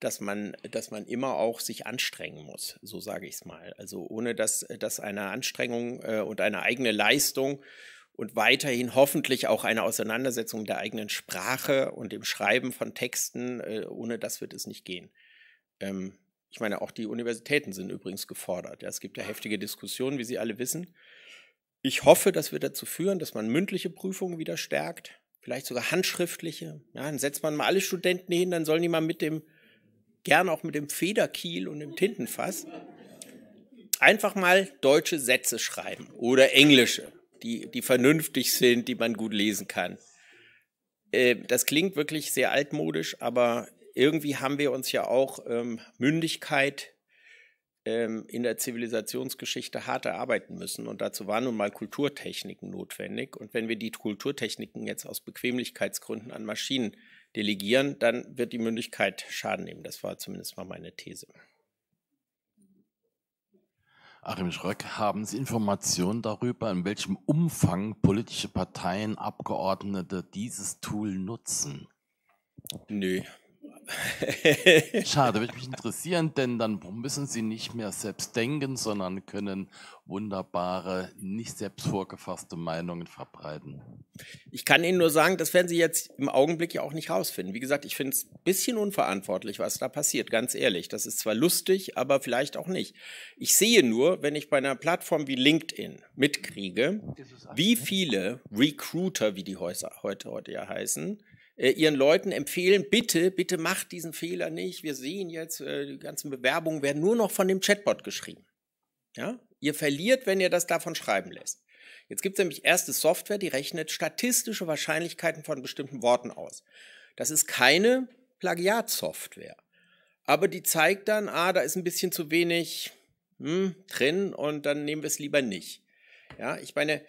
dass man, dass man immer auch sich anstrengen muss, so sage ich es mal. Also ohne dass, dass eine Anstrengung äh, und eine eigene Leistung und weiterhin hoffentlich auch eine Auseinandersetzung der eigenen Sprache und dem Schreiben von Texten, äh, ohne das wird es nicht gehen. Ähm, ich meine, auch die Universitäten sind übrigens gefordert. Ja, es gibt ja heftige Diskussionen, wie Sie alle wissen. Ich hoffe, das wird dazu führen, dass man mündliche Prüfungen wieder stärkt, vielleicht sogar handschriftliche. Ja, dann setzt man mal alle Studenten hin, dann sollen die mal mit dem, gern auch mit dem Federkiel und dem Tintenfass, einfach mal deutsche Sätze schreiben oder englische, die, die vernünftig sind, die man gut lesen kann. Äh, das klingt wirklich sehr altmodisch, aber irgendwie haben wir uns ja auch ähm, Mündigkeit ähm, in der Zivilisationsgeschichte hart erarbeiten müssen. Und dazu waren nun mal Kulturtechniken notwendig. Und wenn wir die Kulturtechniken jetzt aus Bequemlichkeitsgründen an Maschinen delegieren, dann wird die Mündigkeit Schaden nehmen. Das war zumindest mal meine These. Achim Schröck, haben Sie Informationen darüber, in welchem Umfang politische Parteien, Abgeordnete dieses Tool nutzen? Nö, [laughs] Schade, würde mich interessieren, denn dann müssen sie nicht mehr selbst denken, sondern können wunderbare, nicht selbst vorgefasste Meinungen verbreiten. Ich kann Ihnen nur sagen, das werden Sie jetzt im Augenblick ja auch nicht rausfinden. Wie gesagt, ich finde es ein bisschen unverantwortlich, was da passiert, ganz ehrlich. Das ist zwar lustig, aber vielleicht auch nicht. Ich sehe nur, wenn ich bei einer Plattform wie LinkedIn mitkriege, wie viele Recruiter, wie die heute, heute ja heißen, äh, ihren Leuten empfehlen, bitte, bitte macht diesen Fehler nicht. Wir sehen jetzt, äh, die ganzen Bewerbungen werden nur noch von dem Chatbot geschrieben. Ja? Ihr verliert, wenn ihr das davon schreiben lässt. Jetzt gibt es nämlich erste Software, die rechnet statistische Wahrscheinlichkeiten von bestimmten Worten aus. Das ist keine Plagiatsoftware. Aber die zeigt dann, ah, da ist ein bisschen zu wenig hm, drin und dann nehmen wir es lieber nicht. Ja, ich meine,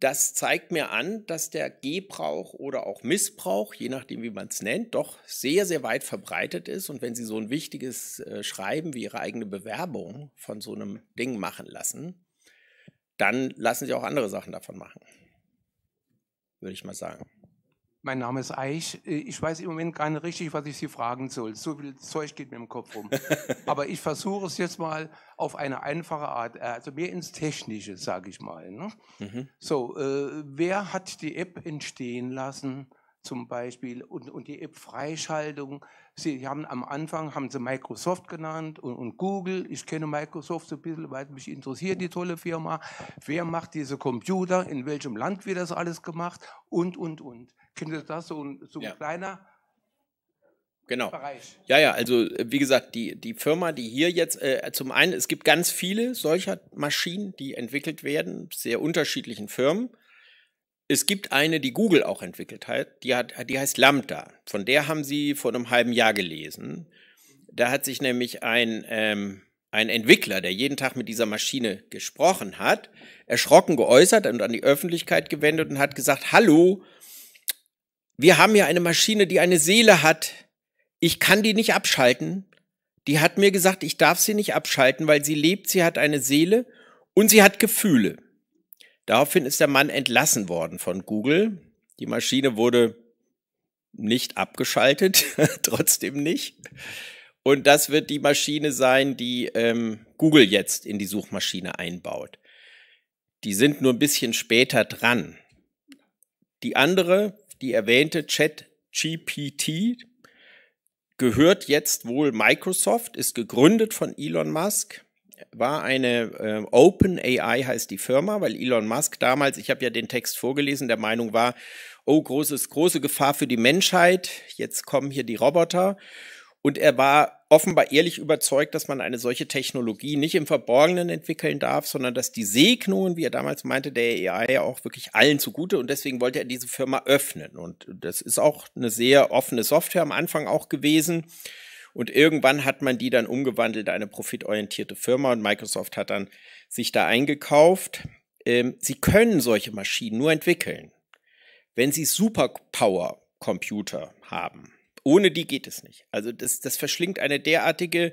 das zeigt mir an, dass der Gebrauch oder auch Missbrauch, je nachdem wie man es nennt, doch sehr, sehr weit verbreitet ist. Und wenn Sie so ein wichtiges äh, Schreiben wie Ihre eigene Bewerbung von so einem Ding machen lassen, dann lassen Sie auch andere Sachen davon machen, würde ich mal sagen. Mein Name ist Eich. Äh, ich weiß im Moment gar nicht richtig, was ich Sie fragen soll. So viel Zeug geht mir im Kopf rum. [laughs] Aber ich versuche es jetzt mal auf eine einfache Art, äh, also mehr ins Technische, sage ich mal. Ne? Mhm. So, äh, wer hat die App entstehen lassen, zum Beispiel, und, und die App-Freischaltung? Sie haben am Anfang, haben Sie Microsoft genannt und, und Google. Ich kenne Microsoft so ein bisschen, weil mich interessiert die tolle Firma. Wer macht diese Computer? In welchem Land wird das alles gemacht? Und, und, und. Kinder, das so ein, so ein ja. kleiner genau. Bereich. Ja, ja, also äh, wie gesagt, die, die Firma, die hier jetzt, äh, zum einen, es gibt ganz viele solcher Maschinen, die entwickelt werden, sehr unterschiedlichen Firmen. Es gibt eine, die Google auch entwickelt hat, die, hat, die heißt Lambda. Von der haben sie vor einem halben Jahr gelesen. Da hat sich nämlich ein, ähm, ein Entwickler, der jeden Tag mit dieser Maschine gesprochen hat, erschrocken geäußert und an die Öffentlichkeit gewendet und hat gesagt, hallo, wir haben hier eine Maschine, die eine Seele hat. Ich kann die nicht abschalten. Die hat mir gesagt, ich darf sie nicht abschalten, weil sie lebt, sie hat eine Seele und sie hat Gefühle. Daraufhin ist der Mann entlassen worden von Google. Die Maschine wurde nicht abgeschaltet, [laughs] trotzdem nicht. Und das wird die Maschine sein, die ähm, Google jetzt in die Suchmaschine einbaut. Die sind nur ein bisschen später dran. Die andere die erwähnte Chat-GPT gehört jetzt wohl Microsoft, ist gegründet von Elon Musk war eine äh, Open AI heißt die Firma, weil Elon Musk damals, ich habe ja den Text vorgelesen, der Meinung war, oh, großes, große Gefahr für die Menschheit, jetzt kommen hier die Roboter. Und er war offenbar ehrlich überzeugt, dass man eine solche Technologie nicht im Verborgenen entwickeln darf, sondern dass die Segnungen, wie er damals meinte, der AI auch wirklich allen zugute. Und deswegen wollte er diese Firma öffnen. Und das ist auch eine sehr offene Software am Anfang auch gewesen. Und irgendwann hat man die dann umgewandelt, eine profitorientierte Firma. Und Microsoft hat dann sich da eingekauft. Ähm, sie können solche Maschinen nur entwickeln, wenn sie Superpower-Computer haben. Ohne die geht es nicht. Also das, das verschlingt eine derartige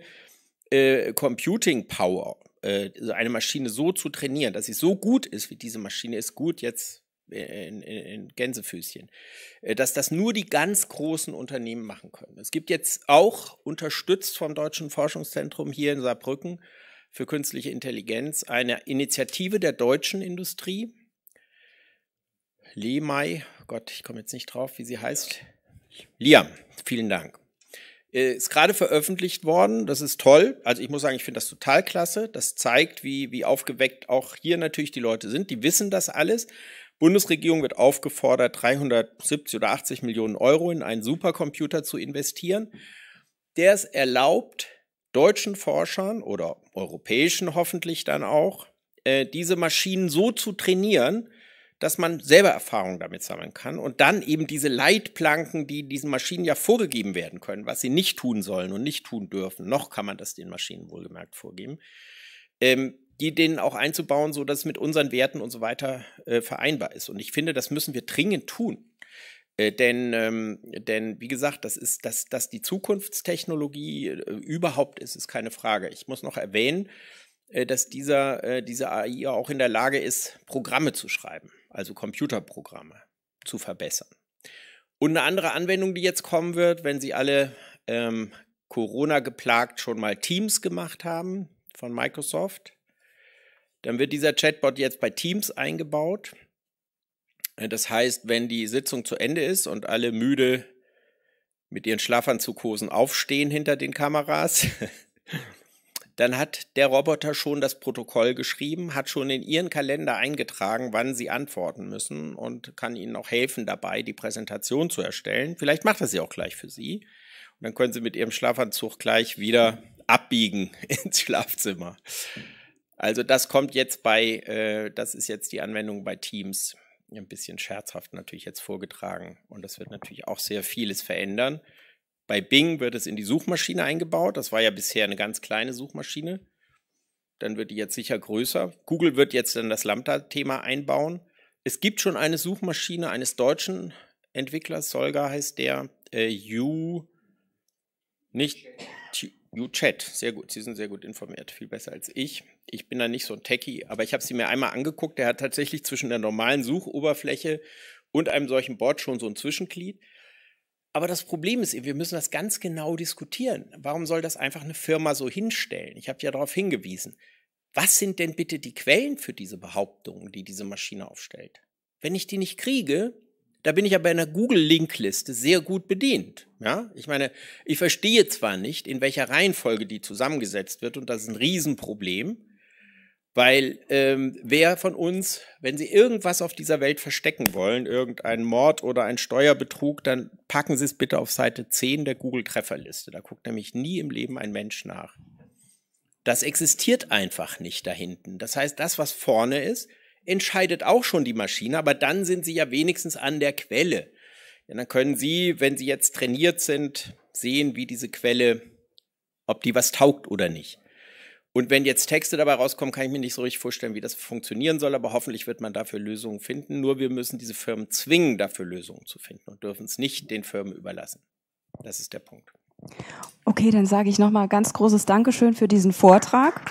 äh, Computing Power, äh, eine Maschine so zu trainieren, dass sie so gut ist, wie diese Maschine ist gut jetzt in, in, in Gänsefüßchen, äh, dass das nur die ganz großen Unternehmen machen können. Es gibt jetzt auch, unterstützt vom Deutschen Forschungszentrum hier in Saarbrücken für künstliche Intelligenz, eine Initiative der deutschen Industrie, Lemay, Gott, ich komme jetzt nicht drauf, wie sie heißt. Ja. Liam, vielen Dank. Äh, ist gerade veröffentlicht worden, das ist toll. Also ich muss sagen, ich finde das total klasse. Das zeigt, wie, wie aufgeweckt auch hier natürlich die Leute sind. Die wissen das alles. Bundesregierung wird aufgefordert, 370 oder 80 Millionen Euro in einen Supercomputer zu investieren, der es erlaubt, deutschen Forschern oder europäischen hoffentlich dann auch, äh, diese Maschinen so zu trainieren, dass man selber Erfahrungen damit sammeln kann und dann eben diese Leitplanken, die diesen Maschinen ja vorgegeben werden können, was sie nicht tun sollen und nicht tun dürfen, noch kann man das den Maschinen wohlgemerkt vorgeben, ähm, die denen auch einzubauen, so dass es mit unseren Werten und so weiter äh, vereinbar ist. Und ich finde, das müssen wir dringend tun. Äh, denn, ähm, denn wie gesagt, das ist, dass, dass die Zukunftstechnologie äh, überhaupt ist, ist keine Frage. Ich muss noch erwähnen, äh, dass dieser, äh, diese AI auch in der Lage ist, Programme zu schreiben also Computerprogramme, zu verbessern. Und eine andere Anwendung, die jetzt kommen wird, wenn Sie alle ähm, Corona geplagt schon mal Teams gemacht haben von Microsoft, dann wird dieser Chatbot jetzt bei Teams eingebaut. Das heißt, wenn die Sitzung zu Ende ist und alle müde mit ihren Schlafanzughosen aufstehen hinter den Kameras, dann hat der Roboter schon das Protokoll geschrieben, hat schon in Ihren Kalender eingetragen, wann Sie antworten müssen und kann Ihnen auch helfen dabei, die Präsentation zu erstellen. Vielleicht macht er sie auch gleich für Sie. Und dann können Sie mit Ihrem Schlafanzug gleich wieder abbiegen [laughs] ins Schlafzimmer. Also das kommt jetzt bei, äh, das ist jetzt die Anwendung bei Teams ein bisschen scherzhaft natürlich jetzt vorgetragen. Und das wird natürlich auch sehr vieles verändern. Bei Bing wird es in die Suchmaschine eingebaut. Das war ja bisher eine ganz kleine Suchmaschine. Dann wird die jetzt sicher größer. Google wird jetzt dann das Lambda-Thema einbauen. Es gibt schon eine Suchmaschine eines deutschen Entwicklers, Solga heißt der, äh, U, nicht UChat. Sehr gut, Sie sind sehr gut informiert, viel besser als ich. Ich bin da nicht so ein Techie, aber ich habe sie mir einmal angeguckt. Der hat tatsächlich zwischen der normalen Suchoberfläche und einem solchen Board schon so ein Zwischenglied. Aber das Problem ist eben, wir müssen das ganz genau diskutieren. Warum soll das einfach eine Firma so hinstellen? Ich habe ja darauf hingewiesen. Was sind denn bitte die Quellen für diese Behauptungen, die diese Maschine aufstellt? Wenn ich die nicht kriege, da bin ich aber in einer Google-Linkliste sehr gut bedient. Ja? Ich meine, ich verstehe zwar nicht, in welcher Reihenfolge die zusammengesetzt wird, und das ist ein Riesenproblem, weil ähm, wer von uns, wenn sie irgendwas auf dieser Welt verstecken wollen, irgendeinen Mord oder einen Steuerbetrug, dann packen sie es bitte auf Seite 10 der Google-Trefferliste. Da guckt nämlich nie im Leben ein Mensch nach. Das existiert einfach nicht da hinten. Das heißt, das, was vorne ist, entscheidet auch schon die Maschine, aber dann sind sie ja wenigstens an der Quelle. Ja, dann können sie, wenn sie jetzt trainiert sind, sehen, wie diese Quelle, ob die was taugt oder nicht. Und wenn jetzt Texte dabei rauskommen, kann ich mir nicht so richtig vorstellen, wie das funktionieren soll, aber hoffentlich wird man dafür Lösungen finden. Nur wir müssen diese Firmen zwingen, dafür Lösungen zu finden und dürfen es nicht den Firmen überlassen. Das ist der Punkt. Okay, dann sage ich nochmal ganz großes Dankeschön für diesen Vortrag.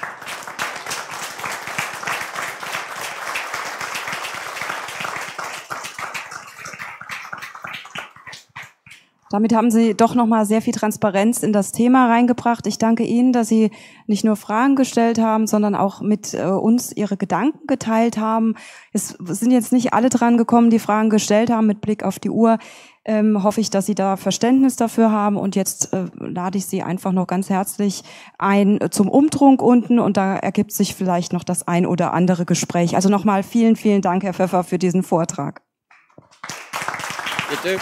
Damit haben Sie doch nochmal sehr viel Transparenz in das Thema reingebracht. Ich danke Ihnen, dass Sie nicht nur Fragen gestellt haben, sondern auch mit äh, uns Ihre Gedanken geteilt haben. Es sind jetzt nicht alle dran gekommen, die Fragen gestellt haben. Mit Blick auf die Uhr ähm, hoffe ich, dass Sie da Verständnis dafür haben. Und jetzt äh, lade ich Sie einfach noch ganz herzlich ein zum Umtrunk unten und da ergibt sich vielleicht noch das ein oder andere Gespräch. Also nochmal vielen, vielen Dank, Herr Pfeffer, für diesen Vortrag. Bitte.